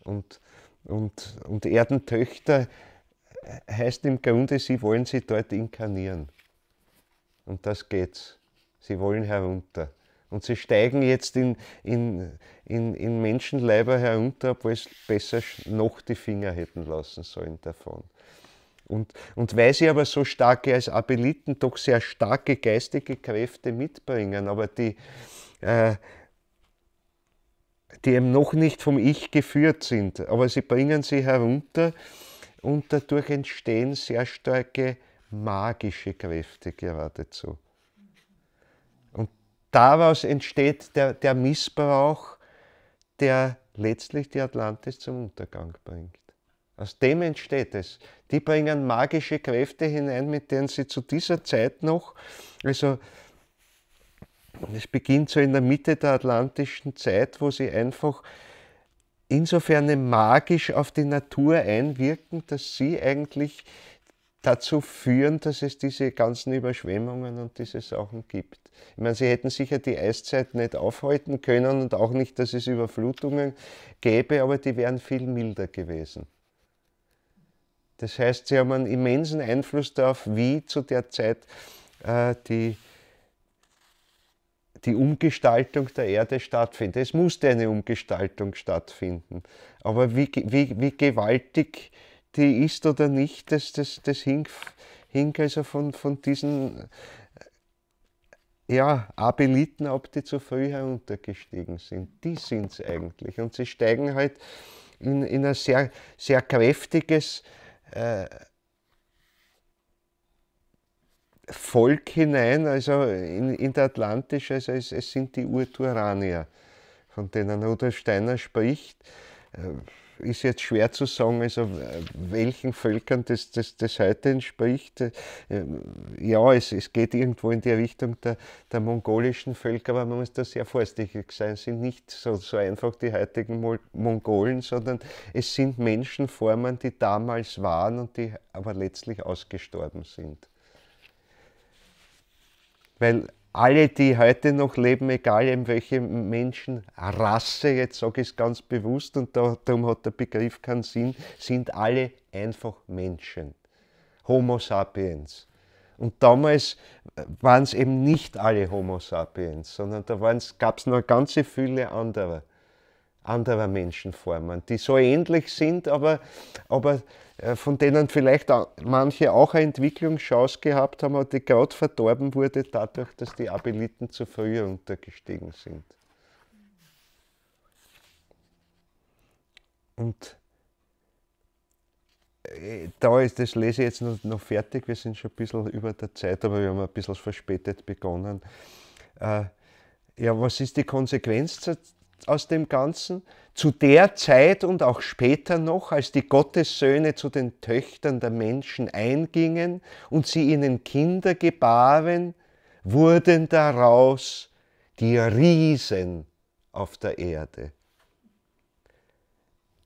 Und, und, und Erdentöchter heißt im Grunde, sie wollen sie dort inkarnieren. Und das geht's. Sie wollen herunter. Und sie steigen jetzt in, in, in, in Menschenleiber herunter, obwohl es besser noch die Finger hätten lassen sollen davon. Und, und weil sie aber so starke als Abeliten doch sehr starke geistige Kräfte mitbringen, aber die, äh, die eben noch nicht vom Ich geführt sind, aber sie bringen sie herunter und dadurch entstehen sehr starke magische Kräfte geradezu daraus entsteht der, der Missbrauch, der letztlich die Atlantis zum Untergang bringt. Aus dem entsteht es. Die bringen magische Kräfte hinein, mit denen sie zu dieser Zeit noch, also es beginnt so in der Mitte der atlantischen Zeit, wo sie einfach insofern magisch auf die Natur einwirken, dass sie eigentlich dazu führen, dass es diese ganzen Überschwemmungen und diese Sachen gibt. Ich meine, sie hätten sicher die Eiszeit nicht aufhalten können und auch nicht, dass es Überflutungen gäbe, aber die wären viel milder gewesen. Das heißt, sie haben einen immensen Einfluss darauf, wie zu der Zeit äh, die, die Umgestaltung der Erde stattfindet. Es musste eine Umgestaltung stattfinden. Aber wie, wie, wie gewaltig die ist oder nicht, das, das, das hing, hing also von, von diesen äh, ja, Abeliten ab, die zu früh heruntergestiegen sind. Die sind es eigentlich. Und sie steigen halt in, in ein sehr, sehr kräftiges äh, Volk hinein, also in, in der Atlantische, also es, es sind die Urturanier, von denen Rudolf Steiner spricht. Äh, ist jetzt schwer zu sagen, also welchen Völkern das, das, das heute entspricht. Äh, ja, es, es geht irgendwo in die Richtung der, der mongolischen Völker, aber man muss da sehr vorsichtig sein. Es sind nicht so, so einfach die heutigen Mongolen, sondern es sind Menschenformen, die damals waren und die aber letztlich ausgestorben sind. Weil alle, die heute noch leben, egal in welche Menschenrasse, jetzt sage ich es ganz bewusst und darum hat der Begriff keinen Sinn, sind alle einfach Menschen. Homo sapiens. Und damals äh, waren es eben nicht alle Homo sapiens, sondern da gab es noch ganz viele andere, andere Menschenformen, die so ähnlich sind, aber, aber äh, von denen vielleicht manche auch eine Entwicklungschance gehabt haben, aber die gerade verdorben wurde dadurch, dass die Abeliten zu früh runtergestiegen sind. Und äh, da ist, das lese ich jetzt noch, noch, fertig, wir sind schon ein bisschen über der Zeit, aber wir haben ein bisschen verspätet begonnen. Äh, ja, was ist die Konsequenz aus dem Ganzen? zu der Zeit und auch später noch, als die Gottessöhne zu den Töchtern der Menschen eingingen und sie ihnen Kinder gebaren, wurden daraus die Riesen auf der Erde.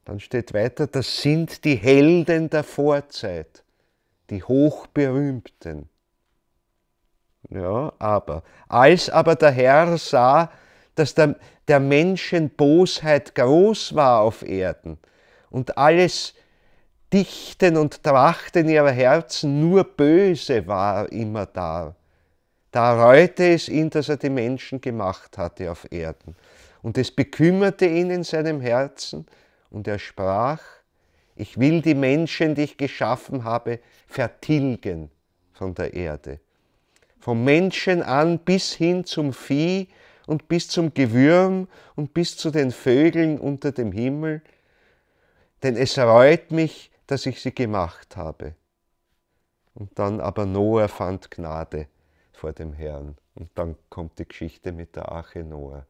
Dann steht weiter, das sind die Helden der Vorzeit, die Hochberühmten. Ja, aber als aber der Herr sah, dass der, der Menschen Bosheit groß war auf Erden und alles Dichten und Trachten ihrer Herzen nur Böse war immer da. Da reute es ihn, dass er die Menschen gemacht hatte auf Erden. Und es bekümmerte ihn in seinem Herzen, und er sprach, ich will die Menschen, die ich geschaffen habe, vertilgen von der Erde. Vom Menschen an bis hin zum Vieh und bis zum Gewürm und bis zu den Vögeln unter dem Himmel, denn es reut mich, dass ich sie gemacht habe. Und dann aber Noah fand Gnade vor dem Herrn. Und dann kommt die Geschichte mit der Arche Noah.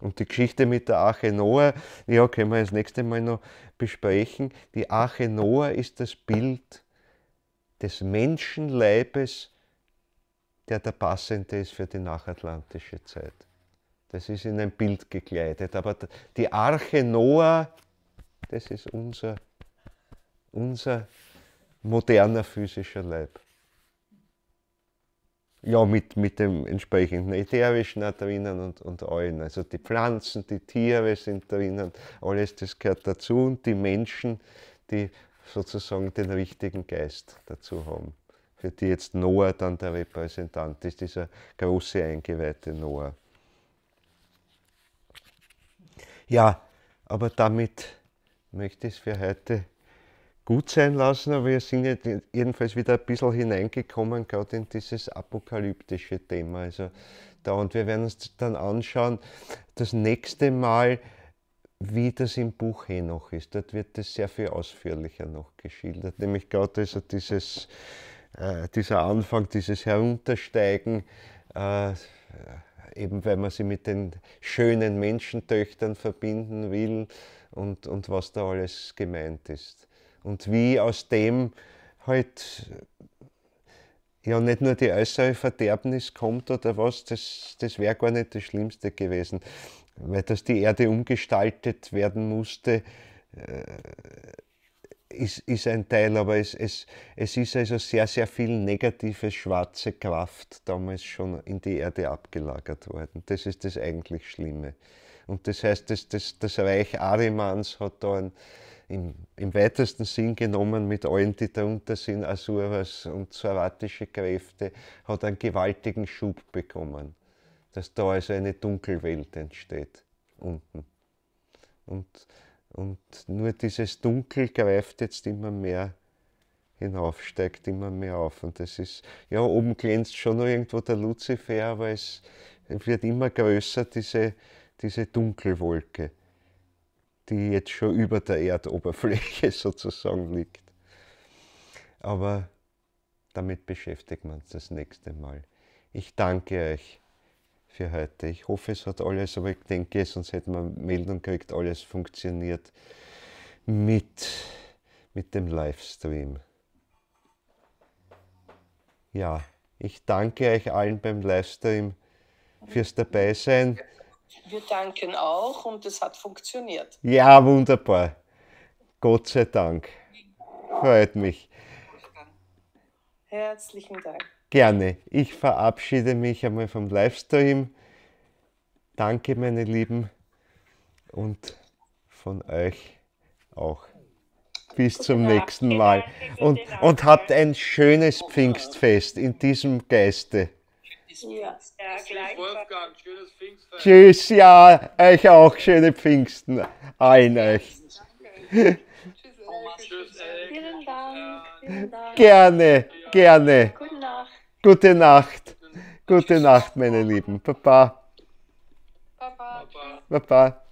Und die Geschichte mit der Arche Noah, ja, können wir das nächste Mal noch besprechen. Die Arche Noah ist das Bild des Menschenleibes, der der passende ist für die nachatlantische Zeit. Das ist in ein Bild gekleidet. Aber die Arche Noah, das ist unser, unser moderner physischer Leib. Ja, mit, mit dem entsprechenden Ätherischen auch drinnen und, und allen. Also die Pflanzen, die Tiere sind drinnen, alles das gehört dazu und die Menschen, die sozusagen den richtigen Geist dazu haben. Für die jetzt Noah dann der Repräsentant ist, dieser große eingeweihte Noah. Ja, aber damit möchte ich es für heute gut sein lassen, aber wir sind jetzt jedenfalls wieder ein bisschen hineingekommen, gerade in dieses apokalyptische Thema. Also da, und wir werden uns dann anschauen, das nächste Mal, wie das im Buch Henoch eh ist. Dort wird das sehr viel ausführlicher noch geschildert. Nämlich gerade also dieses, äh, dieser Anfang, dieses Heruntersteigen, äh, eben weil man sie mit den schönen Menschentöchtern verbinden will und, und was da alles gemeint ist. Und wie aus dem halt ja nicht nur die äußere Verderbnis kommt oder was, das, das wäre gar nicht das Schlimmste gewesen. Weil dass die Erde umgestaltet werden musste, äh, ist, ist ein Teil, aber es, es, es ist also sehr, sehr viel negative schwarze Kraft damals schon in die Erde abgelagert worden. Das ist das eigentlich Schlimme. Und das heißt, das, das, das Reich Arimans hat da ein, im, im, weitesten Sinn genommen mit allen, die darunter sind, Asuras und saratische Kräfte, hat einen gewaltigen Schub bekommen. Dass da also eine Dunkelwelt entsteht unten. Und und nur dieses Dunkel greift jetzt immer mehr hinauf, steigt immer mehr auf. Und das ist, ja, oben glänzt schon noch irgendwo der Luzifer, aber es wird immer größer, diese, diese Dunkelwolke, die jetzt schon über der Erdoberfläche sozusagen liegt. Aber damit beschäftigt man uns das nächste Mal. Ich danke euch für heute. Ich hoffe, es hat alles, aber ich denke, sonst hätten wir Meldung gekriegt, alles funktioniert mit, mit dem Livestream. Ja, ich danke euch allen beim Livestream fürs Dabeisein. Wir danken auch und es hat funktioniert. Ja, wunderbar. Gott sei Dank. Freut mich. Herzlichen Dank. Gerne. Ich verabschiede mich einmal vom Livestream. Danke, meine Lieben, und von euch auch. Bis zum nächsten Mal. Und, und habt ein schönes Pfingstfest in diesem Geiste. Ja, Wolfgang, schönes Pfingstfest. Tschüss, ja, euch auch schöne Pfingsten. Allen euch. Tschüss, tschüss, Danke. Vielen Dank. Gerne, gerne. Gute Nacht. Gute Nacht, meine Lieben. Papa. Papa. Papa.